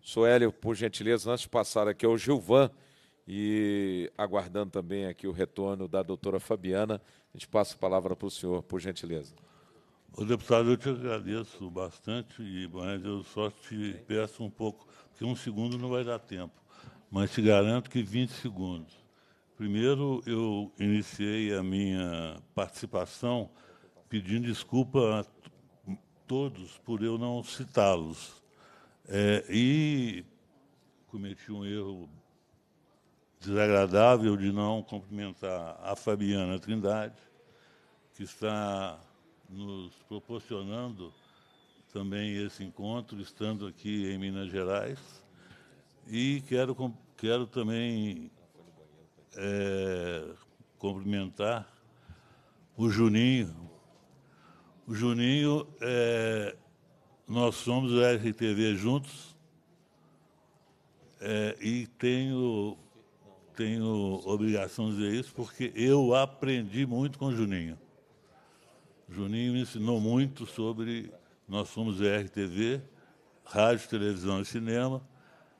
Sou Hélio, por gentileza, antes de passar aqui ao Gilvan e aguardando também aqui o retorno da doutora Fabiana, a gente passa a palavra para o senhor, por gentileza. Ô, deputado, eu te agradeço bastante e mas eu só te peço um pouco, porque um segundo não vai dar tempo, mas te garanto que 20 segundos. Primeiro, eu iniciei a minha participação pedindo desculpa a todos por eu não citá-los. É, e cometi um erro desagradável de não cumprimentar a Fabiana Trindade, que está nos proporcionando também esse encontro, estando aqui em Minas Gerais. E quero, quero também é, cumprimentar o Juninho. O Juninho, é, nós somos o RTV juntos é, e tenho, tenho obrigação de dizer isso porque eu aprendi muito com o Juninho. O Juninho me ensinou muito sobre. Nós somos o RTV, Rádio, Televisão e Cinema,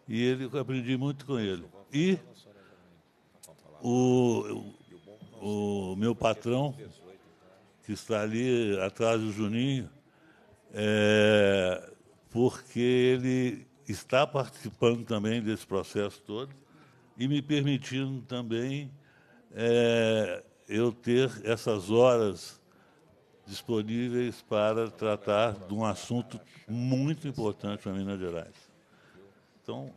e ele, eu aprendi muito com ele. E o, o, meu patrão, que está ali atrás do Juninho, é, porque ele está participando também desse processo todo e me permitindo também é, eu ter essas horas disponíveis para tratar de um assunto muito importante para Minas Gerais. Então,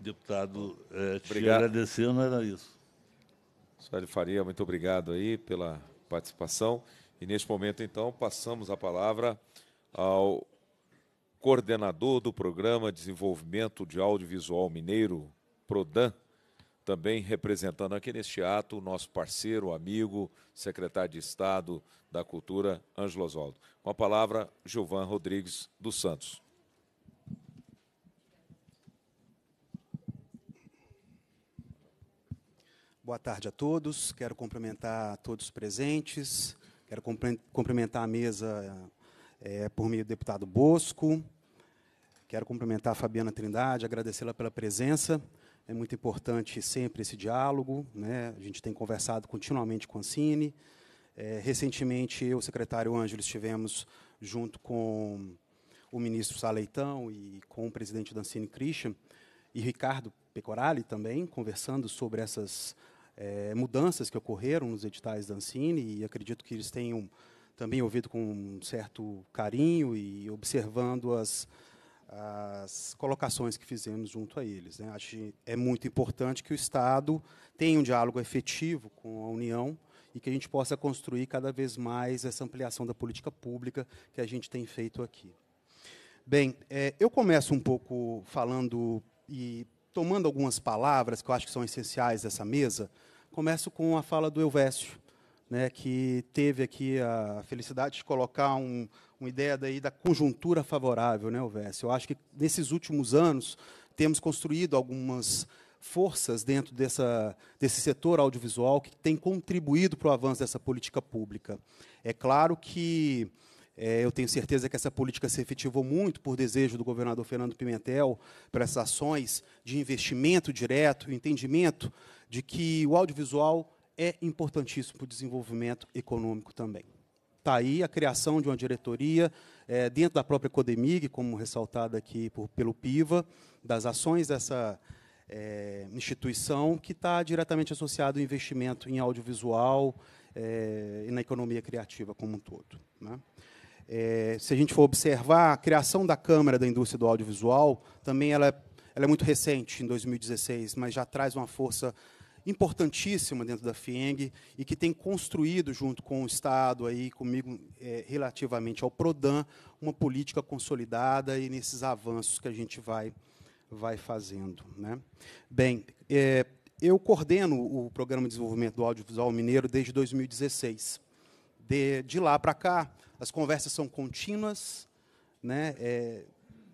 deputado, é, te Obrigado. agradecer, não era isso. Sueli Faria, muito obrigado aí pela participação. E neste momento, então, passamos a palavra ao coordenador do Programa Desenvolvimento de Audiovisual Mineiro, PRODAN, também representando aqui neste ato o nosso parceiro, amigo, secretário de Estado da Cultura, Ângelo Oswaldo. Com a palavra, Gilvan Rodrigues dos Santos. Boa tarde a todos. Quero cumprimentar todos os presentes. Quero cumprimentar a mesa é, por meio do deputado Bosco. Quero cumprimentar a Fabiana Trindade, agradecê-la pela presença. É muito importante sempre esse diálogo. Né? A gente tem conversado continuamente com a Cine. É, recentemente, eu, o secretário Ângelo, estivemos junto com o ministro Saleitão e com o presidente da Cine Christian e Ricardo Pecorali também, conversando sobre essas é, mudanças que ocorreram nos editais da Ancine, e acredito que eles tenham também ouvido com um certo carinho e observando as, as colocações que fizemos junto a eles. Né. Acho que é muito importante que o Estado tenha um diálogo efetivo com a União e que a gente possa construir cada vez mais essa ampliação da política pública que a gente tem feito aqui. Bem, é, eu começo um pouco falando e tomando algumas palavras que eu acho que são essenciais dessa mesa, Começo com a fala do Elvésio, né, que teve aqui a felicidade de colocar um, uma ideia daí da conjuntura favorável, né, Elvésio? Eu acho que nesses últimos anos temos construído algumas forças dentro dessa, desse setor audiovisual que tem contribuído para o avanço dessa política pública. É claro que é, eu tenho certeza que essa política se efetivou muito por desejo do governador Fernando Pimentel para essas ações de investimento direto, entendimento de que o audiovisual é importantíssimo para o desenvolvimento econômico também. Está aí a criação de uma diretoria é, dentro da própria Codemig, como ressaltada aqui por, pelo PIVA, das ações dessa é, instituição, que está diretamente associado ao investimento em audiovisual é, e na economia criativa como um todo. Né? É, se a gente for observar, a criação da Câmara da Indústria do Audiovisual também ela, é, ela é muito recente, em 2016, mas já traz uma força importantíssima dentro da FIENG e que tem construído, junto com o Estado, aí, comigo, é, relativamente ao PRODAN, uma política consolidada e nesses avanços que a gente vai, vai fazendo. Né? Bem, é, eu coordeno o Programa de Desenvolvimento do Audiovisual Mineiro desde 2016. De, de lá para cá, as conversas são contínuas, né? É,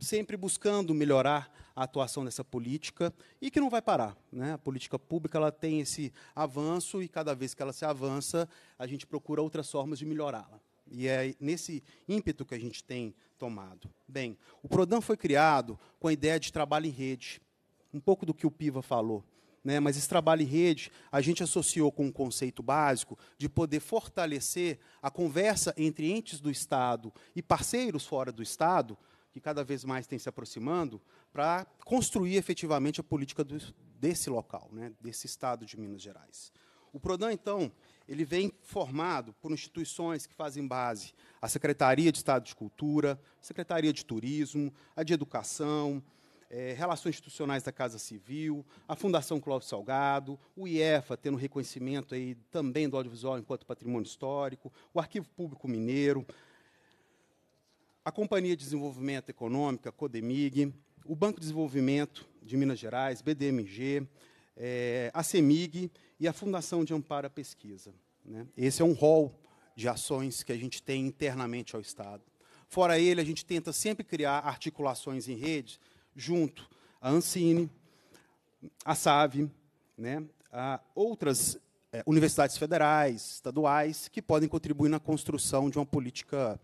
sempre buscando melhorar a atuação dessa política e que não vai parar. Né? A política pública ela tem esse avanço e cada vez que ela se avança, a gente procura outras formas de melhorá-la. E é nesse ímpeto que a gente tem tomado. Bem, o Prodam foi criado com a ideia de trabalho em rede, um pouco do que o Piva falou. Né? Mas esse trabalho em rede a gente associou com um conceito básico de poder fortalecer a conversa entre entes do Estado e parceiros fora do Estado que cada vez mais tem se aproximando, para construir efetivamente a política do, desse local, né, desse estado de Minas Gerais. O Prodan, então, ele vem formado por instituições que fazem base a Secretaria de Estado de Cultura, Secretaria de Turismo, a de Educação, é, Relações Institucionais da Casa Civil, a Fundação Cláudio Salgado, o IEFA, tendo reconhecimento aí também do audiovisual enquanto patrimônio histórico, o Arquivo Público Mineiro, a Companhia de Desenvolvimento Econômico, a CODEMIG, o Banco de Desenvolvimento de Minas Gerais, BDMG, é, a CEMIG e a Fundação de Amparo à Pesquisa. Né? Esse é um rol de ações que a gente tem internamente ao Estado. Fora ele, a gente tenta sempre criar articulações em rede junto à Ancine, à SAVE, né, a outras é, universidades federais, estaduais, que podem contribuir na construção de uma política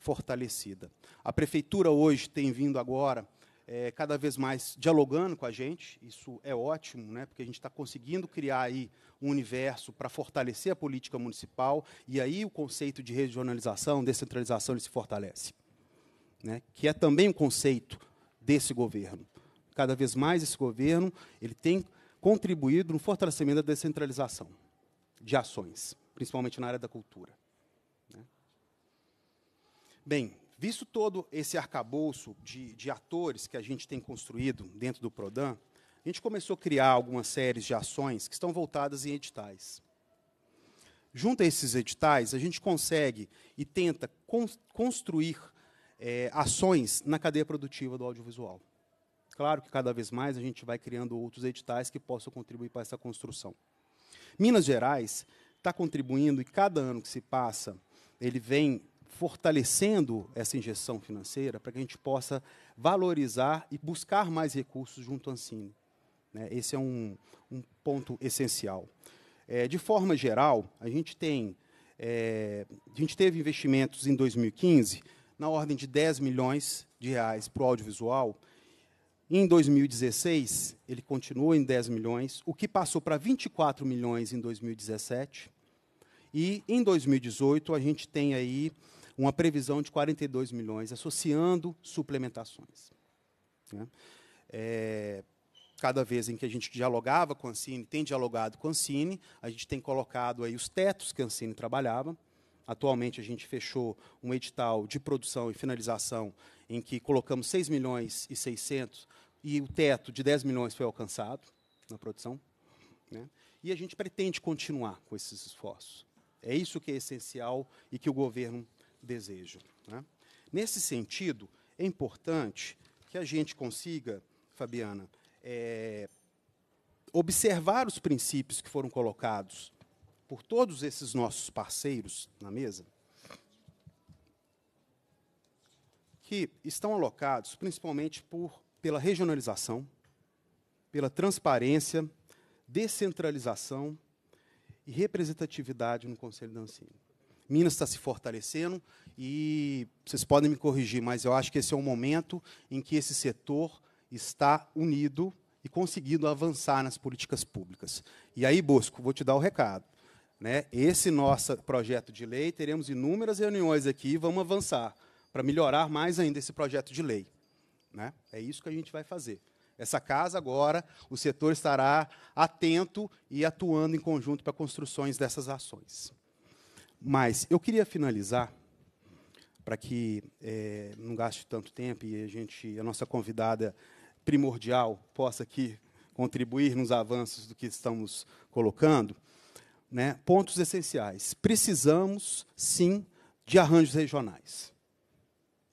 fortalecida. A prefeitura hoje tem vindo agora é, cada vez mais dialogando com a gente, isso é ótimo, né, porque a gente está conseguindo criar aí um universo para fortalecer a política municipal, e aí o conceito de regionalização, descentralização, ele se fortalece, né, que é também um conceito desse governo. Cada vez mais esse governo ele tem contribuído no fortalecimento da descentralização de ações, principalmente na área da cultura. Bem, visto todo esse arcabouço de, de atores que a gente tem construído dentro do Prodan, a gente começou a criar algumas séries de ações que estão voltadas em editais. Junto a esses editais, a gente consegue e tenta con construir é, ações na cadeia produtiva do audiovisual. Claro que cada vez mais a gente vai criando outros editais que possam contribuir para essa construção. Minas Gerais está contribuindo e cada ano que se passa ele vem fortalecendo essa injeção financeira para que a gente possa valorizar e buscar mais recursos junto ao Ancine. Né? Esse é um, um ponto essencial. É, de forma geral, a gente tem é, a gente teve investimentos em 2015 na ordem de 10 milhões de reais para o audiovisual. Em 2016, ele continuou em 10 milhões, o que passou para 24 milhões em 2017. E em 2018 a gente tem aí uma previsão de 42 milhões, associando suplementações. Né? É, cada vez em que a gente dialogava com a Cine, tem dialogado com a Cine, a gente tem colocado aí os tetos que a Cine trabalhava. Atualmente a gente fechou um edital de produção e finalização em que colocamos 6 milhões e 600 e o teto de 10 milhões foi alcançado na produção. Né? E a gente pretende continuar com esses esforços. É isso que é essencial e que o governo desejo. Né? Nesse sentido, é importante que a gente consiga, Fabiana, é, observar os princípios que foram colocados por todos esses nossos parceiros na mesa, que estão alocados principalmente por, pela regionalização, pela transparência, descentralização e representatividade no Conselho Dancino. Minas está se fortalecendo e vocês podem me corrigir, mas eu acho que esse é o momento em que esse setor está unido e conseguindo avançar nas políticas públicas. E aí, Bosco, vou te dar o recado. Né? Esse nosso projeto de lei, teremos inúmeras reuniões aqui, vamos avançar para melhorar mais ainda esse projeto de lei. Né? É isso que a gente vai fazer. Essa casa agora, o setor estará atento e atuando em conjunto para construções dessas ações. Mas eu queria finalizar, para que é, não gaste tanto tempo e a gente, a nossa convidada primordial, possa aqui contribuir nos avanços do que estamos colocando. Né? Pontos essenciais. Precisamos, sim, de arranjos regionais.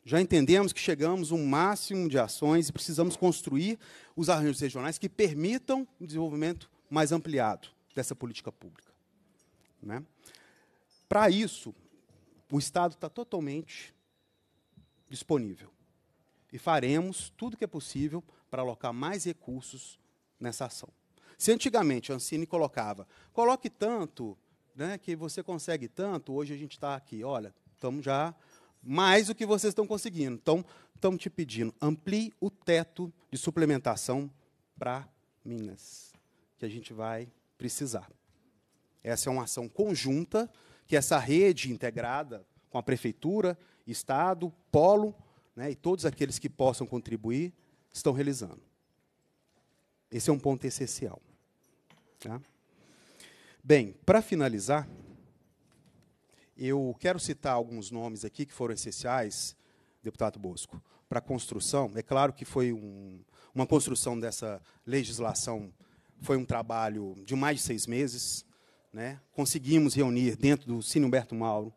Já entendemos que chegamos um máximo de ações e precisamos construir os arranjos regionais que permitam um desenvolvimento mais ampliado dessa política pública. Né? Para isso, o Estado está totalmente disponível. E faremos tudo o que é possível para alocar mais recursos nessa ação. Se antigamente a Ancine colocava, coloque tanto, né, que você consegue tanto, hoje a gente está aqui, olha, estamos já mais do que vocês estão conseguindo. Então, estamos te pedindo, amplie o teto de suplementação para Minas, que a gente vai precisar. Essa é uma ação conjunta que essa rede integrada com a prefeitura, Estado, Polo né, e todos aqueles que possam contribuir estão realizando. Esse é um ponto essencial. Tá? Bem, para finalizar, eu quero citar alguns nomes aqui que foram essenciais, deputado Bosco, para a construção. É claro que foi um, uma construção dessa legislação, foi um trabalho de mais de seis meses, né, conseguimos reunir dentro do Cine Humberto Mauro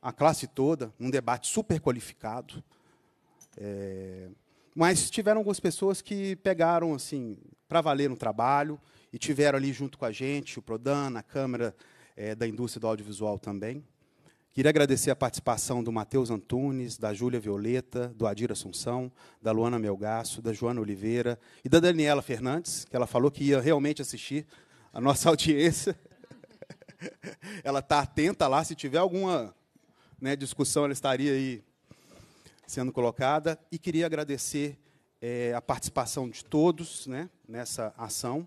a classe toda, num debate super qualificado. É, mas tiveram algumas pessoas que pegaram assim para valer no trabalho e tiveram ali junto com a gente o Prodan, a Câmara é, da Indústria do Audiovisual também. Queria agradecer a participação do Matheus Antunes, da Júlia Violeta, do Adir Assunção, da Luana Melgaço, da Joana Oliveira e da Daniela Fernandes, que ela falou que ia realmente assistir a nossa audiência. ela está atenta lá, se tiver alguma né, discussão, ela estaria aí sendo colocada. E queria agradecer é, a participação de todos né, nessa ação,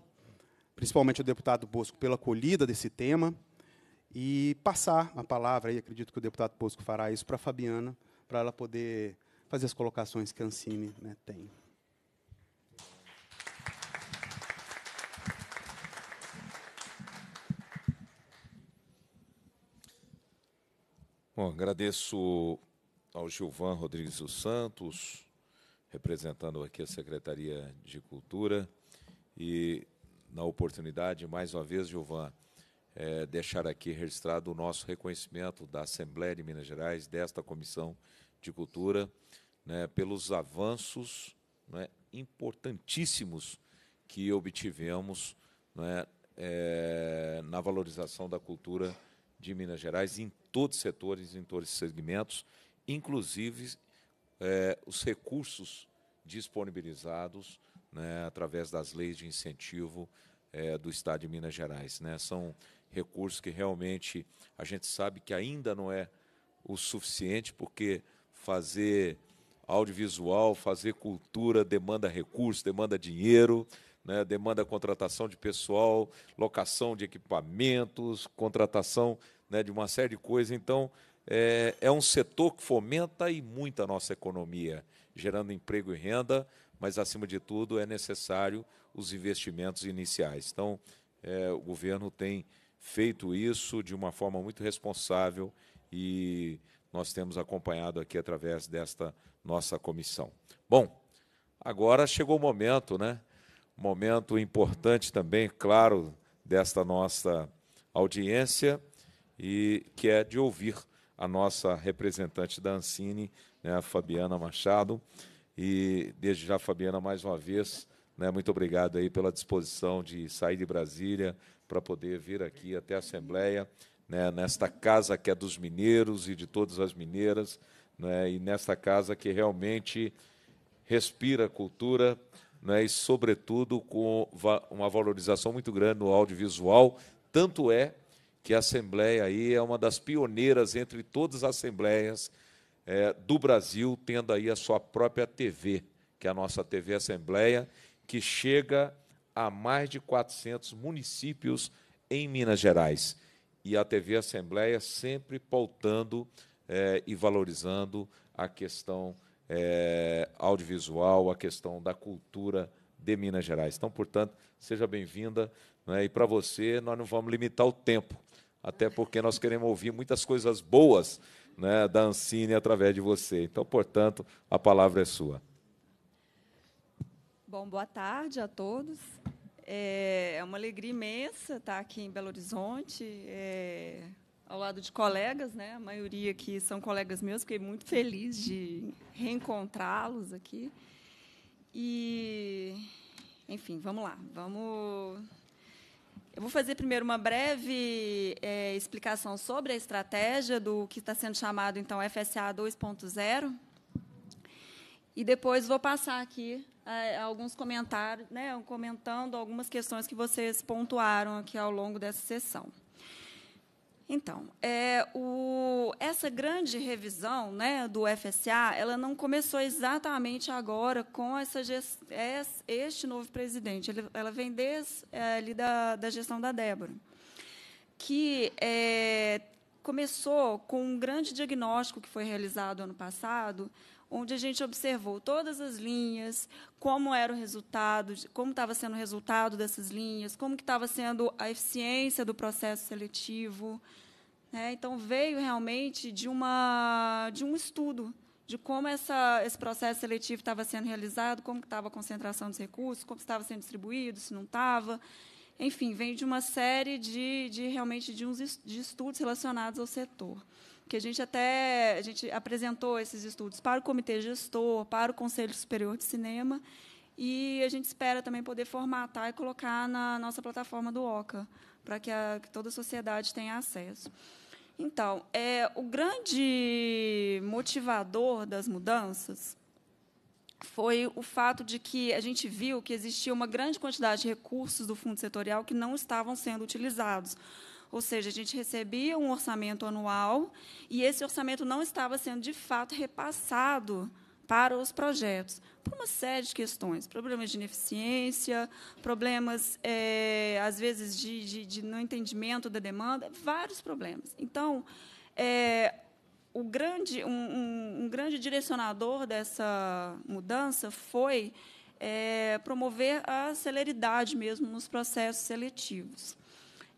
principalmente o deputado Bosco pela acolhida desse tema, e passar a palavra, e acredito que o deputado Bosco fará isso, para a Fabiana, para ela poder fazer as colocações que a Ancine né, tem. Bom, agradeço ao Gilvan Rodrigues dos Santos, representando aqui a Secretaria de Cultura, e na oportunidade, mais uma vez, Gilvan, é, deixar aqui registrado o nosso reconhecimento da Assembleia de Minas Gerais, desta Comissão de Cultura, né, pelos avanços né, importantíssimos que obtivemos né, é, na valorização da cultura de Minas Gerais em todos os setores, em todos os segmentos, inclusive é, os recursos disponibilizados né, através das leis de incentivo é, do Estado de Minas Gerais. Né? São recursos que realmente a gente sabe que ainda não é o suficiente, porque fazer audiovisual, fazer cultura demanda recurso, demanda dinheiro, né? demanda contratação de pessoal, locação de equipamentos, contratação né, de uma série de coisas. Então, é, é um setor que fomenta e muito a nossa economia, gerando emprego e renda, mas, acima de tudo, é necessário os investimentos iniciais. Então, é, o governo tem feito isso de uma forma muito responsável e nós temos acompanhado aqui através desta nossa comissão. Bom, agora chegou o momento, né? momento importante também, claro, desta nossa audiência, e que é de ouvir a nossa representante da Ancine, né, a Fabiana Machado. E desde já, Fabiana, mais uma vez, né, muito obrigado aí pela disposição de sair de Brasília para poder vir aqui até a Assembleia, né, nesta casa que é dos mineiros e de todas as mineiras, né, e nesta casa que realmente respira cultura, né, e, sobretudo, com uma valorização muito grande no audiovisual. Tanto é que a Assembleia aí é uma das pioneiras entre todas as assembleias é, do Brasil, tendo aí a sua própria TV, que é a nossa TV Assembleia, que chega a mais de 400 municípios em Minas Gerais. E a TV Assembleia sempre pautando é, e valorizando a questão é, audiovisual, a questão da cultura de Minas Gerais. Então, portanto, seja bem-vinda. Né? E para você, nós não vamos limitar o tempo, até porque nós queremos ouvir muitas coisas boas né, da Ancine através de você. Então, portanto, a palavra é sua. Bom, boa tarde a todos. É, é uma alegria imensa estar aqui em Belo Horizonte. É ao lado de colegas, né? A maioria aqui são colegas meus, fiquei muito feliz de reencontrá-los aqui. E, enfim, vamos lá, vamos. Eu vou fazer primeiro uma breve é, explicação sobre a estratégia do que está sendo chamado então FSA 2.0 e depois vou passar aqui é, alguns comentários, né, comentando algumas questões que vocês pontuaram aqui ao longo dessa sessão. Então, é, o, essa grande revisão né, do FSA, ela não começou exatamente agora com essa este novo presidente. Ele, ela vem desde é, ali da, da gestão da Débora, que é, começou com um grande diagnóstico que foi realizado ano passado onde a gente observou todas as linhas, como era o resultado, como estava sendo o resultado dessas linhas, como que estava sendo a eficiência do processo seletivo. Né? Então, veio realmente de, uma, de um estudo de como essa, esse processo seletivo estava sendo realizado, como estava a concentração dos recursos, como estava sendo distribuído, se não estava. Enfim, vem de uma série de, de realmente de, uns, de estudos relacionados ao setor que a gente até a gente apresentou esses estudos para o comitê gestor, para o Conselho Superior de Cinema, e a gente espera também poder formatar e colocar na nossa plataforma do OCA, para que, a, que toda a sociedade tenha acesso. Então, é, o grande motivador das mudanças foi o fato de que a gente viu que existia uma grande quantidade de recursos do fundo setorial que não estavam sendo utilizados ou seja, a gente recebia um orçamento anual e esse orçamento não estava sendo, de fato, repassado para os projetos, por uma série de questões, problemas de ineficiência, problemas, é, às vezes, de, de, de, não entendimento da demanda, vários problemas. Então, é, o grande, um, um, um, grande direcionador dessa mudança foi é, promover a celeridade mesmo nos processos seletivos.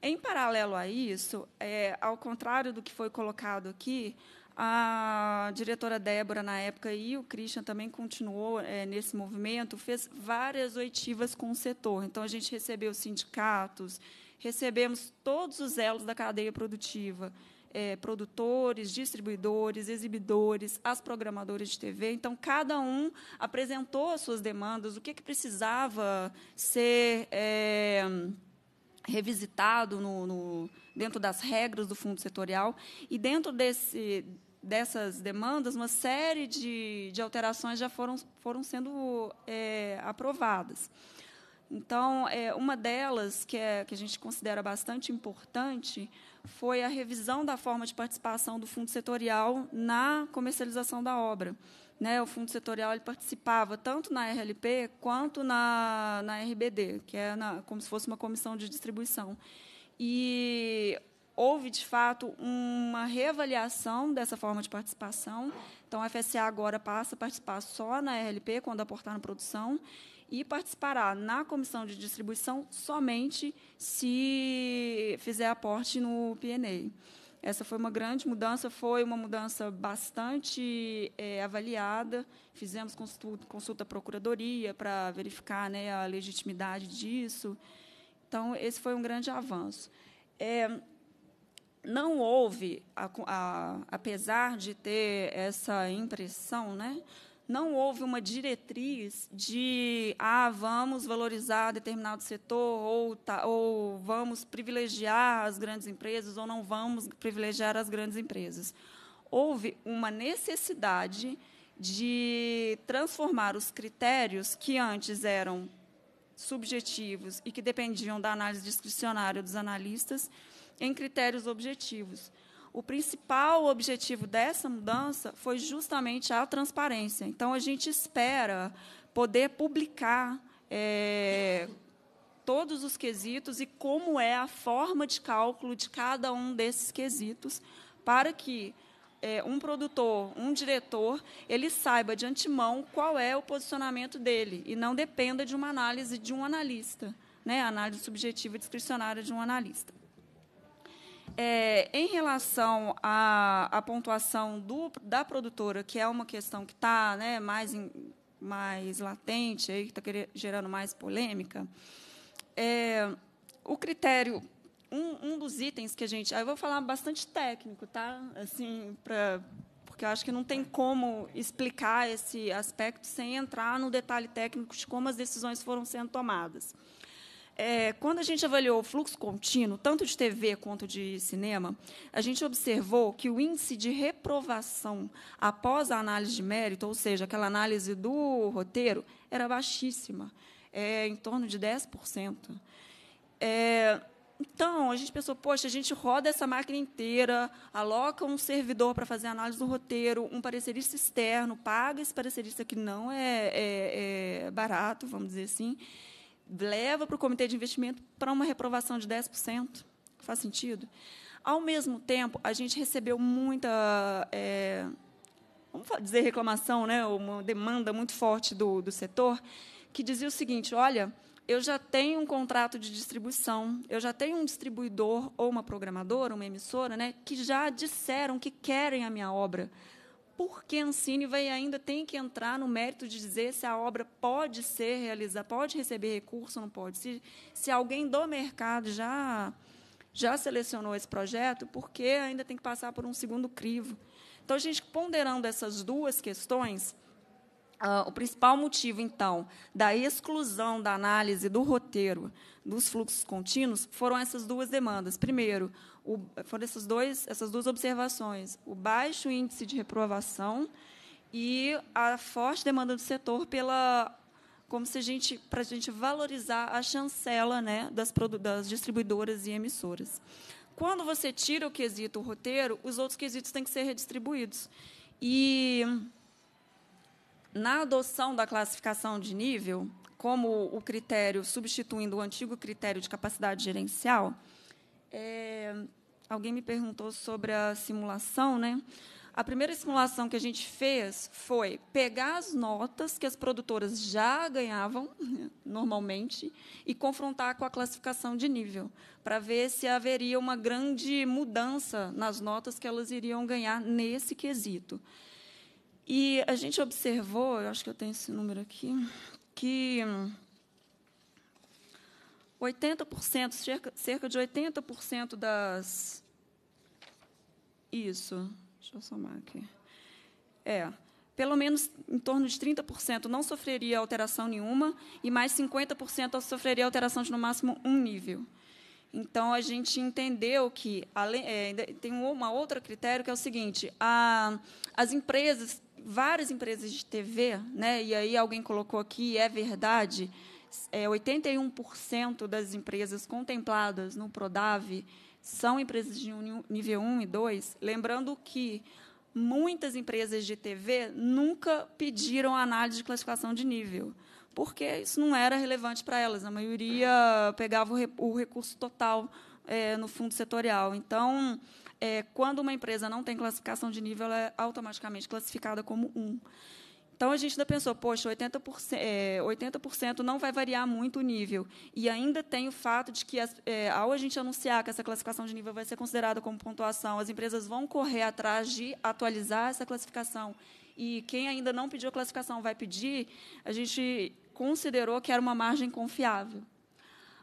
Em paralelo a isso, é, ao contrário do que foi colocado aqui, a diretora Débora, na época, e o Christian também continuou é, nesse movimento, fez várias oitivas com o setor. Então, a gente recebeu sindicatos, recebemos todos os elos da cadeia produtiva, é, produtores, distribuidores, exibidores, as programadoras de TV. Então, cada um apresentou as suas demandas, o que, é que precisava ser... É, revisitado no, no, dentro das regras do fundo setorial e dentro desse, dessas demandas uma série de, de alterações já foram, foram sendo é, aprovadas. Então, é, uma delas, que, é, que a gente considera bastante importante, foi a revisão da forma de participação do fundo setorial na comercialização da obra. Né, o fundo setorial ele participava tanto na RLP quanto na, na RBD, que é na, como se fosse uma comissão de distribuição. E houve, de fato, uma reavaliação dessa forma de participação. Então, a FSA agora passa a participar só na RLP, quando aportar na produção, e participará na comissão de distribuição somente se fizer aporte no PNA. Essa foi uma grande mudança, foi uma mudança bastante é, avaliada. Fizemos consulta, consulta à procuradoria para verificar né, a legitimidade disso. Então, esse foi um grande avanço. É, não houve, a, a, apesar de ter essa impressão, né, não houve uma diretriz de ah, vamos valorizar determinado setor ou, ou vamos privilegiar as grandes empresas ou não vamos privilegiar as grandes empresas. Houve uma necessidade de transformar os critérios que antes eram subjetivos e que dependiam da análise discricionária dos analistas em critérios objetivos. O principal objetivo dessa mudança foi justamente a transparência. Então, a gente espera poder publicar é, todos os quesitos e como é a forma de cálculo de cada um desses quesitos, para que é, um produtor, um diretor, ele saiba de antemão qual é o posicionamento dele e não dependa de uma análise de um analista, né? análise subjetiva e discricionária de um analista. É, em relação à, à pontuação do, da produtora, que é uma questão que está né, mais, mais latente, aí, que está gerando mais polêmica, é, o critério, um, um, dos itens que a gente. eu vou falar bastante técnico, tá? Assim, pra, porque eu acho que não tem como explicar esse aspecto sem entrar no detalhe técnico de como as decisões foram sendo tomadas. É, quando a gente avaliou o fluxo contínuo, tanto de TV quanto de cinema, a gente observou que o índice de reprovação após a análise de mérito, ou seja, aquela análise do roteiro, era baixíssima, é, em torno de 10%. É, então, a gente pensou, poxa, a gente roda essa máquina inteira, aloca um servidor para fazer análise do roteiro, um parecerista externo, paga esse parecerista que não é, é, é barato, vamos dizer assim, leva para o comitê de investimento para uma reprovação de 10%. Faz sentido? Ao mesmo tempo, a gente recebeu muita, é, vamos dizer, reclamação, né? uma demanda muito forte do, do setor, que dizia o seguinte: olha, eu já tenho um contrato de distribuição, eu já tenho um distribuidor ou uma programadora, uma emissora, né, que já disseram que querem a minha obra por que Ancine vai ainda tem que entrar no mérito de dizer se a obra pode ser realizada, pode receber recurso ou não pode? Se, se alguém do mercado já já selecionou esse projeto, por que ainda tem que passar por um segundo crivo? Então, a gente ponderando essas duas questões, Uh, o principal motivo, então, da exclusão da análise do roteiro dos fluxos contínuos foram essas duas demandas. Primeiro, o, foram essas dois, essas duas observações: o baixo índice de reprovação e a forte demanda do setor pela como se a gente para a gente valorizar a chancela né, das, das distribuidoras e emissoras. Quando você tira o quesito o roteiro, os outros quesitos têm que ser redistribuídos. E na adoção da classificação de nível, como o critério substituindo o antigo critério de capacidade gerencial, é, alguém me perguntou sobre a simulação, né? A primeira simulação que a gente fez foi pegar as notas que as produtoras já ganhavam normalmente e confrontar com a classificação de nível, para ver se haveria uma grande mudança nas notas que elas iriam ganhar nesse quesito. E a gente observou, eu acho que eu tenho esse número aqui, que 80%, cerca, de 80% das. Isso, deixa eu somar aqui. É, pelo menos em torno de 30% não sofreria alteração nenhuma e mais 50% sofreria alteração de no máximo um nível. Então a gente entendeu que além, é, tem um uma outra critério que é o seguinte: a, as empresas várias empresas de TV, né? E aí alguém colocou aqui, é verdade, é, 81% das empresas contempladas no Prodav são empresas de nível 1 e 2, lembrando que muitas empresas de TV nunca pediram análise de classificação de nível, porque isso não era relevante para elas. A maioria pegava o, recurso total é, no fundo setorial. Então, é, quando uma empresa não tem classificação de nível, ela é automaticamente classificada como 1. Então, a gente ainda pensou, poxa, 80%, é, 80% não vai variar muito o nível. E ainda tem o fato de que, é, ao a gente anunciar que essa classificação de nível vai ser considerada como pontuação, as empresas vão correr atrás de atualizar essa classificação. E quem ainda não pediu a classificação vai pedir, a gente considerou que era uma margem confiável.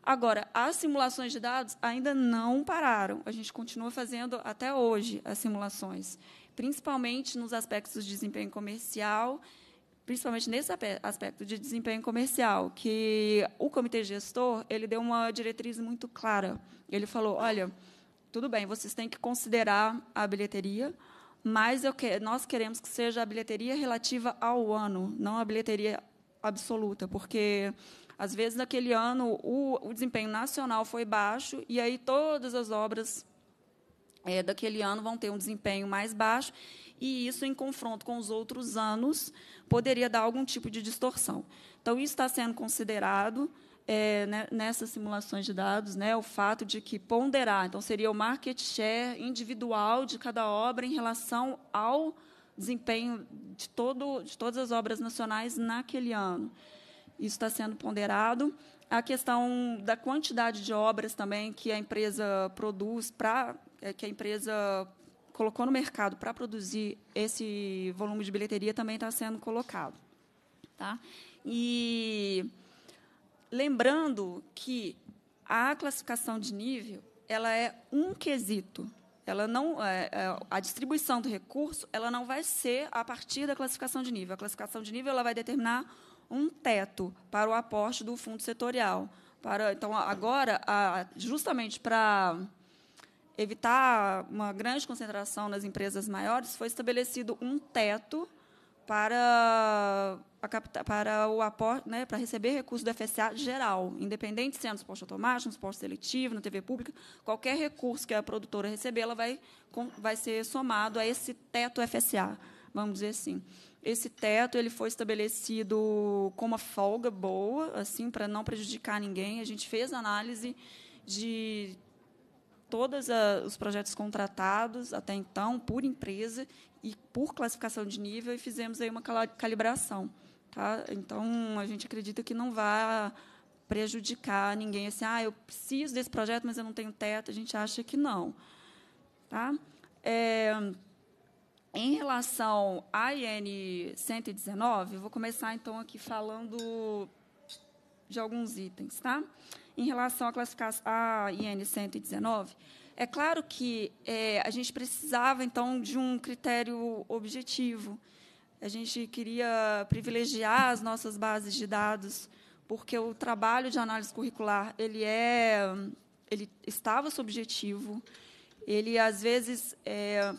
Agora, as simulações de dados ainda não pararam. A gente continua fazendo até hoje as simulações, principalmente nos aspectos de desempenho comercial, principalmente nesse aspecto de desempenho comercial, que o comitê gestor ele deu uma diretriz muito clara. Ele falou: olha, tudo bem, vocês têm que considerar a bilheteria, mas que, nós queremos que seja a bilheteria relativa ao ano, não a bilheteria absoluta, porque às vezes, naquele ano, o, o desempenho nacional foi baixo, e aí todas as obras é, daquele ano vão ter um desempenho mais baixo, e isso, em confronto com os outros anos, poderia dar algum tipo de distorção. Então, isso está sendo considerado é, né, nessas simulações de dados, né, o fato de que ponderar, então, seria o market share individual de cada obra em relação ao desempenho de, todo, de todas as obras nacionais naquele ano. Isso está sendo ponderado. A questão da quantidade de obras também que a empresa produz, pra, é, que a empresa colocou no mercado para produzir esse volume de bilheteria também está sendo colocado. Tá? E lembrando que a classificação de nível ela é um quesito. Ela não, é, é, a distribuição do recurso ela não vai ser a partir da classificação de nível. A classificação de nível ela vai determinar um teto para o aporte do fundo setorial. Para, então, agora, justamente para evitar uma grande concentração nas empresas maiores, foi estabelecido um teto para, a, para o aporte, né, para receber recursos do FSA geral, independente se é no suporte automático, no suporte seletivo, na TV pública, qualquer recurso que a produtora receber, ela vai, vai ser somado a esse teto FSA, vamos dizer assim. Esse teto ele foi estabelecido com uma folga boa, assim, para não prejudicar ninguém. A gente fez análise de todos os projetos contratados até então por empresa e por classificação de nível e fizemos aí uma calibração, tá? Então a gente acredita que não vai prejudicar ninguém assim, ah, eu preciso desse projeto, mas eu não tenho teto. A gente acha que não, tá? É, em relação à IN 119, vou começar então aqui falando de alguns itens, tá? Em relação à classificação à IN 119, é claro que é, a gente precisava então de um critério objetivo. A gente queria privilegiar as nossas bases de dados, porque o trabalho de análise curricular ele é, ele estava subjetivo. Ele às vezes é,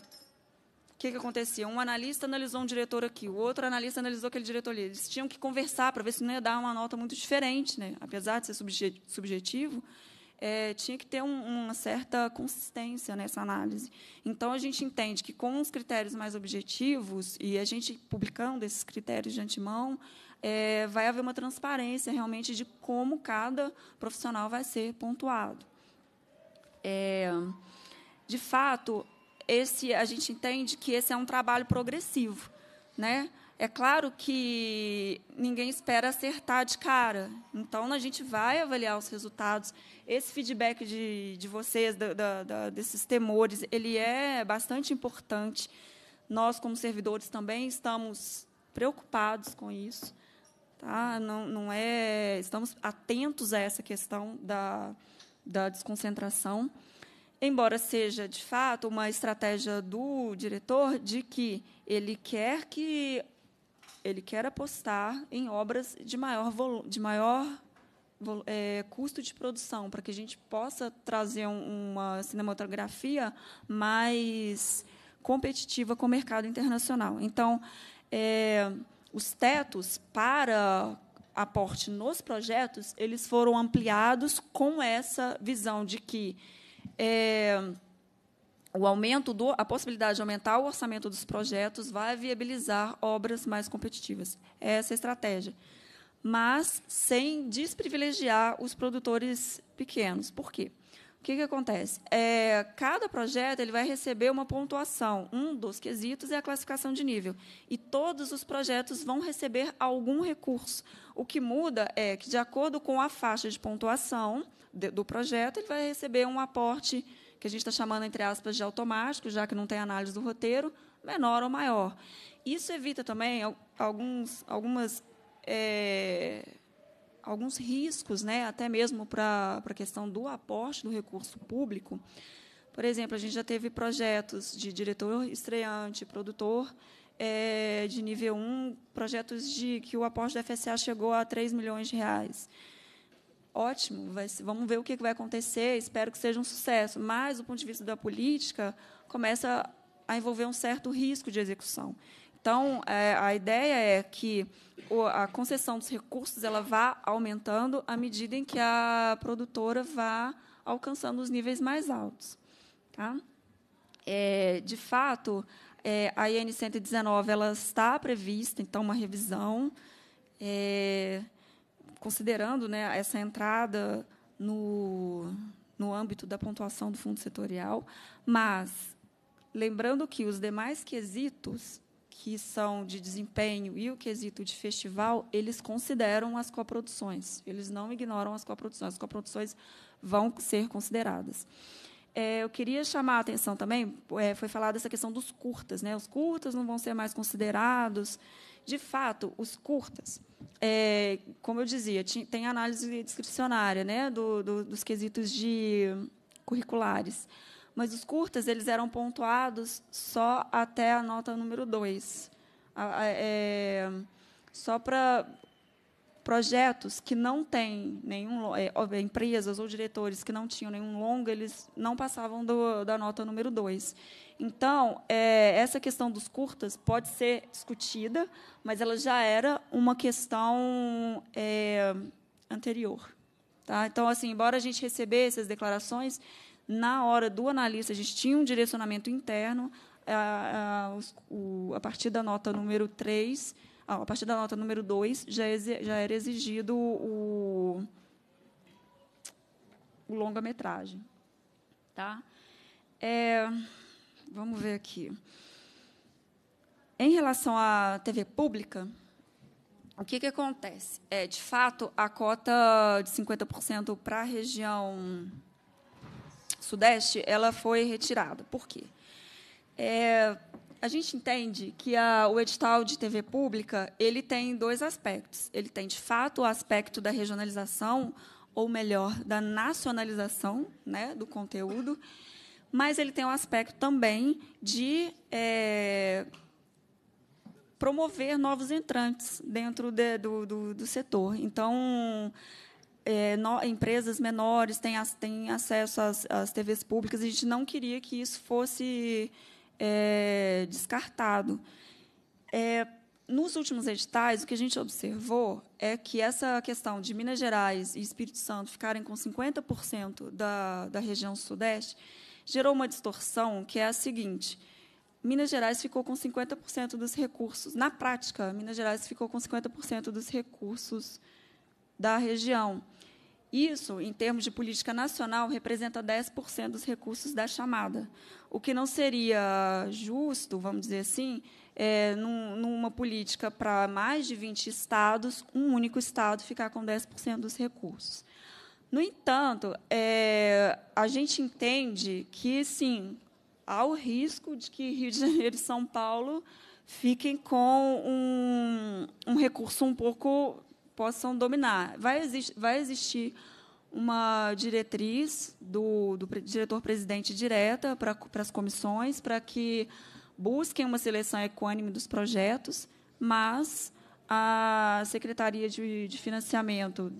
que, que acontecia? Um analista analisou um diretor aqui, o outro analista analisou aquele diretor ali. Eles tinham que conversar para ver se não ia dar uma nota muito diferente, né? apesar de ser subjetivo. É, tinha que ter um, uma certa consistência nessa análise. Então, a gente entende que, com os critérios mais objetivos, e a gente publicando esses critérios de antemão, é, vai haver uma transparência realmente de como cada profissional vai ser pontuado. É, de fato, esse a gente entende que esse é um trabalho progressivo, né? É claro que ninguém espera acertar de cara, então a gente vai avaliar os resultados. Esse feedback de, de vocês, da, da, desses temores, ele é bastante importante. Nós, como servidores, também estamos preocupados com isso. Tá? Não, não é, estamos atentos a essa questão da, da desconcentração embora seja de fato uma estratégia do diretor de que ele quer que ele quer apostar em obras de maior de maior é, custo de produção para que a gente possa trazer um, uma cinematografia mais competitiva com o mercado internacional. Então, é, os tetos para aporte nos projetos eles foram ampliados com essa visão de que é, o aumento do, a possibilidade de aumentar o orçamento dos projetos vai viabilizar obras mais competitivas. É essa é a estratégia. Mas sem desprivilegiar os produtores pequenos. Por quê? O que, que acontece? É, cada projeto ele vai receber uma pontuação. Um dos quesitos é a classificação de nível. E todos os projetos vão receber algum recurso. O que muda é que, de acordo com a faixa de pontuação, do projeto, ele vai receber um aporte que a gente está chamando, entre aspas, de automático, já que não tem análise do roteiro, menor ou maior. Isso evita também alguns, algumas, é, alguns riscos, né, até mesmo para a questão do aporte do recurso público. Por exemplo, a gente já teve projetos de diretor estreante, produtor é, de nível 1, projetos de que o aporte da FSA chegou a 3 milhões de reais ótimo, vai, vamos ver o que vai acontecer, espero que seja um sucesso. Mas, do ponto de vista da política, começa a envolver um certo risco de execução. Então, é, a ideia é que a concessão dos recursos ela vá aumentando à medida em que a produtora vá alcançando os níveis mais altos. Tá? É, de fato, é, a IN 119 ela está prevista, então, uma revisão. É, considerando né, essa entrada no, no âmbito da pontuação do fundo setorial, mas lembrando que os demais quesitos, que são de desempenho e o quesito de festival, eles consideram as coproduções, eles não ignoram as coproduções, as coproduções vão ser consideradas. É, eu queria chamar a atenção também, é, foi falada essa questão dos curtas, né? os curtas não vão ser mais considerados, de fato, os curtas, é, como eu dizia, tem análise discricionária né, do, do, dos quesitos de curriculares, mas os curtas eles eram pontuados só até a nota número 2. É, só para projetos que não têm nenhum eh, empresas ou diretores que não tinham nenhum longo, eles não passavam do, da nota número 2. Então, é, essa questão dos curtas pode ser discutida, mas ela já era uma questão é, anterior. Tá? Então, assim, embora a gente recebesse as declarações, na hora do analista, a gente tinha um direcionamento interno, a, a, a partir da nota número 3, a partir da nota número 2, já, já era exigido o, o longa-metragem. Tá? É, vamos ver aqui. Em relação à TV pública, o que, que acontece? É, de fato, a cota de 50% para a região sudeste ela foi retirada. Por quê? É, a gente entende que a, o edital de TV pública ele tem dois aspectos. Ele tem, de fato, o aspecto da regionalização, ou melhor, da nacionalização né, do conteúdo, mas ele tem um aspecto também de é, promover novos entrantes dentro de, do, do, do, setor. Então, é, no, empresas menores têm, têm acesso às, às TVs públicas. A gente não queria que isso fosse é, descartado. É, nos últimos editais, o que a gente observou é que essa questão de Minas Gerais e Espírito Santo ficarem com 50% da, da região sudeste gerou uma distorção que é a seguinte. Minas Gerais ficou com 50% dos recursos. Na prática, Minas Gerais ficou com 50% dos recursos da região. Isso, em termos de política nacional, representa 10% dos recursos da chamada, o que não seria justo, vamos dizer assim, é, num, numa política para mais de 20 estados, um único estado ficar com 10% dos recursos. No entanto, é, a gente entende que, sim, há o risco de que Rio de Janeiro e São Paulo fiquem com um, um recurso um pouco possam dominar. Vai, vai existir uma diretriz do, do diretor-presidente direta para, para as comissões, para que busquem uma seleção equânime dos projetos, mas a Secretaria de, de Financiamento,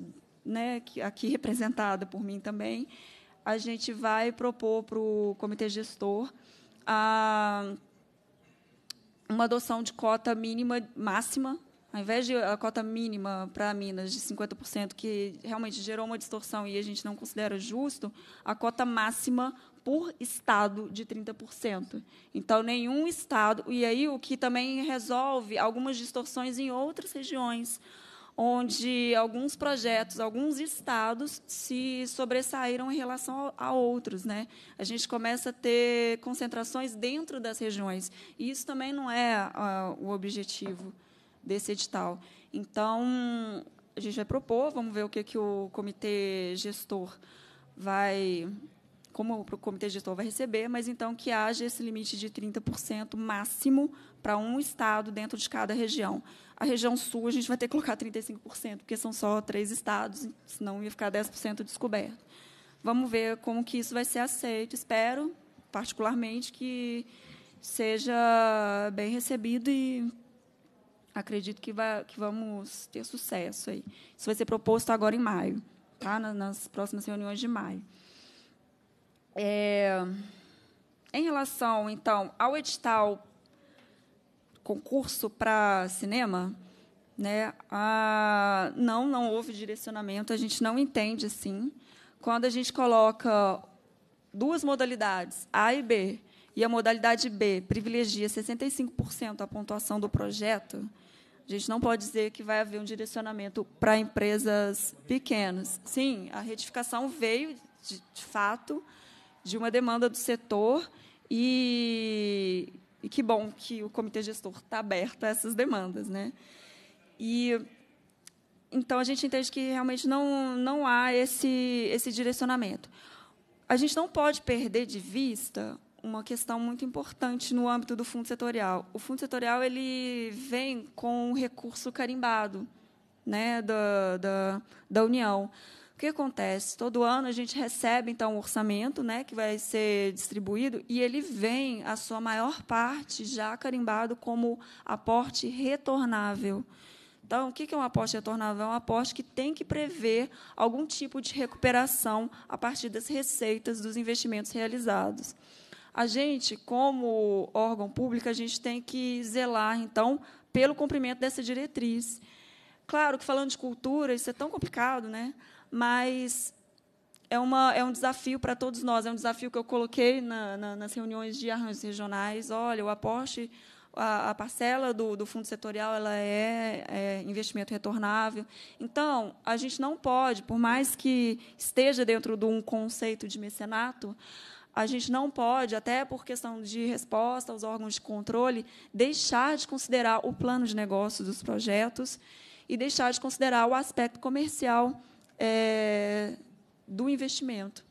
né, aqui representada por mim também, a gente vai propor para o comitê gestor a, uma adoção de cota mínima máxima ao invés de a cota mínima para Minas de 50%, que realmente gerou uma distorção e a gente não considera justo, a cota máxima por estado de 30%. Então, nenhum estado. E aí, o que também resolve algumas distorções em outras regiões, onde alguns projetos, alguns estados se sobressaíram em relação a outros. Né? A gente começa a ter concentrações dentro das regiões. E isso também não é ah, o objetivo desse edital. Então, a gente vai propor, vamos ver o que, que o comitê gestor vai como o comitê gestor vai receber, mas então que haja esse limite de 30% máximo para um estado dentro de cada região. A região sul a gente vai ter que colocar 35%, porque são só três estados, senão ia ficar 10% descoberto. Vamos ver como que isso vai ser aceito. Espero, particularmente, que seja bem recebido e acredito que, vai, que vamos ter sucesso aí. Isso vai ser proposto agora em maio, tá? nas, nas próximas reuniões de maio. É, em relação, então, ao edital concurso para cinema, né? não, não houve direcionamento. A gente não entende assim. Quando a gente coloca duas modalidades, A e B, e a modalidade B privilegia 65% a pontuação do projeto, a gente não pode dizer que vai haver um direcionamento para empresas pequenas. Sim, a retificação veio, de, de fato, de uma demanda do setor e, e que bom que o comitê gestor está aberto a essas demandas. Né? E então a gente entende que realmente não, não há esse, esse direcionamento. A gente não pode perder de vista uma questão muito importante no âmbito do fundo setorial. O fundo setorial ele vem com um recurso carimbado né, da, da, da União. O que acontece? Todo ano a gente recebe então um orçamento, né, que vai ser distribuído e ele vem a sua maior parte já carimbado como aporte retornável. Então, o que é um aporte retornável? É um aporte que tem que prever algum tipo de recuperação a partir das receitas dos investimentos realizados a gente, como órgão público, a gente tem que zelar, então, pelo cumprimento dessa diretriz. Claro que, falando de cultura, isso é tão complicado, né? mas é, uma, é um desafio para todos nós, é um desafio que eu coloquei na, na, nas reuniões de arranjos regionais. Olha, o aporte, a, a parcela do, do, fundo setorial ela é, é investimento retornável. Então, a gente não pode, por mais que esteja dentro de um conceito de mecenato, a gente não pode, até por questão de resposta aos órgãos de controle, deixar de considerar o plano de negócio dos projetos e deixar de considerar o aspecto comercial é, do investimento.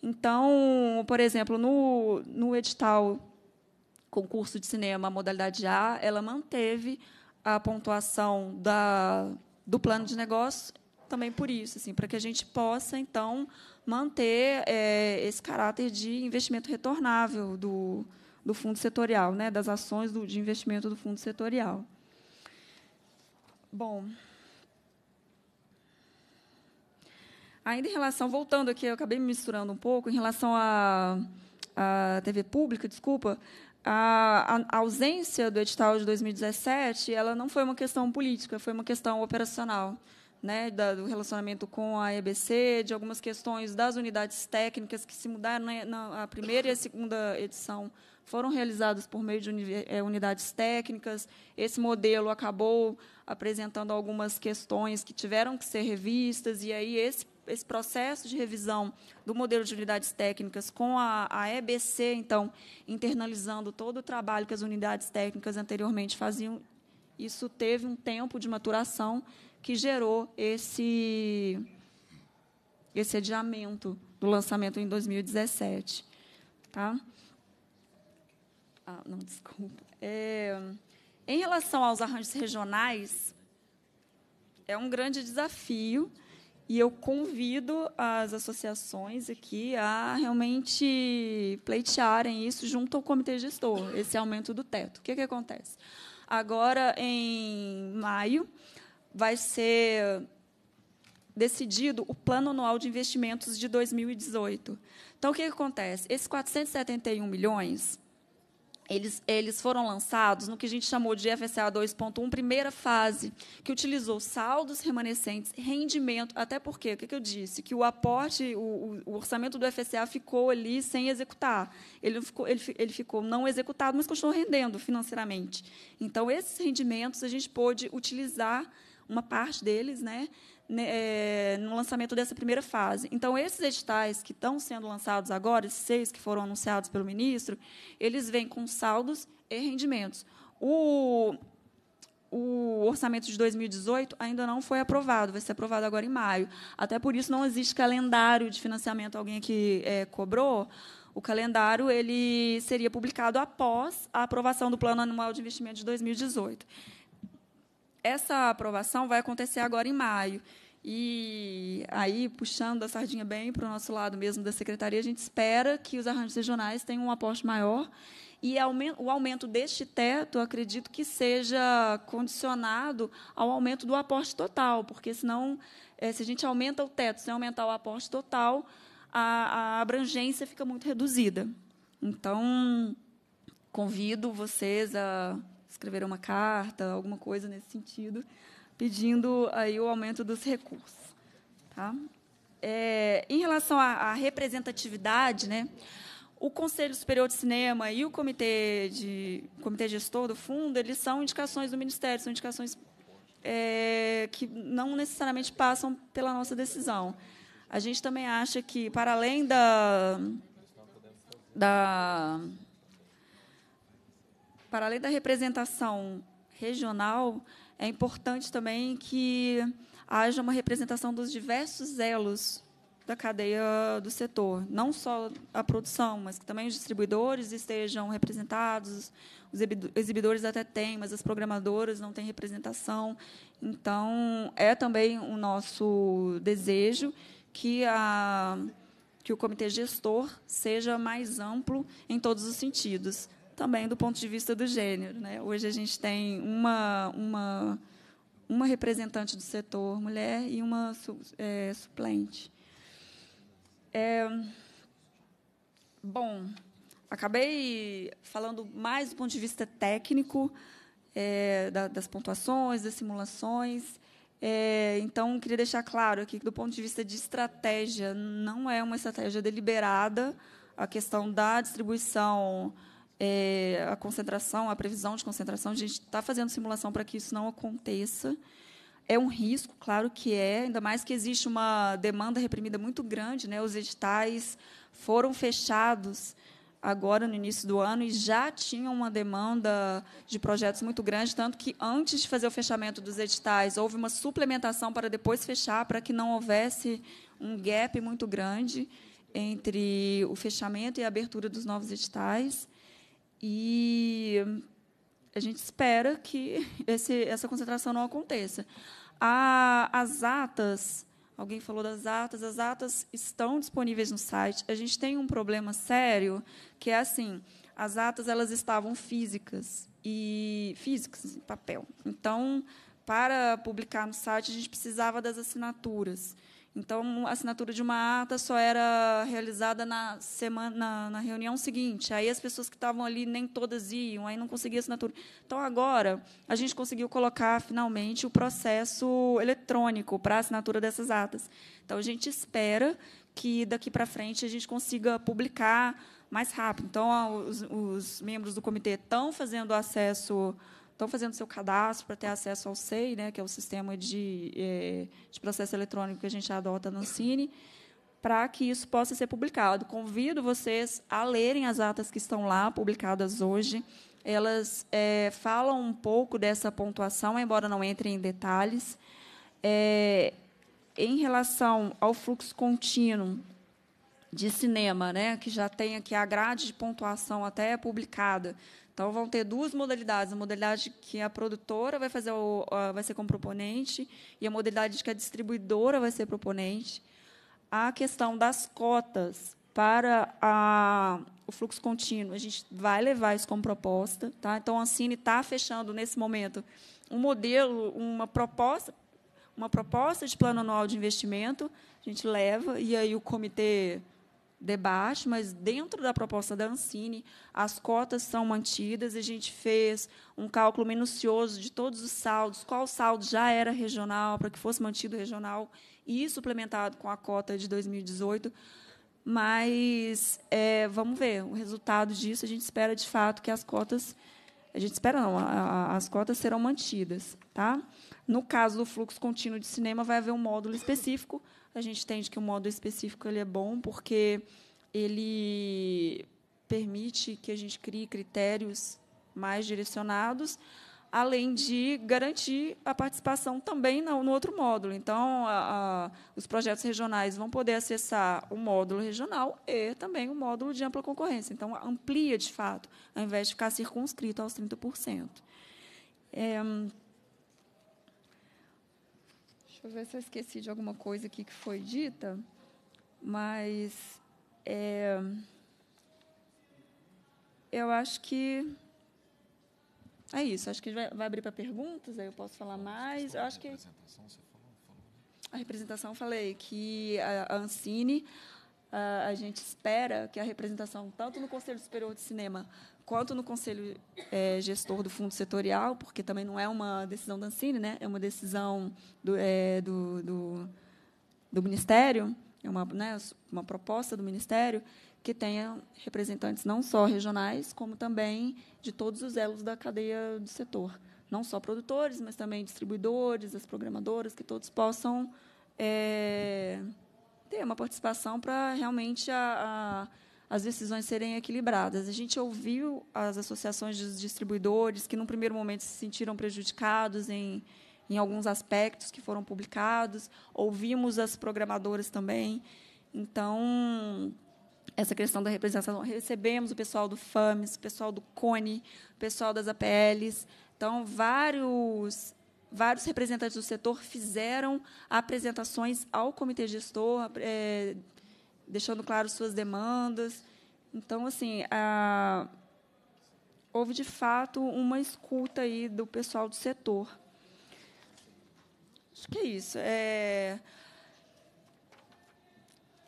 Então, por exemplo, no, no edital concurso de cinema, a modalidade A, ela manteve a pontuação da, do plano de negócio também por isso, assim, para que a gente possa, então, manter é, esse caráter de investimento retornável do, do fundo setorial, né, das ações do, de investimento do fundo setorial. Bom, ainda em relação, voltando aqui, eu acabei me misturando um pouco, em relação à, à TV pública, desculpa, a, a, ausência do edital de 2017, ela não foi uma questão política, foi uma questão operacional né, do relacionamento com a EBC, de algumas questões das unidades técnicas que se mudaram né, na, primeira e a segunda edição foram realizadas por meio de uni, é, unidades técnicas. Esse modelo acabou apresentando algumas questões que tiveram que ser revistas e aí esse esse processo de revisão do modelo de unidades técnicas com a, a EBC, então, internalizando todo o trabalho que as unidades técnicas anteriormente faziam, isso teve um tempo de maturação que gerou esse, esse adiamento do lançamento em 2017. Tá? Ah, não, desculpa. É, em relação aos arranjos regionais, é um grande desafio e eu convido as associações aqui a realmente pleitearem isso junto ao comitê gestor, esse aumento do teto. O que, é que acontece? Agora, em maio, vai ser decidido o Plano Anual de Investimentos de 2018. Então, o que, que acontece? Esses 471 milhões, eles, eles foram lançados no que a gente chamou de FSA 2.1, primeira fase, que utilizou saldos remanescentes, rendimento, até porque, o que, que eu disse? Que o aporte, o, o, orçamento do FSA ficou ali sem executar. Ele ficou, ele, ele ficou não executado, mas continuou rendendo financeiramente. Então, esses rendimentos a gente pôde utilizar uma parte deles, né, né é, no lançamento dessa primeira fase. Então, esses editais que estão sendo lançados agora, esses seis que foram anunciados pelo ministro, eles vêm com saldos e rendimentos. O, o orçamento de 2018 ainda não foi aprovado, vai ser aprovado agora em maio. Até por isso não existe calendário de financiamento. Alguém aqui é, cobrou? O calendário ele seria publicado após a aprovação do Plano Anual de Investimento de 2018 essa aprovação vai acontecer agora em maio. E aí, puxando a sardinha bem para o nosso lado mesmo da secretaria, a gente espera que os arranjos regionais tenham um aporte maior. E o aumento deste teto, acredito que seja condicionado ao aumento do aporte total, porque senão, eh, se a gente aumenta o teto, se aumentar o aporte total, a, a abrangência fica muito reduzida. Então, convido vocês a escreveram uma carta, alguma coisa nesse sentido, pedindo aí o aumento dos recursos. Tá? É, em relação à, à representatividade, né, o Conselho Superior de Cinema e o Comitê, de, Comitê Gestor do Fundo, eles são indicações do Ministério, são indicações é, que não necessariamente passam pela nossa decisão. A gente também acha que, para além da, da para além da representação regional, é importante também que haja uma representação dos diversos elos da cadeia do setor, não só a produção, mas que também os distribuidores estejam representados, os exibidores até têm, mas as programadoras não têm representação. Então, é também o nosso desejo que a que o comitê gestor seja mais amplo em todos os sentidos, também do ponto de vista do gênero. Né? Hoje a gente tem uma, uma, uma representante do setor mulher e uma é, suplente. É, bom, acabei falando mais do ponto de vista técnico, é, da, das pontuações, das simulações. É, então, queria deixar claro aqui que, do ponto de vista de estratégia, não é uma estratégia deliberada a questão da distribuição é, a concentração, a previsão de concentração. A gente está fazendo simulação para que isso não aconteça. É um risco, claro que é, ainda mais que existe uma demanda reprimida muito grande. Né? Os editais foram fechados agora no início do ano e já tinham uma demanda de projetos muito grande, tanto que antes de fazer o fechamento dos editais houve uma suplementação para depois fechar, para que não houvesse um gap muito grande entre o fechamento e a abertura dos novos editais. E a gente espera que esse, essa concentração não aconteça. A, as atas, alguém falou das atas, as atas estão disponíveis no site. A gente tem um problema sério, que é assim, as atas elas estavam físicas e físicas em papel. Então, para publicar no site, a gente precisava das assinaturas. Então, a assinatura de uma ata só era realizada na semana, na, na, reunião seguinte. Aí as pessoas que estavam ali nem todas iam, aí não conseguia assinatura. Então, agora a gente conseguiu colocar finalmente o processo eletrônico para a assinatura dessas atas. Então, a gente espera que daqui para frente a gente consiga publicar mais rápido. Então, os, os membros do comitê estão fazendo acesso estão fazendo seu cadastro para ter acesso ao SEI, né, que é o sistema de, é, de processo eletrônico que a gente adota no Cine, para que isso possa ser publicado. Convido vocês a lerem as atas que estão lá, publicadas hoje. Elas é, falam um pouco dessa pontuação, embora não entrem em detalhes. É, em relação ao fluxo contínuo de cinema, né, que já tem aqui a grade de pontuação até publicada, então, vão ter duas modalidades: a modalidade que a produtora vai fazer, o, a, vai ser como proponente, e a modalidade que a distribuidora vai ser proponente. A questão das cotas para a, o fluxo contínuo, a gente vai levar isso como proposta, tá? Então, a Cine está fechando nesse momento um modelo, uma proposta, uma proposta de plano anual de investimento, a gente leva e aí o comitê debate, mas dentro da proposta da Ancine, as cotas são mantidas e a gente fez um cálculo minucioso de todos os saldos, qual saldo já era regional, para que fosse mantido regional e suplementado com a cota de 2018. Mas é, vamos ver o resultado disso. A gente espera de fato que as cotas. A gente espera não, a, a, as cotas serão mantidas. Tá? No caso do fluxo contínuo de cinema, vai haver um módulo específico a gente entende que o módulo específico ele é bom porque ele permite que a gente crie critérios mais direcionados, além de garantir a participação também no outro módulo. Então, a, a, os projetos regionais vão poder acessar o módulo regional e também o módulo de ampla concorrência. Então, amplia de fato, ao invés de ficar circunscrito aos 30%. É, Deixa eu ver se eu esqueci de alguma coisa aqui que foi dita, mas é, eu acho que é isso. Acho que vai, vai abrir para perguntas, aí eu posso falar mais. Eu acho que a representação, falei que a Ancine ah, a gente espera que a representação, tanto no Conselho Superior de Cinema quanto no Conselho é, Gestor do Fundo Setorial, porque também não é uma decisão da Ancine, né? é uma decisão do, é, do, do, do, Ministério, é uma, né, uma proposta do Ministério, que tenha representantes não só regionais, como também de todos os elos da cadeia do setor. Não só produtores, mas também distribuidores, as programadoras, que todos possam. É, ter uma participação para realmente a, a, as decisões serem equilibradas. A gente ouviu as associações de distribuidores que, num primeiro momento, se sentiram prejudicados em, em alguns aspectos que foram publicados, ouvimos as programadoras também. Então, essa questão da representação. Recebemos o pessoal do FAMES, o pessoal do CONE, o pessoal das APLs. Então, vários vários representantes do setor fizeram apresentações ao comitê gestor, é, deixando claro suas demandas. Então, assim, a, houve de fato uma escuta aí do pessoal do setor. Acho que é isso. É,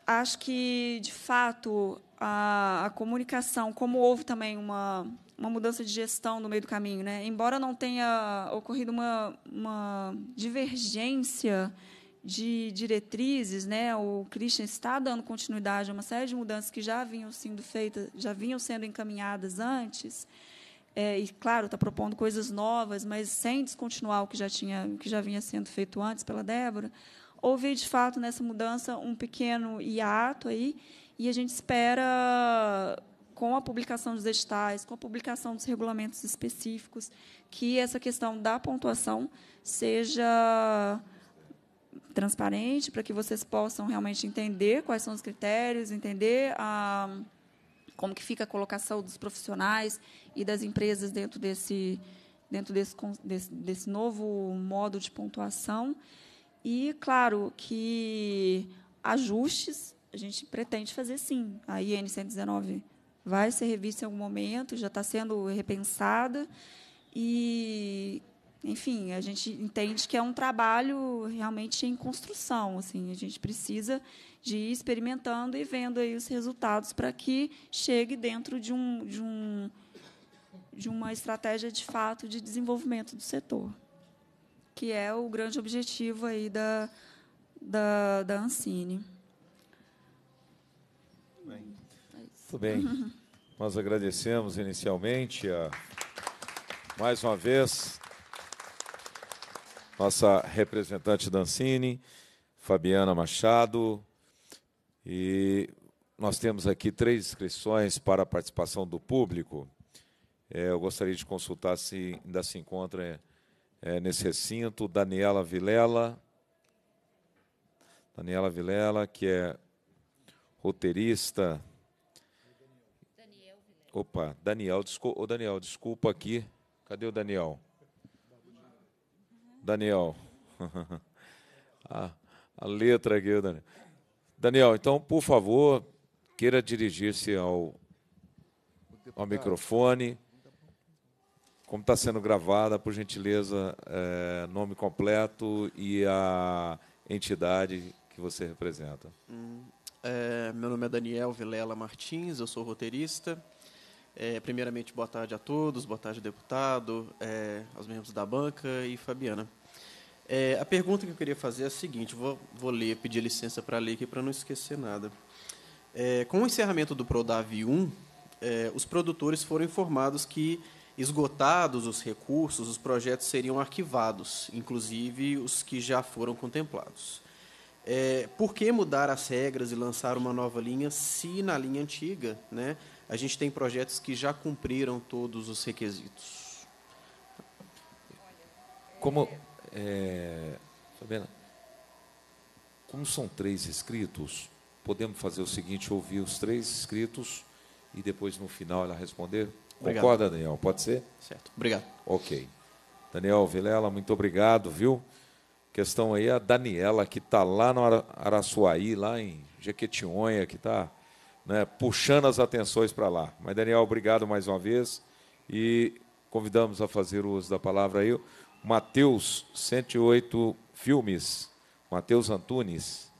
acho que, de fato, a, a comunicação, como houve também uma uma mudança de gestão no meio do caminho. Né? Embora não tenha ocorrido uma, uma divergência de diretrizes, né? o Christian está dando continuidade a uma série de mudanças que já vinham sendo feitas, já vinham sendo encaminhadas antes, é, e claro está propondo coisas novas, mas sem descontinuar o que já tinha, o que já vinha sendo feito antes pela Débora. Houve de fato nessa mudança um pequeno hiato aí, e a gente espera com a publicação dos editais, com a publicação dos regulamentos específicos, que essa questão da pontuação seja transparente, para que vocês possam realmente entender quais são os critérios, entender a, ah, como que fica a colocação dos profissionais e das empresas dentro desse, dentro desse, desse, desse novo modo de pontuação. E, claro, que ajustes a gente pretende fazer sim. A IN 119 vai ser revista em algum momento, já está sendo repensada. E, enfim, a gente entende que é um trabalho realmente em construção. Assim, a gente precisa de ir experimentando e vendo aí os resultados para que chegue dentro de, um, de, um, de uma estratégia de fato de desenvolvimento do setor, que é o grande objetivo aí da, da, da Ancine. Muito bem. Nós agradecemos inicialmente a, mais uma vez nossa representante Dancini, Fabiana Machado, e nós temos aqui três inscrições para a participação do público. É, eu gostaria de consultar se ainda se encontra é, nesse recinto Daniela Vilela, Daniela Vilela, que é roteirista Opa, Daniel, desculpa, Daniel, desculpa aqui. Cadê o Daniel? Daniel. a, a letra aqui, Daniel. Daniel, então, por favor, queira dirigir-se ao, ao microfone. Como está sendo gravada, por gentileza, é, nome completo e a entidade que você representa. Hum, é, meu nome é Daniel Vilela Martins, eu sou roteirista. É, primeiramente, boa tarde a todos, boa tarde, deputado, é, aos membros da banca e Fabiana. É, a pergunta que eu queria fazer é a seguinte: vou, vou ler, pedir licença para ler aqui para não esquecer nada. É, com o encerramento do PRODAV 1, é, os produtores foram informados que, esgotados os recursos, os projetos seriam arquivados, inclusive os que já foram contemplados. É, por que mudar as regras e lançar uma nova linha se na linha antiga né, a gente tem projetos que já cumpriram todos os requisitos. Como, é, Fabiana, como são três inscritos, podemos fazer o seguinte: ouvir os três inscritos e depois no final ela responder? Obrigado. Concorda, Daniel? Pode ser? Certo. Obrigado. Ok. Daniel Vilela, muito obrigado, viu? Questão aí é a Daniela, que está lá no Araçuaí, lá em Jequitinhonha, que está né, puxando as atenções para lá. Mas, Daniel, obrigado mais uma vez e convidamos a fazer uso da palavra aí. Mateus 108 Filmes, Mateus Antunes.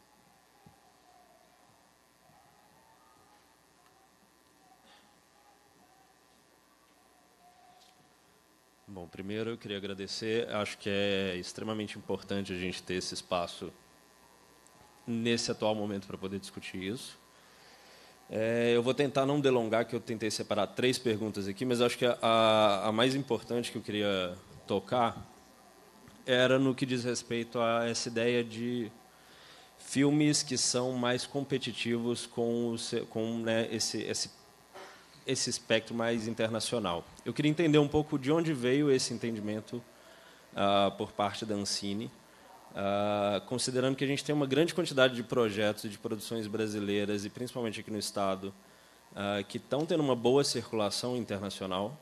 Bom, primeiro eu queria agradecer. Acho que é extremamente importante a gente ter esse espaço nesse atual momento para poder discutir isso. É, eu vou tentar não delongar, que eu tentei separar três perguntas aqui, mas acho que a, a mais importante que eu queria tocar era no que diz respeito a essa ideia de filmes que são mais competitivos com, o, com né, esse, esse, esse espectro mais internacional. Eu queria entender um pouco de onde veio esse entendimento uh, por parte da Ancine Uh, considerando que a gente tem uma grande quantidade de projetos e de produções brasileiras, e principalmente aqui no Estado, uh, que estão tendo uma boa circulação internacional.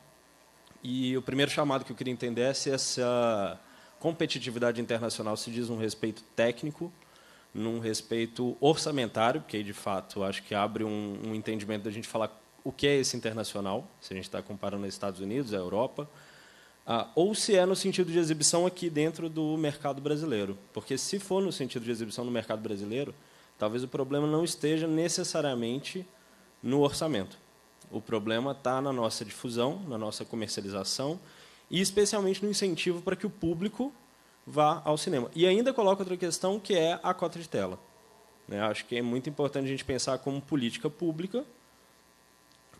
E o primeiro chamado que eu queria entender é se essa competitividade internacional se diz num respeito técnico, num respeito orçamentário, porque aí, de fato, acho que abre um, um entendimento da gente falar o que é esse internacional, se a gente está comparando os Estados Unidos, a Europa, ah, ou se é no sentido de exibição aqui dentro do mercado brasileiro. Porque se for no sentido de exibição no mercado brasileiro, talvez o problema não esteja necessariamente no orçamento. O problema está na nossa difusão, na nossa comercialização e especialmente no incentivo para que o público vá ao cinema. E ainda coloca outra questão que é a cota de tela. Né? Acho que é muito importante a gente pensar como política pública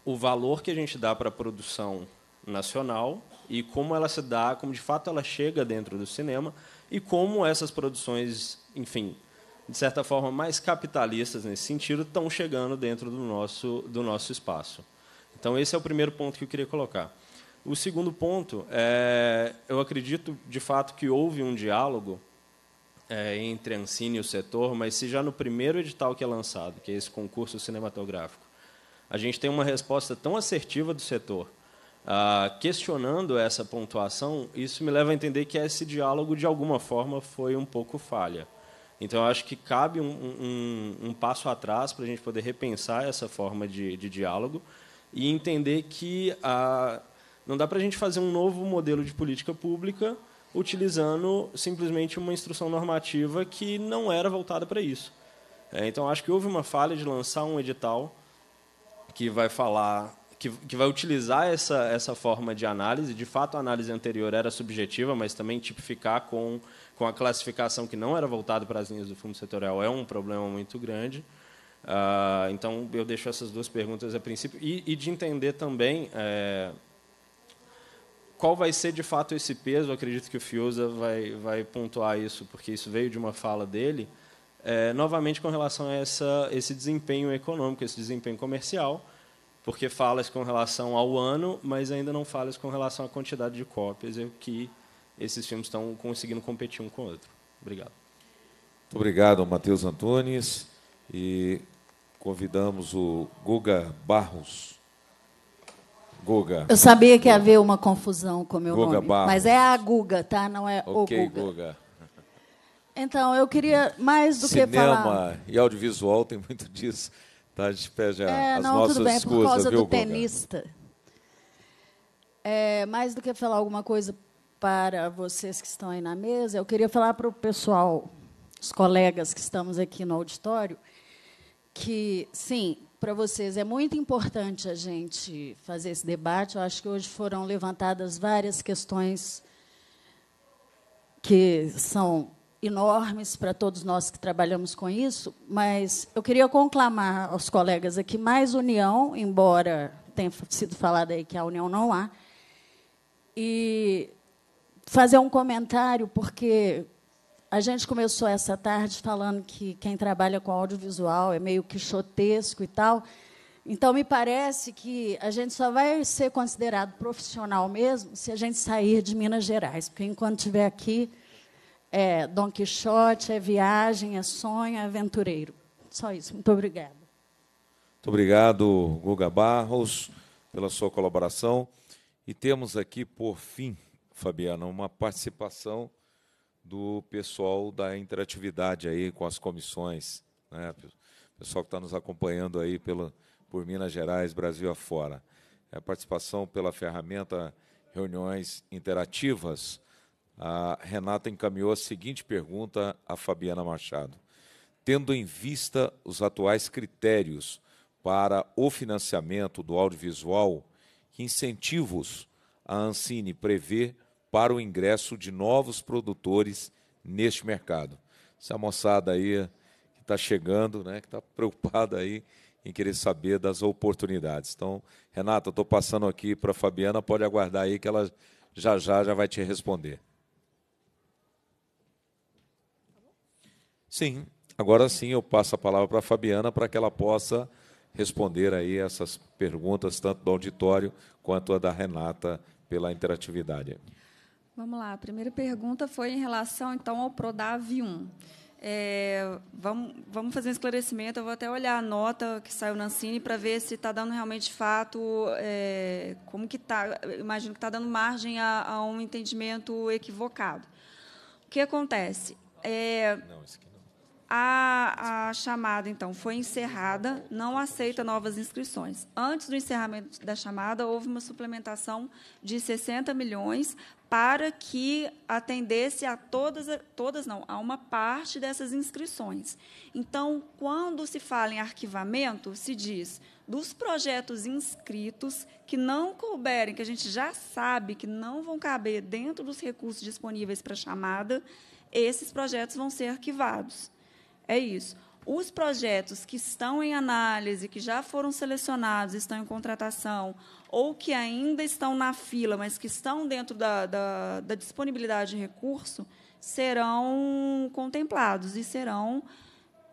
o valor que a gente dá para a produção nacional e como ela se dá, como de fato ela chega dentro do cinema e como essas produções, enfim, de certa forma mais capitalistas nesse sentido, estão chegando dentro do nosso, do nosso espaço. Então, esse é o primeiro ponto que eu queria colocar. O segundo ponto é, eu acredito de fato que houve um diálogo é, entre a Ancine e o setor, mas se já no primeiro edital que é lançado, que é esse concurso cinematográfico, a gente tem uma resposta tão assertiva do setor ah, questionando essa pontuação, isso me leva a entender que esse diálogo, de alguma forma, foi um pouco falha. Então, acho que cabe um, um, um passo atrás para a gente poder repensar essa forma de, de diálogo e entender que ah, não dá para a gente fazer um novo modelo de política pública utilizando simplesmente uma instrução normativa que não era voltada para isso. É, então, acho que houve uma falha de lançar um edital que vai falar que, que vai utilizar essa, essa forma de análise. De fato, a análise anterior era subjetiva, mas também tipificar com, com a classificação que não era voltada para as linhas do fundo setorial é um problema muito grande. Ah, então, eu deixo essas duas perguntas a princípio. E, e de entender também... É, qual vai ser de fato esse peso? Eu acredito que o Fiuza vai, vai pontuar isso, porque isso veio de uma fala dele. É, novamente, com relação a essa, esse desempenho econômico, esse desempenho comercial, porque falas com relação ao ano, mas ainda não falas com relação à quantidade de cópias e que esses filmes estão conseguindo competir um com o outro. Obrigado. Muito obrigado, Matheus Antunes. E convidamos o Guga Barros. Guga. Eu sabia que ia haver uma confusão com o meu Guga nome, Barros. mas é a Guga, tá? Não é okay, o Guga. Guga. Então, eu queria mais do Cinema que falar. Cinema e audiovisual tem muito disso. Tá, a gente pede a, é, as não, nossas tudo bem, escusas, é por causa viu, do Guga? tenista. É, mais do que falar alguma coisa para vocês que estão aí na mesa, eu queria falar para o pessoal, os colegas que estamos aqui no auditório, que, sim, para vocês é muito importante a gente fazer esse debate. Eu acho que hoje foram levantadas várias questões que são enormes para todos nós que trabalhamos com isso, mas eu queria conclamar aos colegas aqui mais união, embora tenha sido falado aí que a união não há, e fazer um comentário, porque a gente começou essa tarde falando que quem trabalha com audiovisual é meio quixotesco e tal. Então, me parece que a gente só vai ser considerado profissional mesmo se a gente sair de Minas Gerais, porque enquanto estiver aqui, é Dom Quixote, é viagem, é sonho, é aventureiro. Só isso. Muito obrigada. Muito obrigado, Guga Barros, pela sua colaboração. E temos aqui, por fim, Fabiana, uma participação do pessoal da interatividade aí com as comissões, né? pessoal que está nos acompanhando aí pelo, por Minas Gerais, Brasil afora. É a participação pela ferramenta Reuniões Interativas a Renata encaminhou a seguinte pergunta a Fabiana Machado: Tendo em vista os atuais critérios para o financiamento do audiovisual, que incentivos a Ancine prevê para o ingresso de novos produtores neste mercado? Essa moçada aí que está chegando, né, que está preocupada aí em querer saber das oportunidades. Então, Renata, estou passando aqui para a Fabiana, pode aguardar aí que ela já já já vai te responder. Sim, agora sim eu passo a palavra para a Fabiana para que ela possa responder aí essas perguntas, tanto do auditório quanto a da Renata, pela interatividade. Vamos lá, a primeira pergunta foi em relação, então, ao PRODAV 1. É, vamos, vamos fazer um esclarecimento, eu vou até olhar a nota que saiu na Cine para ver se está dando realmente fato, é, como que está, imagino que está dando margem a, a, um entendimento equivocado. O que acontece? É, Não, isso aqui. A, a, chamada, então, foi encerrada, não aceita novas inscrições. Antes do encerramento da chamada, houve uma suplementação de 60 milhões para que atendesse a todas, todas não, a uma parte dessas inscrições. Então, quando se fala em arquivamento, se diz dos projetos inscritos que não couberem, que a gente já sabe que não vão caber dentro dos recursos disponíveis para chamada, esses projetos vão ser arquivados é isso. Os projetos que estão em análise, que já foram selecionados, estão em contratação, ou que ainda estão na fila, mas que estão dentro da, da, da disponibilidade de recurso, serão contemplados e serão,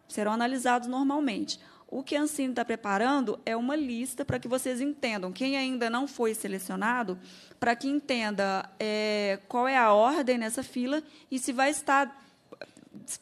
serão analisados normalmente. O que a Ancine está preparando é uma lista para que vocês entendam, quem ainda não foi selecionado, para que entenda é, qual é a ordem nessa fila e se vai estar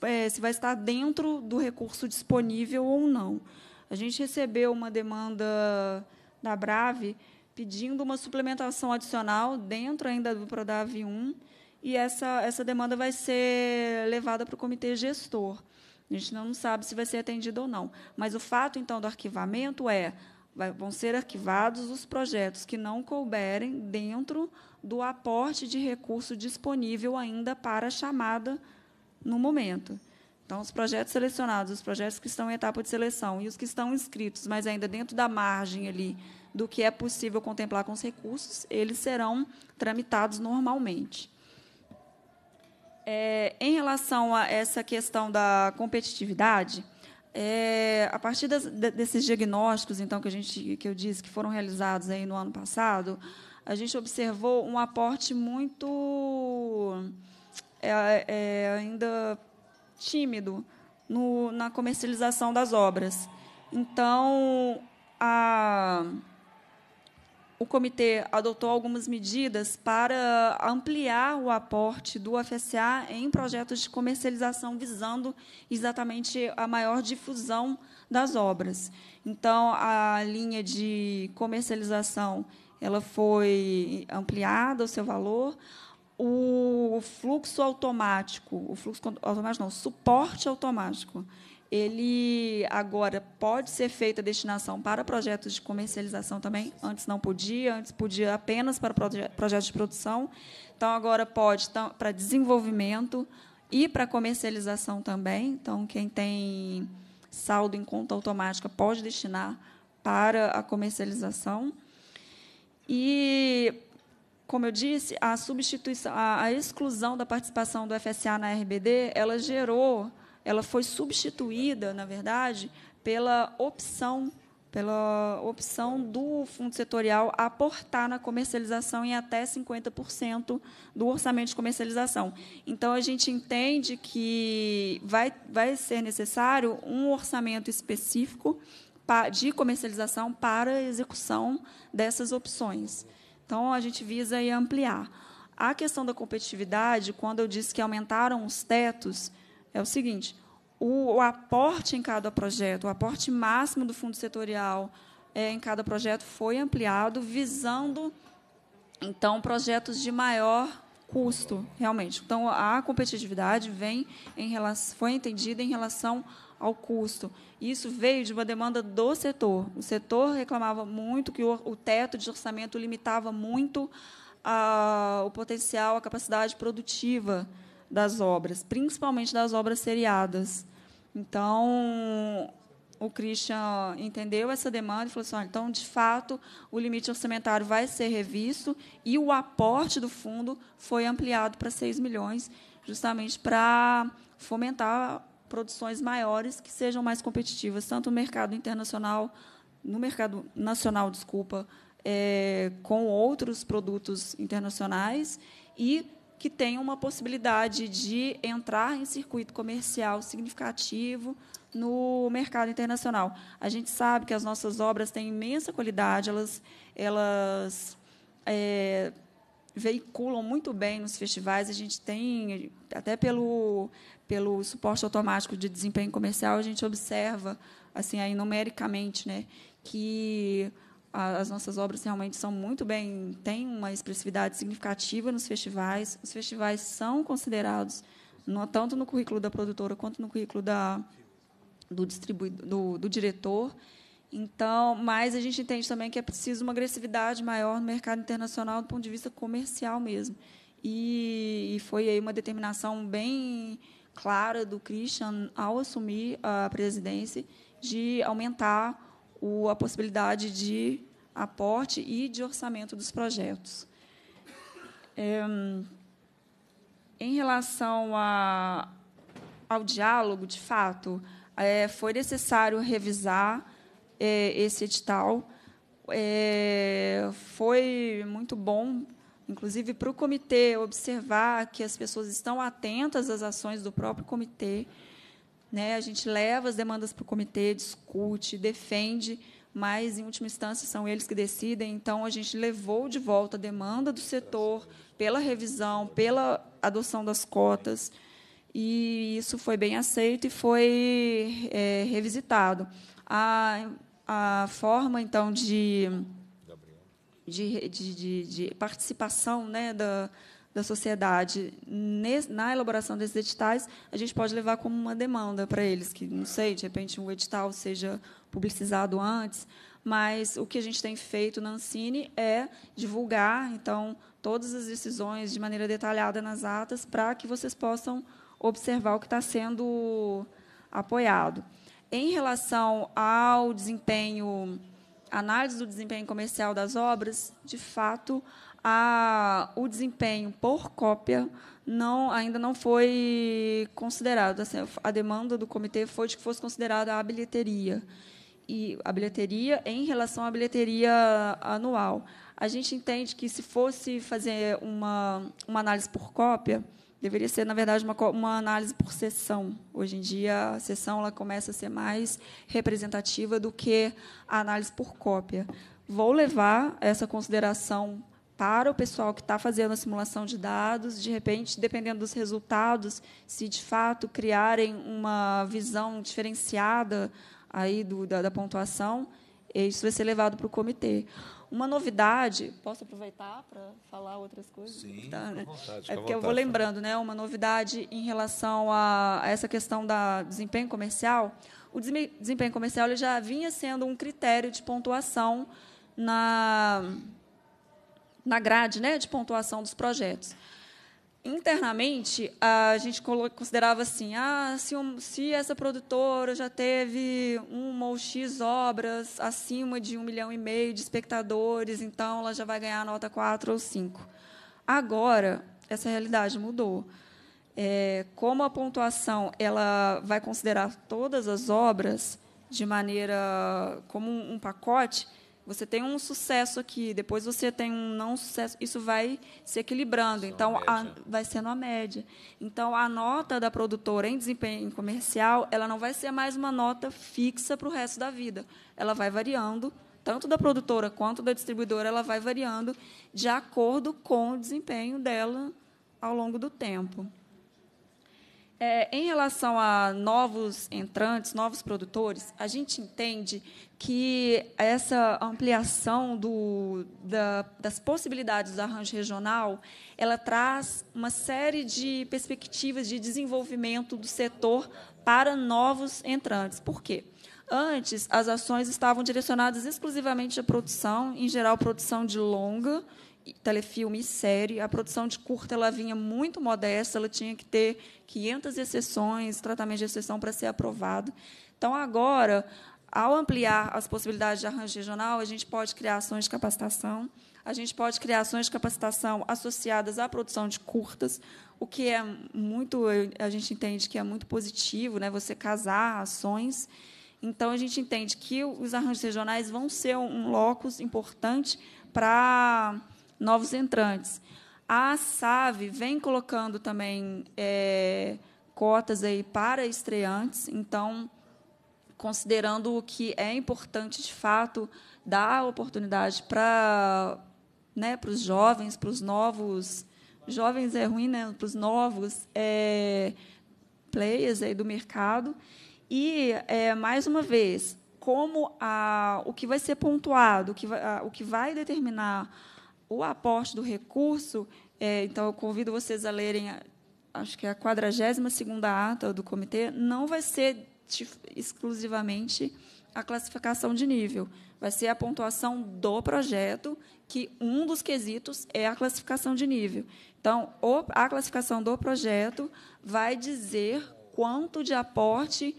é, se vai estar dentro do recurso disponível ou não. A gente recebeu uma demanda da Brave pedindo uma suplementação adicional dentro ainda do Prodav 1, e essa, essa demanda vai ser levada para o comitê gestor. A gente não sabe se vai ser atendida ou não. Mas o fato, então, do arquivamento é vão ser arquivados os projetos que não couberem dentro do aporte de recurso disponível ainda para a chamada no momento. Então, os projetos selecionados, os projetos que estão em etapa de seleção e os que estão inscritos, mas ainda dentro da margem ali do que é possível contemplar com os recursos, eles serão tramitados normalmente. É, em relação a essa questão da competitividade, é, a partir das, desses diagnósticos, então que a gente que eu disse que foram realizados aí no ano passado, a gente observou um aporte muito é, é ainda tímido no, na comercialização das obras. Então, a, o comitê adotou algumas medidas para ampliar o aporte do FSA em projetos de comercialização, visando exatamente a maior difusão das obras. Então, a linha de comercialização ela foi ampliada, o seu valor o fluxo automático, o fluxo automático não, suporte automático, ele agora pode ser feito a destinação para projetos de comercialização também. Antes não podia, antes podia apenas para projetos de produção. Então agora pode então, para desenvolvimento e para comercialização também. Então quem tem saldo em conta automática pode destinar para a comercialização. E como eu disse, a substituição, a, a exclusão da participação do FSA na RBD, ela gerou, ela foi substituída, na verdade, pela opção pela opção do fundo setorial aportar na comercialização em até 50% do orçamento de comercialização. Então, a gente entende que vai, vai ser necessário um orçamento específico de comercialização para a execução dessas opções. Então, a gente visa aí ampliar. A questão da competitividade, quando eu disse que aumentaram os tetos, é o seguinte: o, o aporte em cada projeto, o aporte máximo do fundo setorial é, em cada projeto foi ampliado, visando então projetos de maior custo, realmente. Então, a competitividade vem em relação, foi entendida em relação ao custo. Isso veio de uma demanda do setor. O setor reclamava muito que o, teto de orçamento limitava muito a, o potencial, a capacidade produtiva das obras, principalmente das obras seriadas. Então, o Christian entendeu essa demanda e falou assim: ah, então, de fato, o limite orçamentário vai ser revisto e o aporte do fundo foi ampliado para 6 milhões, justamente para fomentar produções maiores que sejam mais competitivas, tanto no mercado internacional, no mercado nacional, desculpa, é, com outros produtos internacionais e que tenham uma possibilidade de entrar em circuito comercial significativo no mercado internacional. A gente sabe que as nossas obras têm imensa qualidade, elas, elas é, veiculam muito bem nos festivais. A gente tem, até pelo pelo suporte automático de desempenho comercial, a gente observa, assim, aí numericamente, né, que as nossas obras realmente são muito bem, têm uma expressividade significativa nos festivais. Os festivais são considerados no, tanto no currículo da produtora quanto no currículo da, do, distribuidor, do, do diretor. Então, mas a gente entende também que é preciso uma agressividade maior no mercado internacional do ponto de vista comercial mesmo. E, e foi aí uma determinação bem clara do Christian, ao assumir a presidência, de aumentar o, a possibilidade de aporte e de orçamento dos projetos. É, em relação a, ao diálogo, de fato, é, foi necessário revisar é, esse edital. É, foi muito bom inclusive para o comitê observar que as pessoas estão atentas às ações do próprio comitê. Né? A gente leva as demandas para o comitê, discute, defende, mas, em última instância, são eles que decidem. Então, a gente levou de volta a demanda do setor pela revisão, pela adoção das cotas, e isso foi bem aceito e foi é, revisitado. A, a forma, então, de de, de, de, de participação né, da, da sociedade na elaboração desses editais, a gente pode levar como uma demanda para eles, que, não sei, de repente um edital seja publicizado antes, mas o que a gente tem feito na Ancine é divulgar, então, todas as decisões de maneira detalhada nas atas para que vocês possam observar o que está sendo apoiado. Em relação ao desempenho análise do desempenho comercial das obras, de fato, a, o desempenho por cópia não, ainda não foi considerado. Assim, a demanda do comitê foi de que fosse considerada a bilheteria e a bilheteria em relação à bilheteria anual. A gente entende que se fosse fazer uma, uma análise por cópia, Deveria ser, na verdade, uma, uma análise por sessão. Hoje em dia, a sessão ela começa a ser mais representativa do que a análise por cópia. Vou levar essa consideração para o pessoal que está fazendo a simulação de dados, de repente, dependendo dos resultados, se de fato criarem uma visão diferenciada aí do, da, da pontuação, isso vai ser levado para o comitê. Uma novidade, posso aproveitar para falar outras coisas? Sim, tá, né? vontade, é porque eu vou lembrando, né? Uma novidade em relação a, a essa questão da desempenho comercial. O desempenho comercial ele já vinha sendo um critério de pontuação na na grade, né, de pontuação dos projetos internamente, a gente considerava assim: ah, se, um, se, essa produtora já teve uma ou X obras acima de um milhão e meio de espectadores, então ela já vai ganhar nota 4 ou 5. Agora, essa realidade mudou. É, como a pontuação ela vai considerar todas as obras de maneira como um pacote, você tem um sucesso aqui, depois você tem um não sucesso, isso vai se equilibrando, Só então a, vai sendo a média. Então a nota da produtora em desempenho comercial, ela não vai ser mais uma nota fixa para o resto da vida, ela vai variando, tanto da produtora quanto da distribuidora, ela vai variando de acordo com o desempenho dela ao longo do tempo. É, em relação a novos entrantes, novos produtores, a gente entende que essa ampliação do, da, das possibilidades do arranjo regional, ela traz uma série de perspectivas de desenvolvimento do setor para novos entrantes. Por quê? Antes, as ações estavam direcionadas exclusivamente à produção, em geral, produção de longa, telefilme e série. A produção de curta ela vinha muito modesta, ela tinha que ter 500 exceções, tratamento de exceção para ser aprovado. Então, agora, ao ampliar as possibilidades de arranjo regional, a gente pode criar ações de capacitação, a gente pode criar ações de capacitação associadas à produção de curtas, o que é muito, a gente entende que é muito positivo, né? você casar ações. Então, a gente entende que os arranjos regionais vão ser um locus importante para novos entrantes. A SAVE vem colocando também é, cotas aí para estreantes, então, considerando o que é importante de fato dar oportunidade para né, para os jovens, para os novos. Jovens é ruim, né? Para os novos é, players aí do mercado. E, é, mais uma vez, como a, o que vai ser pontuado, o que vai, a, o que vai determinar o aporte do recurso, é, então eu convido vocês a lerem, a, acho que é a 42ª ata do comitê, não vai ser exclusivamente a classificação de nível, vai ser a pontuação do projeto, que um dos quesitos é a classificação de nível. Então, o, a classificação do projeto vai dizer quanto de aporte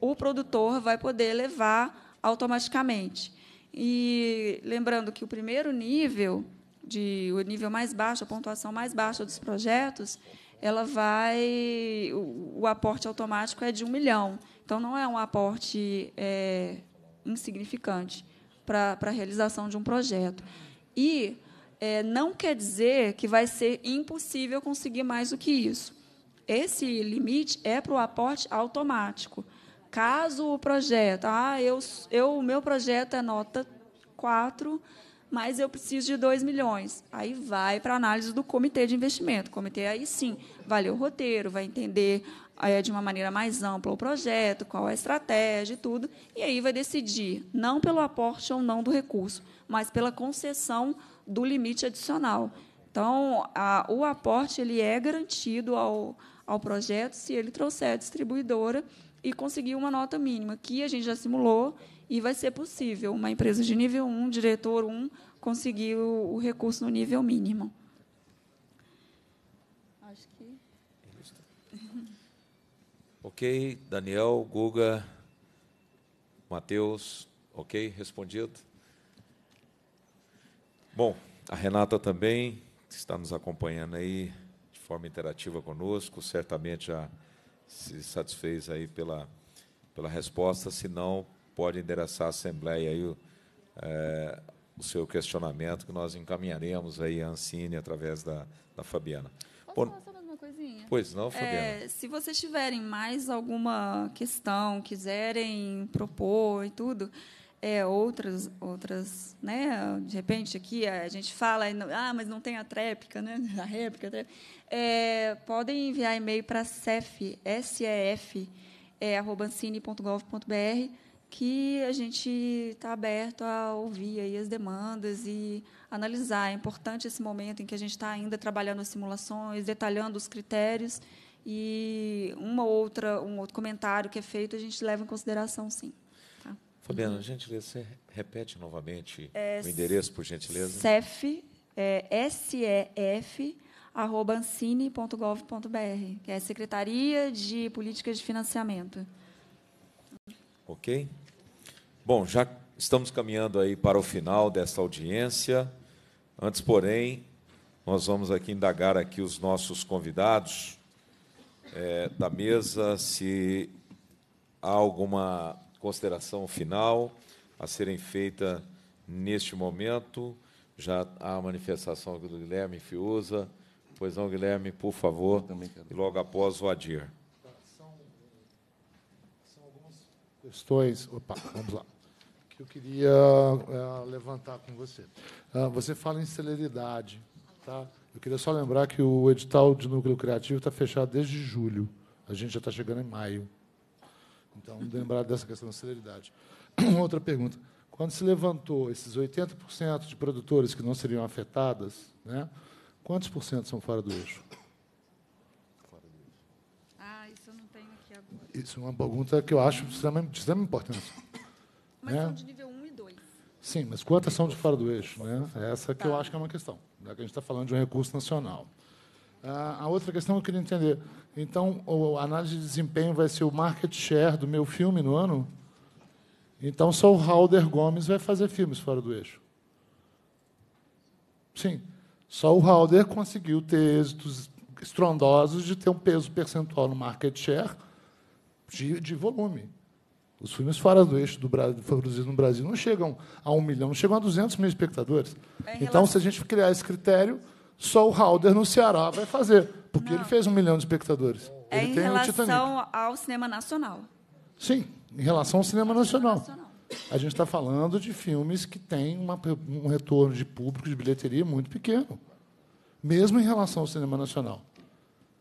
o produtor vai poder levar automaticamente. E lembrando que o primeiro nível de o nível mais baixo, a pontuação mais baixa dos projetos, ela vai o, o aporte automático é de um milhão. Então não é um aporte é, insignificante para a realização de um projeto. E é, não quer dizer que vai ser impossível conseguir mais do que isso. Esse limite é para o aporte automático. Caso o projeto, ah, eu, eu, o meu projeto é nota 4, mas eu preciso de 2 milhões. Aí vai para a análise do comitê de investimento. O comitê aí sim vai ler o roteiro, vai entender é, de uma maneira mais ampla o projeto, qual é a estratégia e tudo, e aí vai decidir, não pelo aporte ou não do recurso, mas pela concessão do limite adicional. Então, a, o aporte ele é garantido ao, ao projeto se ele trouxer a distribuidora e conseguir uma nota mínima, que a gente já simulou e vai ser possível uma empresa de nível 1, diretor 1, conseguir o, o recurso no nível mínimo. Acho que. ok, Daniel, Guga, Matheus, ok, respondido. Bom, a Renata também está nos acompanhando aí de forma interativa conosco, certamente já se satisfez aí pela, pela resposta, se não pode endereçar à Assembleia aí, é, o seu questionamento, que nós encaminharemos aí a Ancine através da, da Fabiana. Posso Por... falar só mais uma coisinha? Pois não, é, Fabiana. É, se vocês tiverem mais alguma questão, quiserem propor e tudo, é, outras, outras, né? De repente aqui a gente fala, ah, mas não tem a tréplica, né? A réplica, a né, tréplica. É, podem enviar e-mail para cef, sef, é, arroba ancine.gov.br que a gente está aberto a ouvir aí as demandas e analisar. É importante esse momento em que a gente está ainda trabalhando as simulações, detalhando os critérios e uma outra, um outro comentário que é feito a gente leva em consideração, sim. Tá? Fabiana, gentileza, você repete novamente é, o endereço, por gentileza? CEF, é, SEF, arroba ancine.gov.br, que é a Secretaria de Políticas de Financiamento. Ok? Bom, já estamos caminhando aí para o final desta audiência. Antes, porém, nós vamos aqui indagar aqui os nossos convidados é, da mesa se há alguma consideração final a serem feita neste momento. Já há a manifestação do Guilherme Fiuza. Pois não, Guilherme, por favor, e logo após o Adir. Tá, são, são algumas questões. Opa, vamos lá que eu queria é, levantar com você. Uh, você fala em celeridade. Tá? Eu queria só lembrar que o edital de núcleo criativo está fechado desde julho. A gente já está chegando em maio. Então, lembrar dessa questão da celeridade. Outra pergunta. Quando se levantou esses 80% de produtores que não seriam afetadas, né, quantos por cento são fora do eixo? Ah, isso eu não tenho aqui agora. Isso é uma pergunta que eu acho de extrema importância. Mas né? são de nível 1 e 2. Sim, mas quantas são de fora do eixo? Né? Essa que tá. eu acho que é uma questão, já né? que a gente está falando de um recurso nacional. Ah, a outra questão que eu queria entender. Então, a análise de desempenho vai ser o market share do meu filme no ano? Então, só o Halder Gomes vai fazer filmes fora do eixo. Sim, só o Halder conseguiu ter êxitos estrondosos de ter um peso percentual no market share de, de volume. Os filmes fora do eixo do Brasil, produzidos no Brasil não chegam a um milhão, não chegam a 200 mil espectadores. É então, se a gente criar esse critério, só o Halder no Ceará vai fazer, porque não. ele fez um milhão de espectadores. É ele em relação ao cinema nacional. Sim, em relação ao cinema nacional. nacional. A gente está falando de filmes que têm uma, um retorno de público, de bilheteria muito pequeno, mesmo em relação ao cinema nacional.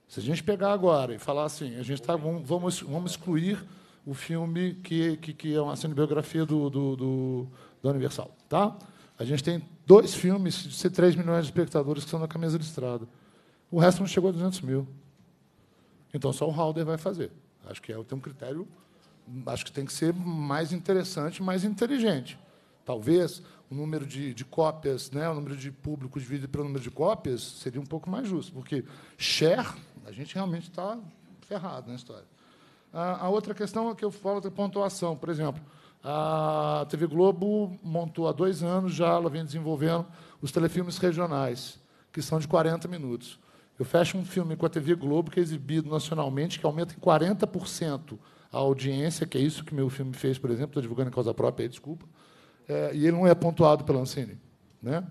Se a gente pegar agora e falar assim, a gente tá, vamos, vamos excluir o filme que, que, que é uma cinebiografia do, do, do, do Universal. Tá? A gente tem dois filmes de 3 milhões de espectadores que estão na camisa listrada. O resto não chegou a 200 mil. Então só o Halder vai fazer. Acho que é, tem um critério, acho que tem que ser mais interessante, mais inteligente. Talvez o número de, de cópias, né, o número de público dividido pelo número de cópias seria um pouco mais justo, porque share, a gente realmente está ferrado na história. A, outra questão é que eu falo da pontuação, por exemplo. A TV Globo montou há dois anos já, ela vem desenvolvendo os telefilmes regionais, que são de 40 minutos. Eu fecho um filme com a TV Globo, que é exibido nacionalmente, que aumenta em 40% a audiência, que é isso que meu filme fez, por exemplo, estou divulgando em causa própria, desculpa, é, e ele não é pontuado pela Ancine. Né?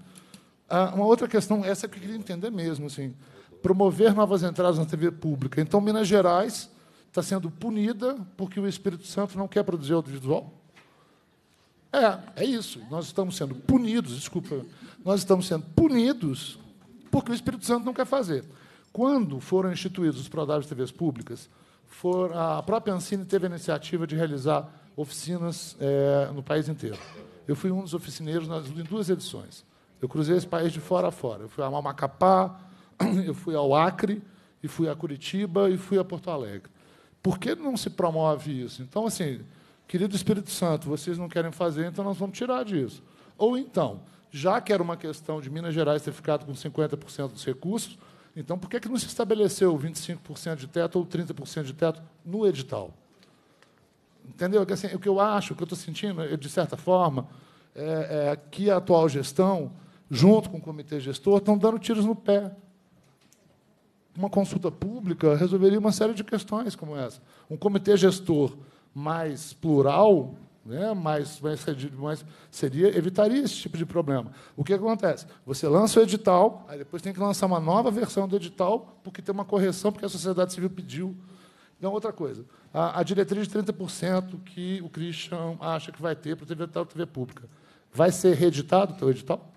Ah, uma outra questão, essa que eu queria entender mesmo, assim, promover novas entradas na TV pública. Então, Minas Gerais está sendo punida porque o Espírito Santo não quer produzir audiovisual? É, é isso. Nós estamos sendo punidos, desculpa, nós estamos sendo punidos porque o Espírito Santo não quer fazer. Quando foram instituídos os programas de TVs públicas, for, a própria Ancine teve a iniciativa de realizar oficinas é, no país inteiro. Eu fui um dos oficineiros nas, em duas edições. Eu cruzei esse país de fora a fora. Eu fui a Macapá, eu fui ao Acre, e fui a Curitiba e fui a Porto Alegre. Por que não se promove isso? Então, assim, querido Espírito Santo, vocês não querem fazer, então nós vamos tirar disso. Ou então, já que era uma questão de Minas Gerais ter ficado com 50% dos recursos, então por que, é que não se estabeleceu 25% de teto ou 30% de teto no edital? Entendeu? Assim, o que eu acho, o que eu estou sentindo, é, de certa forma, é, é que a atual gestão, junto com o comitê gestor, estão dando tiros no pé uma consulta pública resolveria uma série de questões como essa. Um comitê gestor mais plural, né, mais, mais, mais seria evitaria esse tipo de problema. O que acontece? Você lança o edital, aí depois tem que lançar uma nova versão do edital, porque tem uma correção, porque a sociedade civil pediu. Então, outra coisa, a, a diretriz de 30% que o Christian acha que vai ter para o TV, tal, TV pública. Vai ser reeditado o teu edital?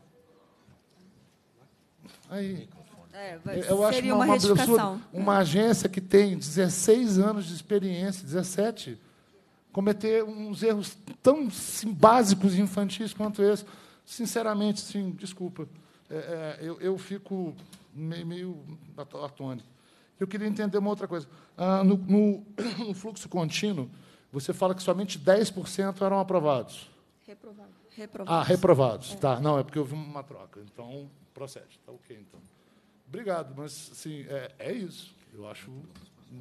Aí. É, eu acho uma, uma absurdo uma agência que tem 16 anos de experiência, 17, cometer uns erros tão sim, básicos e infantis quanto esse. Sinceramente, sim, desculpa. É, é, eu, eu, fico meio, meio atônito. Eu queria entender uma outra coisa. Ah, no, no, no, fluxo contínuo, você fala que somente 10% eram aprovados. Reprovado. Reprovados. Ah, reprovados. Tá, não, é porque houve uma troca. Então, procede. Está ok, então. Obrigado, mas assim, é, é isso. Eu acho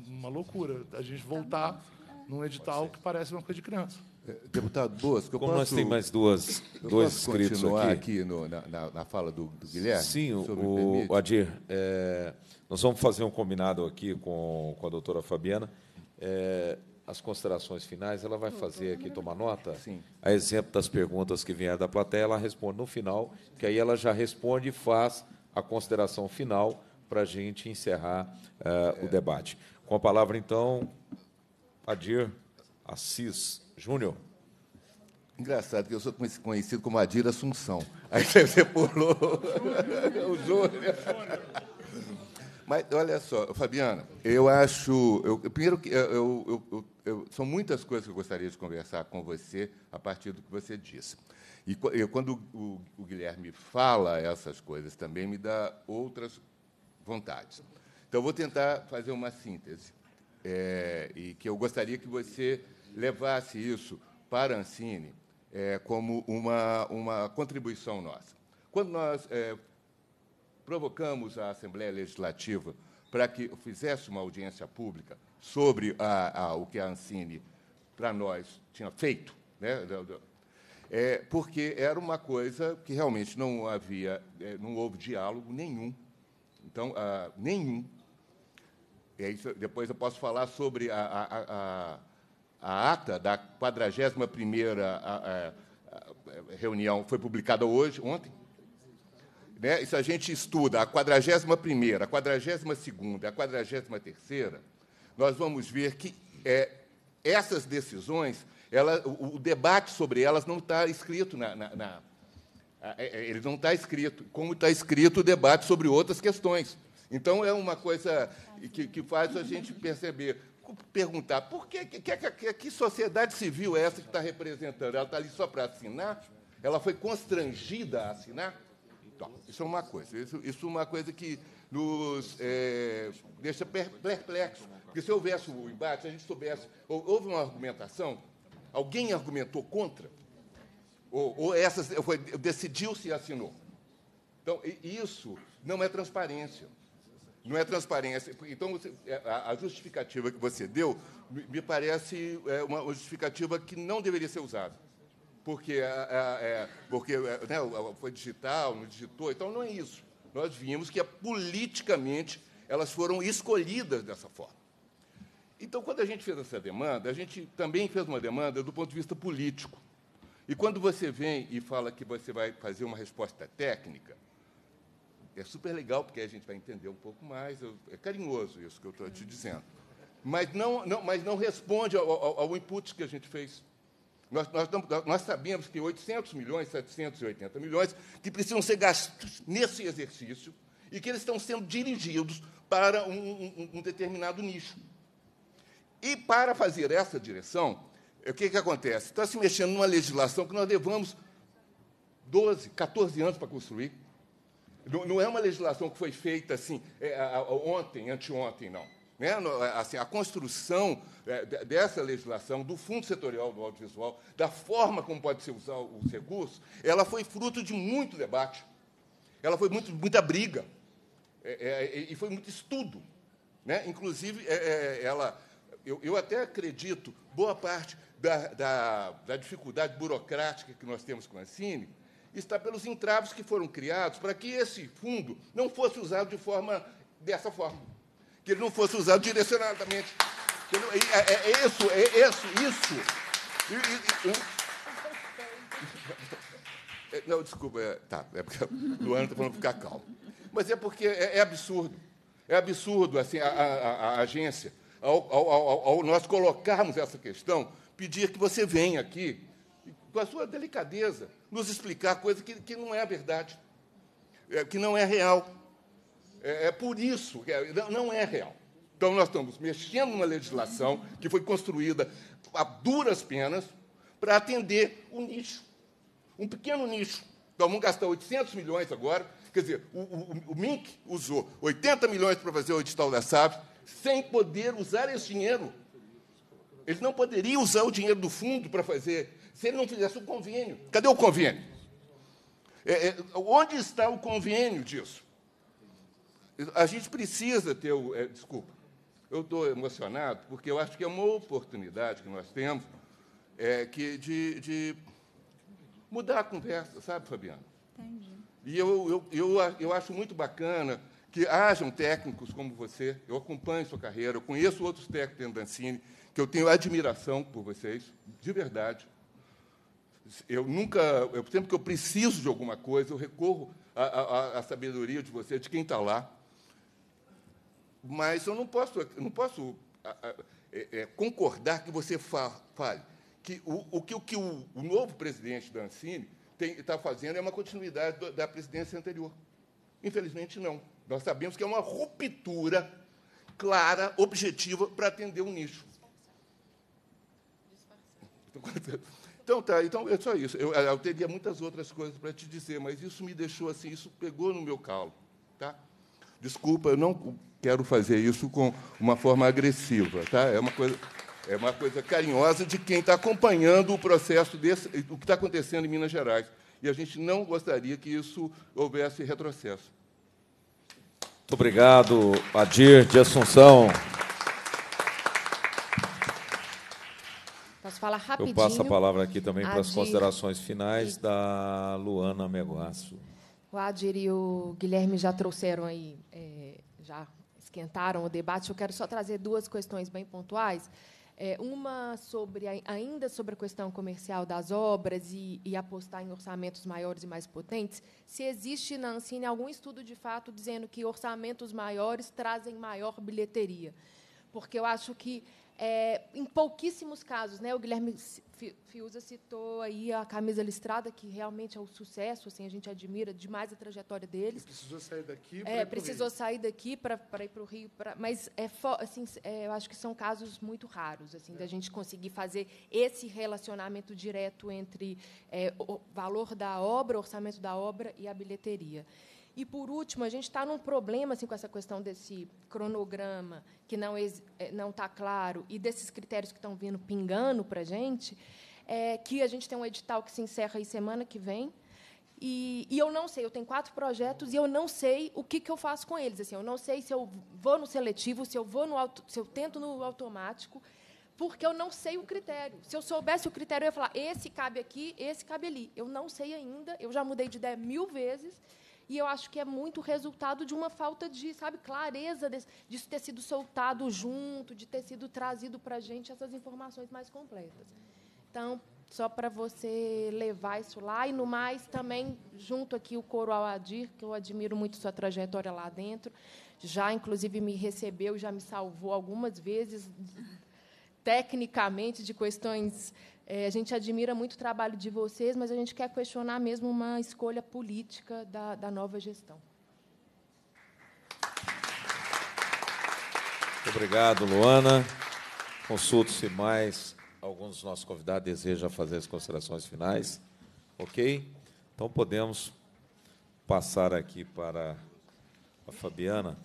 uma loucura a gente voltar num edital que parece uma coisa de criança. É, deputado Boas, que eu Como posso, nós temos mais duas, dois inscritos aqui, aqui no, na, na, fala do, do Guilherme? Sim, o, o Adir, é, nós vamos fazer um combinado aqui com, com a doutora Fabiana. É, as considerações finais, ela vai fazer aqui, tomar nota, Sim. a exemplo das perguntas que vieram da plateia, ela responde no final, que aí ela já responde e faz a consideração final para a gente encerrar uh, o debate. Com a palavra, então, Adir Assis Júnior. Engraçado que eu sou conhecido como Adir Assunção. Aí você pulou o Júnior. Mas olha só, Fabiana, eu acho. Eu, primeiro que eu, eu, eu, são muitas coisas que eu gostaria de conversar com você a partir do que você disse. E quando o, Guilherme fala essas coisas, também me dá outras vontades. Então, vou tentar fazer uma síntese, é, e que eu gostaria que você levasse isso para a Ancine é, como uma, uma contribuição nossa. Quando nós é, provocamos a Assembleia Legislativa para que fizesse uma audiência pública sobre a, a, o que a Ancine, para nós, tinha feito, né, é, porque era uma coisa que realmente não havia, é, não houve diálogo nenhum. Então, ah, nenhum. E é aí, depois eu posso falar sobre a, a, a, a ata da 41 reunião, foi publicada hoje, ontem. Né? E se a gente estuda a 41 a 42ª, a 43 nós vamos ver que é, essas decisões ela, o, o, debate sobre elas não está escrito na, na, na é, é, ele não está escrito, como está escrito o debate sobre outras questões. Então, é uma coisa que, que faz a gente perceber, perguntar, por que, que, que, que sociedade civil é essa que está representando? Ela está ali só para assinar? Ela foi constrangida a assinar? Então, isso é uma coisa. Isso, isso é uma coisa que nos é, deixa perplexo. Porque se houvesse o embate, a gente soubesse... Houve uma argumentação Alguém argumentou contra? Ou, ou essas decidiu-se e assinou? Então, isso não é transparência. Não é transparência. Então, é, a justificativa que você deu me parece é, uma justificativa que não deveria ser usada. Porque, é, é porque né, foi digital, não digitou, então não é isso. Nós vimos que politicamente elas foram escolhidas dessa forma. Então, quando a gente fez essa demanda, a gente também fez uma demanda do ponto de vista político. E quando você vem e fala que você vai fazer uma resposta técnica, é super legal, porque a gente vai entender um pouco mais. é carinhoso isso que eu estou te dizendo. Mas não, não, mas não responde ao, ao, ao input que a gente fez. Nós, nós, nós sabemos que 800 milhões, 780 milhões, que precisam ser gastos nesse exercício e que eles estão sendo dirigidos para um, um, um determinado nicho. E para fazer essa direção, o que, que acontece? Está se mexendo numa legislação que nós levamos 12, 14 anos para construir. Não, é uma legislação que foi feita assim é, ontem, anteontem, não. Né? Assim, a construção é, dessa legislação, do Fundo Setorial do Audiovisual, da forma como pode ser usar os recursos, ela foi fruto de muito debate, ela foi muito, muita briga é, e foi muito estudo. Né? Inclusive, ela eu, eu até acredito, boa parte da, da, da dificuldade burocrática que nós temos com a Cine está pelos entraves que foram criados para que esse fundo não fosse usado de forma dessa forma, que ele não fosse usado direcionadamente. É, é, é isso, é isso, isso. Hum? É, não, desculpa, é, tá, é porque Luana está falando para ficar calmo. Mas é porque é, é, absurdo. É absurdo assim, a, a, a agência ao, ao, ao, ao nós colocarmos essa questão, pedir que você venha aqui, com a sua delicadeza, nos explicar coisa que, que não é a verdade, é, que não é real. É, é por isso, é, não é real. Então, nós estamos mexendo numa legislação que foi construída a duras penas para atender um nicho, um pequeno nicho. Então, vamos gastar 800 milhões agora. Quer dizer, o, o, o MINC usou 80 milhões para fazer o edital da SAP, sem poder usar esse dinheiro. Ele não poderia usar o dinheiro do fundo para fazer, se ele não fizesse o convênio. Cadê o convênio? É, é, onde está o convênio disso? A gente precisa ter o. É, desculpa, eu estou emocionado, porque eu acho que é uma oportunidade que nós temos é, que de, de mudar a conversa, sabe, Fabiano? Entendi. E eu, eu, eu, eu acho muito bacana que hajam técnicos como você, eu acompanho sua carreira, eu conheço outros técnicos dentro da Ancine, que eu tenho admiração por vocês, de verdade. Eu nunca, eu, sempre que eu preciso de alguma coisa, eu recorro à, à, à sabedoria de vocês, de quem está lá. Mas eu não posso, não posso é, é, concordar que você fale que o, o que, o, que o, o novo presidente da Ancine está fazendo é uma continuidade da presidência anterior. Infelizmente, não. Nós sabemos que é uma ruptura clara, objetiva, para atender um nicho. Então, tá, então é só isso. Eu, eu teria muitas outras coisas para te dizer, mas isso me deixou assim, isso pegou no meu calo. Tá? Desculpa, eu não quero fazer isso com uma forma agressiva. Tá? É uma coisa. É uma coisa carinhosa de quem está acompanhando o processo desse, o que está acontecendo em Minas Gerais. E a gente não gostaria que isso houvesse retrocesso. Muito obrigado, Adir de Assunção. Posso falar rapidinho? Eu passo a palavra aqui também para as considerações finais da Luana Meguasso. O Adir e o Guilherme já trouxeram aí, é, já esquentaram o debate. Eu quero só trazer duas questões bem pontuais. É, uma sobre ainda sobre a questão comercial das obras e, e, apostar em orçamentos maiores e mais potentes, se existe na Ancine algum estudo de fato dizendo que orçamentos maiores trazem maior bilheteria. Porque eu acho que é, em pouquíssimos casos, né, o Guilherme Fiuza citou aí a camisa listrada, que realmente é um sucesso, assim, a gente admira demais a trajetória deles. precisou sair daqui para é, Precisou Rio. sair daqui para ir para o Rio. Pra, mas é assim, é, eu acho que são casos muito raros, assim, é. da gente conseguir fazer esse relacionamento direto entre é, o valor da obra, o orçamento da obra e a bilheteria. E, por último, a gente está num problema assim, com essa questão desse cronograma que não está eh, claro e desses critérios que estão vindo pingando para a gente, é, que a gente tem um edital que se encerra aí semana que vem, e, e, eu não sei, eu tenho quatro projetos e eu não sei o que, que eu faço com eles. Assim, eu não sei se eu vou no seletivo, se eu vou no auto, se eu tento no automático, porque eu não sei o critério. Se eu soubesse o critério, eu ia falar: esse cabe aqui, esse cabe ali. Eu não sei ainda, eu já mudei de ideia mil vezes e eu acho que é muito resultado de uma falta de, sabe, clareza desse, disso ter sido soltado junto, de ter sido trazido para a gente essas informações mais completas. Então, só para você levar isso lá. E, no mais, também, junto aqui o Coro ao Adir, que eu admiro muito sua trajetória lá dentro. Já, inclusive, me recebeu, já me salvou algumas vezes, tecnicamente, de questões é, a gente admira muito o trabalho de vocês, mas a gente quer questionar mesmo uma escolha política da, da nova gestão. Muito obrigado, Luana. Consulto se mais algum dos nossos convidados deseja fazer as considerações finais. Ok? Então podemos passar aqui para a Fabiana.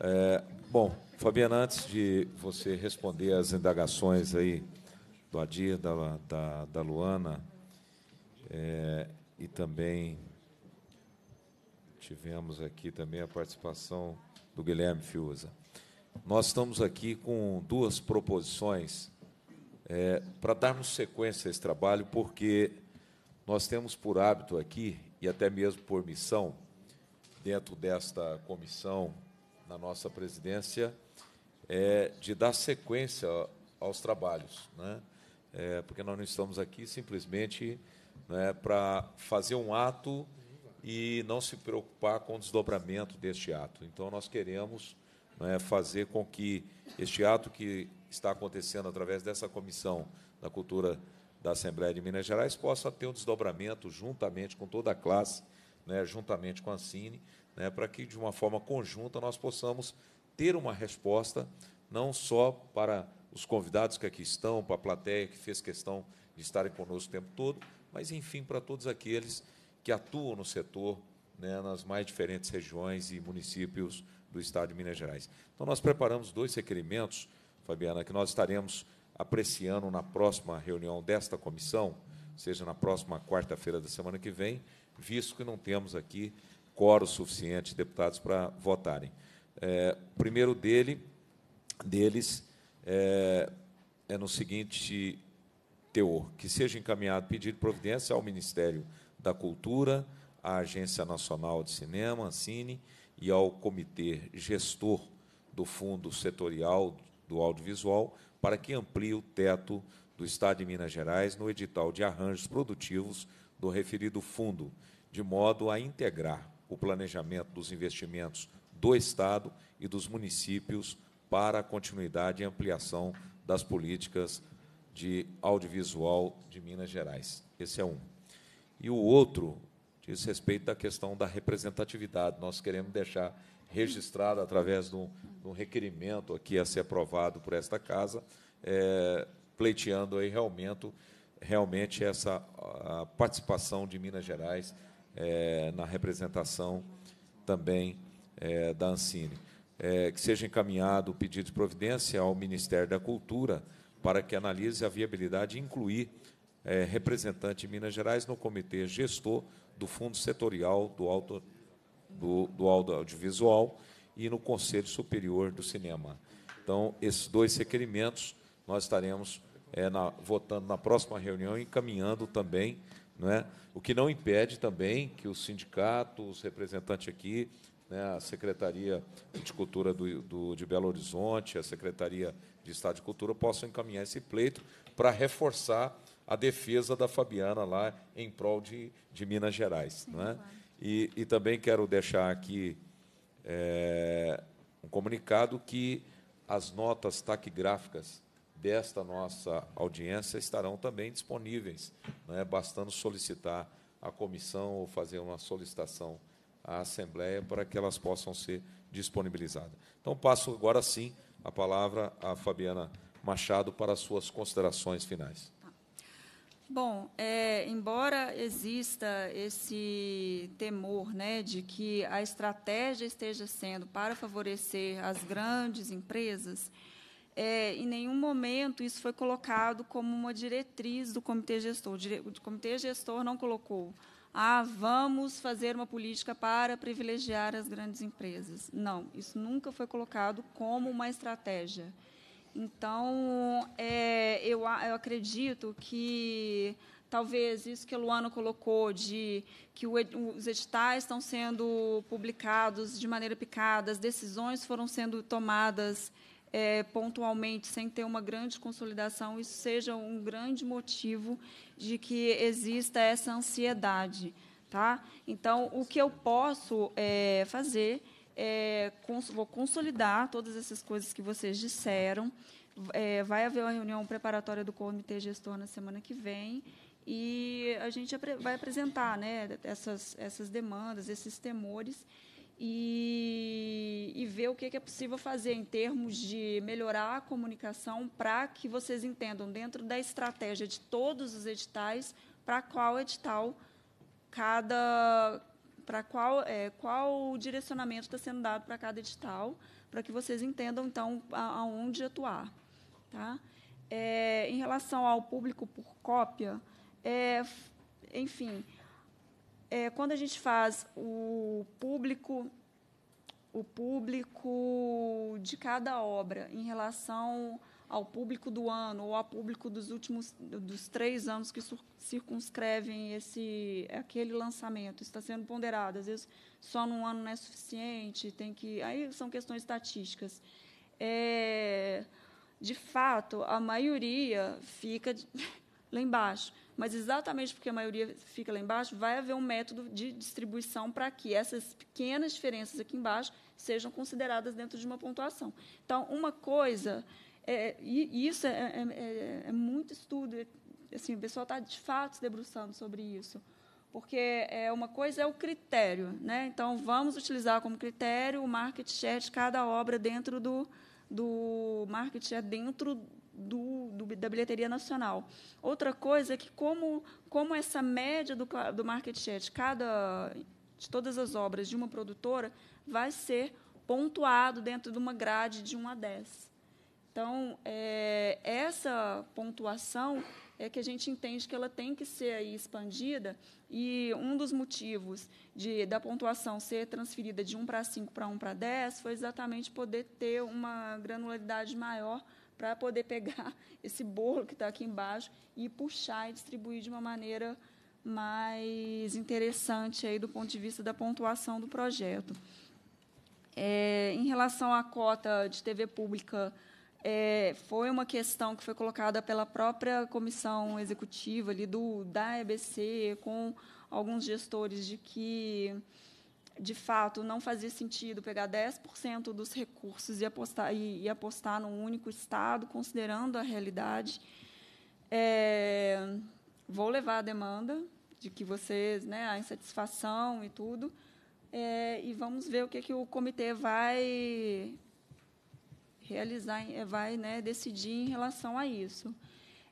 É, bom, Fabiana, antes de você responder às indagações aí do Adir, da, da, da Luana, é, e também tivemos aqui também a participação do Guilherme Fiuza. Nós estamos aqui com duas proposições é, para darmos sequência a esse trabalho, porque nós temos por hábito aqui, e até mesmo por missão, dentro desta comissão, na nossa presidência, é, de dar sequência aos trabalhos. Né? é, porque nós não estamos aqui simplesmente né, para fazer um ato e não se preocupar com o desdobramento deste ato. Então, nós queremos né, fazer com que este ato que está acontecendo através dessa Comissão da Cultura da Assembleia de Minas Gerais possa ter um desdobramento juntamente com toda a classe, né, juntamente com a Cine, né, para que, de uma forma conjunta, nós possamos ter uma resposta não só para os convidados que aqui estão, para a plateia que fez questão de estarem conosco o tempo todo, mas, enfim, para todos aqueles que atuam no setor, né, nas mais diferentes regiões e municípios do Estado de Minas Gerais. Então, nós preparamos dois requerimentos, Fabiana, que nós estaremos apreciando na próxima reunião desta comissão, seja na próxima quarta-feira da semana que vem, visto que não temos aqui quórum suficiente de deputados para votarem. É, o primeiro dele, deles é, é no seguinte teor: que seja encaminhado pedido de providência ao Ministério da Cultura, à Agência Nacional de Cinema, Cine, e ao Comitê Gestor do Fundo Setorial do Audiovisual para que amplie o teto do Estado de Minas Gerais no edital de arranjos produtivos do referido fundo, de modo a integrar o planejamento dos investimentos do Estado e dos municípios para a continuidade e ampliação das políticas de audiovisual de Minas Gerais. Esse é um. E o outro diz respeito à questão da representatividade. Nós queremos deixar registrado, através de um, de um requerimento aqui a ser aprovado por esta Casa, é, pleiteando aí realmente, realmente essa a participação de Minas Gerais é, na representação também é, da Ancine é, que seja encaminhado o pedido de providência ao Ministério da Cultura para que analise a viabilidade de incluir é, representante de Minas Gerais no comitê gestor do Fundo Setorial do, auto, do, do Audiovisual e no Conselho Superior do Cinema. Então, esses dois requerimentos nós estaremos é, na, votando na próxima reunião e encaminhando também, não é? o que não impede também que o sindicato, os representantes aqui, né, a Secretaria de Cultura do, do, de Belo Horizonte, a Secretaria de Estado de Cultura, possam encaminhar esse pleito para reforçar a defesa da Fabiana lá em prol de, de Minas Gerais. Sim, né? Claro. E, e, também quero deixar aqui é, um comunicado que as notas taquigráficas desta nossa audiência estarão também disponíveis, né, bastando solicitar a comissão ou fazer uma solicitação à Assembleia para que elas possam ser disponibilizadas. Então, passo agora sim a palavra à Fabiana Machado para suas considerações finais. Tá. Bom, é, embora exista esse temor né, de que a estratégia esteja sendo para favorecer as grandes empresas, é, em nenhum momento isso foi colocado como uma diretriz do comitê gestor. O comitê gestor não colocou ah, vamos fazer uma política para privilegiar as grandes empresas. Não, isso nunca foi colocado como uma estratégia. Então, é, eu, eu acredito que talvez isso que a Luana colocou de que o, os editais estão sendo publicados de maneira picada, as decisões foram sendo tomadas é, pontualmente, sem ter uma grande consolidação, isso seja um grande motivo de que exista essa ansiedade. Tá? Então, o que eu posso é, fazer é cons vou consolidar todas essas coisas que vocês disseram. É, vai haver uma reunião preparatória do comitê gestor na semana que vem e a gente vai apresentar né, essas, essas demandas, esses temores e, e ver o que é possível fazer em termos de melhorar a comunicação para que vocês entendam dentro da estratégia de todos os editais para qual edital cada para qual é, qual o direcionamento está sendo dado para cada edital para que vocês entendam então aonde atuar, tá? É, em relação ao público por cópia, é, enfim, é, quando a gente faz o público o público de cada obra em relação ao público do ano ou ao público dos últimos dos três anos que circunscrevem esse aquele lançamento está sendo ponderado às vezes só num ano não é suficiente tem que aí são questões estatísticas é, de fato a maioria fica lá embaixo mas exatamente porque a maioria fica lá embaixo, vai haver um método de distribuição para que essas pequenas diferenças aqui embaixo sejam consideradas dentro de uma pontuação. Então, uma coisa, é, e isso é, é, é, é muito estudo, é, assim, o pessoal está de fato se debruçando sobre isso, porque é uma coisa é o critério, né? Então vamos utilizar como critério o market share de cada obra dentro do do market share dentro do, do, da bilheteria nacional. Outra coisa é que como, como essa média do, do market share de cada de todas as obras de uma produtora vai ser pontuado dentro de uma grade de 1 a 10. Então, é, essa pontuação é que a gente entende que ela tem que ser aí expandida e um dos motivos de, da pontuação ser transferida de 1 para 5 para 1 para 10 foi exatamente poder ter uma granularidade maior para poder pegar esse bolo que está aqui embaixo e puxar e distribuir de uma maneira mais interessante aí do ponto de vista da pontuação do projeto. É, em relação à cota de TV pública, é, foi uma questão que foi colocada pela própria comissão executiva ali do, da EBC com alguns gestores de que de fato, não fazia sentido pegar 10% dos recursos e apostar, e, e, apostar num único Estado, considerando a realidade. É, vou levar a demanda de que vocês, né, a insatisfação e tudo, é, e vamos ver o que, que o comitê vai realizar, vai né, decidir em relação a isso.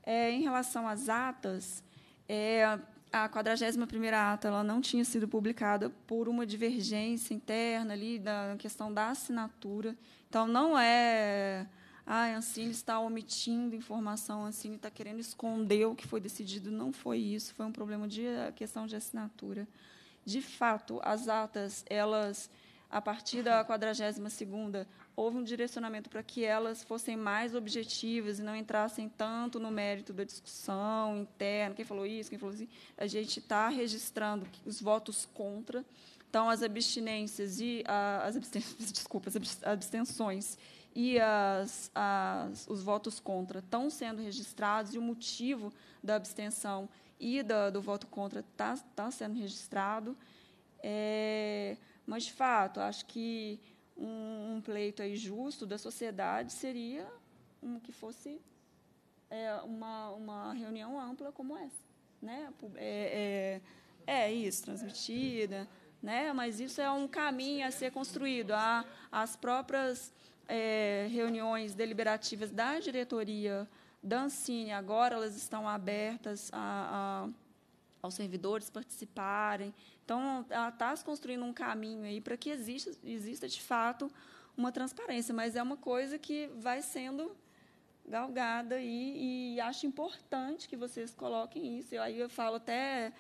É, em relação às atas, é, a 41ª ata ela não tinha sido publicada por uma divergência interna ali da questão da assinatura. Então, não é... Ah, a Ancine está omitindo informação, a Ancine está querendo esconder o que foi decidido. Não foi isso, foi um problema de questão de assinatura. De fato, as atas, elas a partir da 42ª, houve um direcionamento para que elas fossem mais objetivas e não entrassem tanto no mérito da discussão interna, quem falou isso, quem falou assim. A gente está registrando os votos contra. Então, as abstinências e as abstenções, desculpa, as abstenções e as, as, os votos contra estão sendo registrados e o motivo da abstenção e do voto contra está tá sendo registrado. É, mas, de fato, acho que um, um pleito aí justo da sociedade seria um, que fosse é, uma, uma reunião ampla como essa. Né? É, é, é isso, transmitida. Né? Mas isso é um caminho a ser construído. Há as próprias é, reuniões deliberativas da diretoria da Ancine, agora elas estão abertas a, a aos servidores participarem. Então, ela está se construindo um caminho aí para que exista, exista, de fato, uma transparência, mas é uma coisa que vai sendo galgada aí, e acho importante que vocês coloquem isso. Eu, aí eu falo até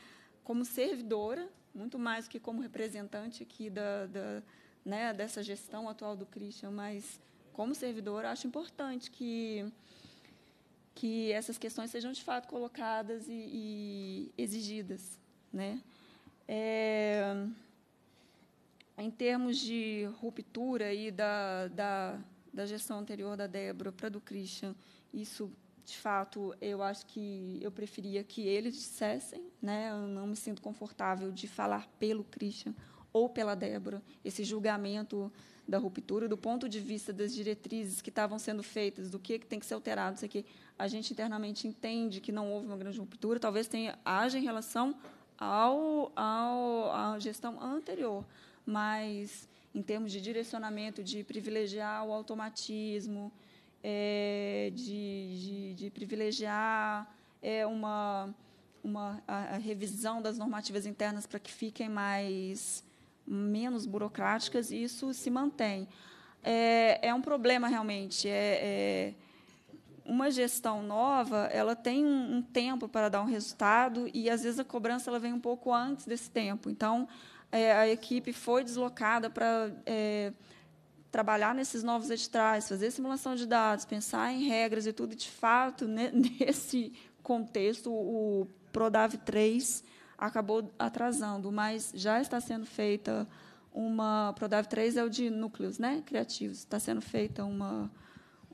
como servidora, muito mais que como representante aqui da, da né, dessa gestão atual do Christian, mas como servidora, acho importante que que essas questões sejam de fato colocadas e, e exigidas, né? É, em termos de ruptura aí da, da, da gestão anterior da Débora para do Christian, isso de fato eu acho que eu preferia que eles dissessem, né? Eu não me sinto confortável de falar pelo Christian ou pela Débora esse julgamento da ruptura do ponto de vista das diretrizes que estavam sendo feitas, do que, que tem que ser alterado, isso aqui a gente internamente entende que não houve uma grande ruptura, talvez tenha, haja em relação ao, ao, à gestão anterior, mas em termos de direcionamento, de privilegiar o automatismo, é, de, de, de, privilegiar é, uma, uma a, a revisão das normativas internas para que fiquem mais menos burocráticas, isso se mantém. É, é um problema realmente. É, é uma gestão nova, ela tem um, um, tempo para dar um resultado e às vezes a cobrança ela vem um pouco antes desse tempo. Então, é, a equipe foi deslocada para é, trabalhar nesses novos editais, fazer simulação de dados, pensar em regras e tudo. de fato, né, nesse contexto, o Prodav 3 acabou atrasando, mas já está sendo feita uma Prodav 3 é o de núcleos, né, criativos. Está sendo feita uma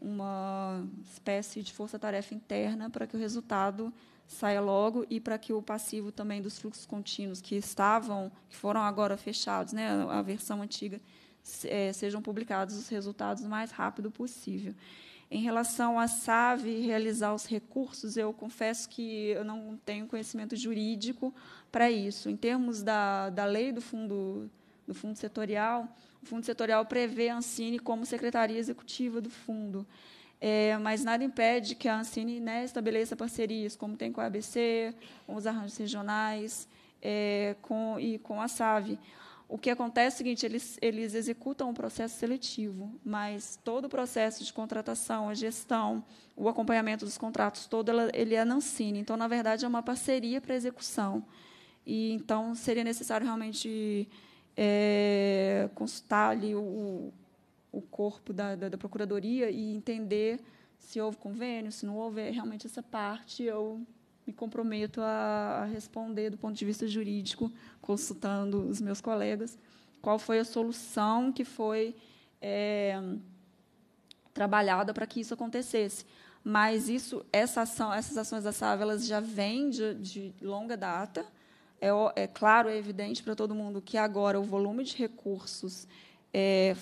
uma espécie de força-tarefa interna para que o resultado saia logo e para que o passivo também dos fluxos contínuos que estavam, que foram agora fechados, né, a versão antiga, é, sejam publicados os resultados o mais rápido possível. Em relação à SAVE realizar os recursos, eu confesso que eu não tenho conhecimento jurídico para isso. Em termos da, da lei do fundo, do fundo setorial, o fundo setorial prevê a Ancine como secretaria executiva do fundo. É, mas nada impede que a Ancine né, estabeleça parcerias, como tem com a ABC, com os arranjos regionais é, com, e com a SAVE. O que acontece é o seguinte, eles, eles executam um processo seletivo, mas todo o processo de contratação, a gestão, o acompanhamento dos contratos, todo ela, ele é Ancine. Então, na verdade, é uma parceria para execução. E, então, seria necessário realmente é, consultar ali o, o corpo da, da, da, procuradoria e entender se houve convênio, se não houve é realmente essa parte, eu me comprometo a, a responder do ponto de vista jurídico, consultando os meus colegas, qual foi a solução que foi é, trabalhada para que isso acontecesse. Mas isso, essa ação, essas ações da SAV elas já vêm de, de longa data, é, é claro, é evidente para todo mundo que agora o volume de recursos é,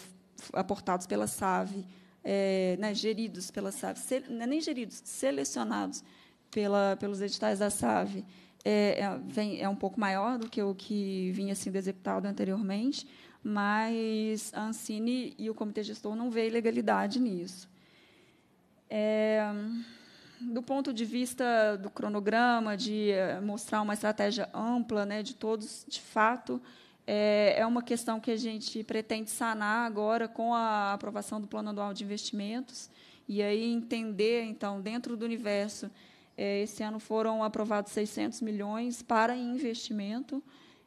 aportados pela SAV, é, né, geridos pela SAV, se, é nem geridos, selecionados pela, pelos editais da SAV, é, é, vem, é um pouco maior do que o que vinha sendo executado anteriormente, mas a Ancine e o Comitê Gestor não vê ilegalidade nisso. É do ponto de vista do cronograma, de eh, mostrar uma estratégia ampla né, de todos, de fato, é, é, uma questão que a gente pretende sanar agora com a aprovação do Plano Anual de Investimentos. E aí entender, então, dentro do universo, é, esse ano foram aprovados 600 milhões para investimento.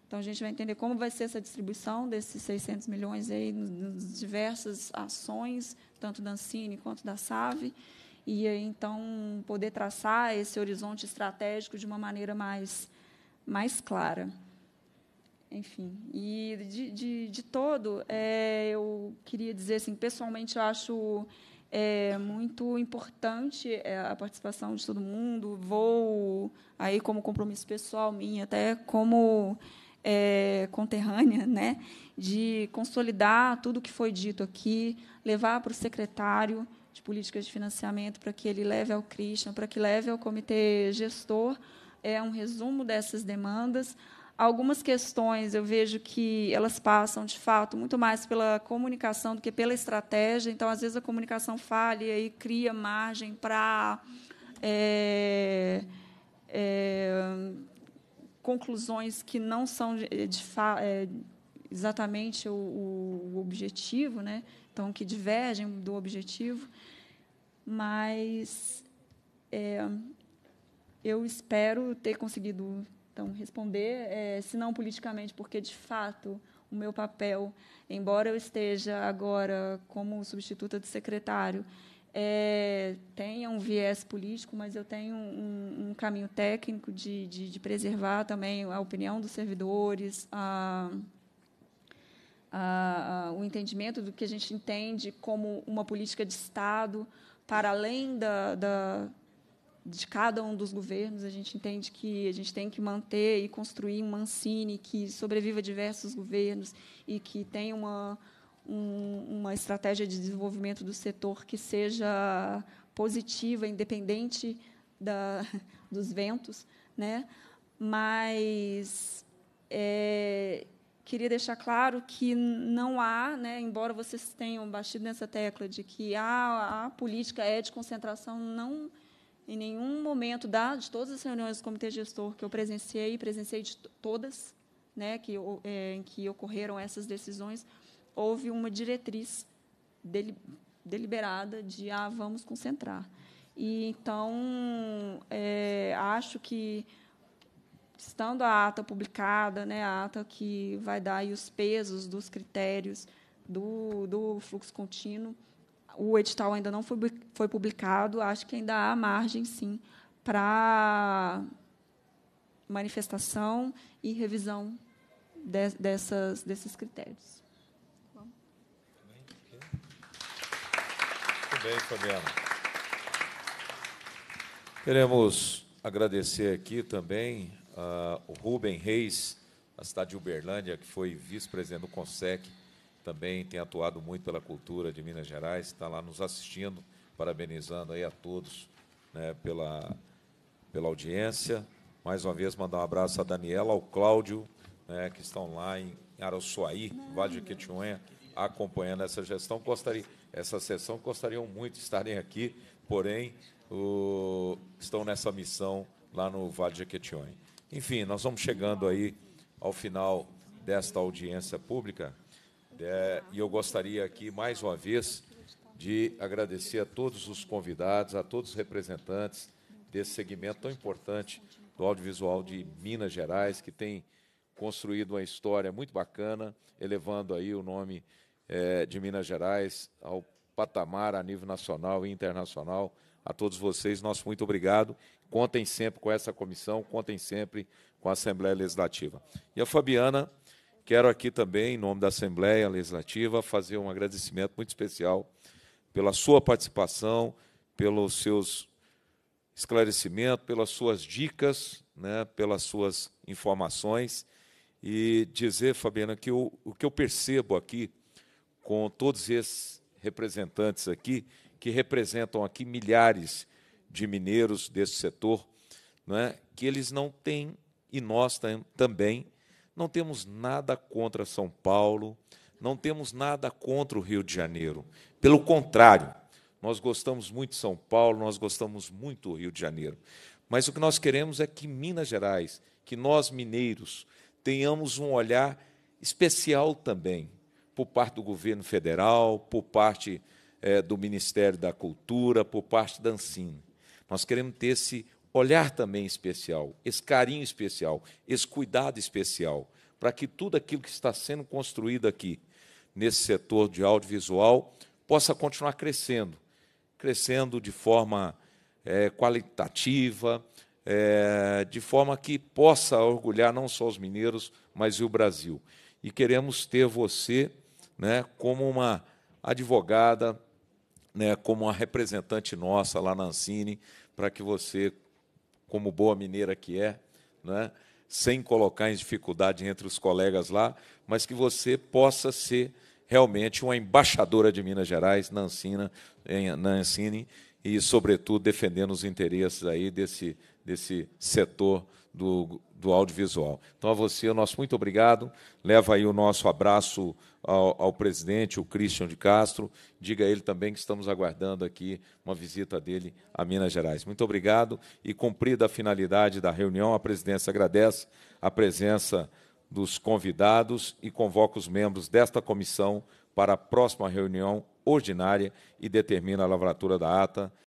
Então, a gente vai entender como vai ser essa distribuição desses 600 milhões aí nas diversas ações, tanto da Ancine quanto da SAVE e então poder traçar esse horizonte estratégico de uma maneira mais, mais clara. Enfim, e de, de, de todo, é, eu queria dizer, assim, pessoalmente, eu acho é muito importante é, a participação de todo mundo. Vou aí como compromisso pessoal minha, até como é, conterrânea, né, de consolidar tudo o que foi dito aqui, levar para o secretário, de políticas de financiamento para que ele leve ao Christian, para que leve ao comitê gestor, é um resumo dessas demandas. Algumas questões eu vejo que elas passam, de fato, muito mais pela comunicação do que pela estratégia. Então, às vezes, a comunicação falha e cria margem para é, é, conclusões que não são de, de, de, é, exatamente o, o objetivo, né? então que divergem do objetivo, mas é, eu espero ter conseguido então responder, é, se não politicamente, porque de fato o meu papel, embora eu esteja agora como substituta de secretário, é, tenha um viés político, mas eu tenho um, um caminho técnico de, de, de, preservar também a opinião dos servidores, a a, a, o entendimento do que a gente entende como uma política de Estado, para além da, da, de cada um dos governos, a gente entende que a gente tem que manter e construir um Mancini que sobreviva a diversos governos e que tenha uma, um, uma estratégia de desenvolvimento do setor que seja positiva, independente da, dos ventos, né? mas é, queria deixar claro que não há, né, embora vocês tenham batido nessa tecla de que a, a política é de concentração, não em nenhum momento da, de todas as reuniões do comitê gestor que eu presenciei, presenciei de todas, né, que, é, em que ocorreram essas decisões, houve uma diretriz dele, deliberada de ah, vamos concentrar. E então é, acho que estando a ata publicada, né, a ata que vai dar os pesos dos critérios do, do fluxo contínuo, o edital ainda não foi, foi publicado, acho que ainda há margem, sim, para manifestação e revisão de, dessas, desses critérios. Muito bem, Fabiana. Queremos agradecer aqui também uh, o Rubem Reis, da cidade de Uberlândia, que foi vice-presidente do CONSEC, também tem atuado muito pela cultura de Minas Gerais, está lá nos assistindo, parabenizando aí a todos né, pela, pela audiência. Mais uma vez, mandar um abraço a Daniela, ao Cláudio, né, que estão lá em Araçuaí, Vale de Quetionha, acompanhando essa gestão. Gostaria, essa sessão gostariam muito de estarem aqui, porém, o, estão nessa missão lá no Vale de Jequitinhonha. Enfim, nós vamos chegando aí ao final desta audiência pública é, e eu gostaria aqui, mais uma vez, de agradecer a todos os convidados, a todos os representantes desse segmento tão importante do audiovisual de Minas Gerais, que tem construído uma história muito bacana, elevando aí o nome é, de Minas Gerais ao patamar a nível nacional e internacional a todos vocês, nosso muito obrigado. Contem sempre com essa comissão, contem sempre com a Assembleia Legislativa. E a Fabiana, quero aqui também, em nome da Assembleia Legislativa, fazer um agradecimento muito especial pela sua participação, pelos seus esclarecimentos, pelas suas dicas, né, pelas suas informações. E dizer, Fabiana, que eu, o que eu percebo aqui com todos esses representantes aqui que representam aqui milhares de mineiros desse setor, é? que eles não têm, e nós também, não temos nada contra São Paulo, não temos nada contra o Rio de Janeiro. Pelo contrário, nós gostamos muito de São Paulo, nós gostamos muito do Rio de Janeiro. Mas o que nós queremos é que Minas Gerais, que nós mineiros, tenhamos um olhar especial também por parte do governo federal, por parte é, do Ministério da Cultura, por parte da Ancine. Nós queremos ter esse olhar também especial, esse carinho especial, esse cuidado especial, para que tudo aquilo que está sendo construído aqui, nesse setor de audiovisual, possa continuar crescendo crescendo de forma é, qualitativa, é, de forma que possa orgulhar não só os mineiros, mas o Brasil. E queremos ter você né, como uma advogada, né, como uma representante nossa lá na Ancine, para que você, como boa mineira que é, né, sem colocar em dificuldade entre os colegas lá, mas que você possa ser realmente uma embaixadora de Minas Gerais na Ancina, em, na Ancine, e, sobretudo, defendendo os interesses aí desse, desse setor do, do audiovisual. Então, a você, o nosso muito obrigado. Leva aí o nosso abraço ao, ao, presidente, o Christian de Castro. Diga a ele também que estamos aguardando aqui uma visita dele a Minas Gerais. Muito obrigado e cumprida a finalidade da reunião, a presidência agradece a presença dos convidados e convoca os membros desta comissão para a próxima reunião ordinária e determina a lavratura da ata.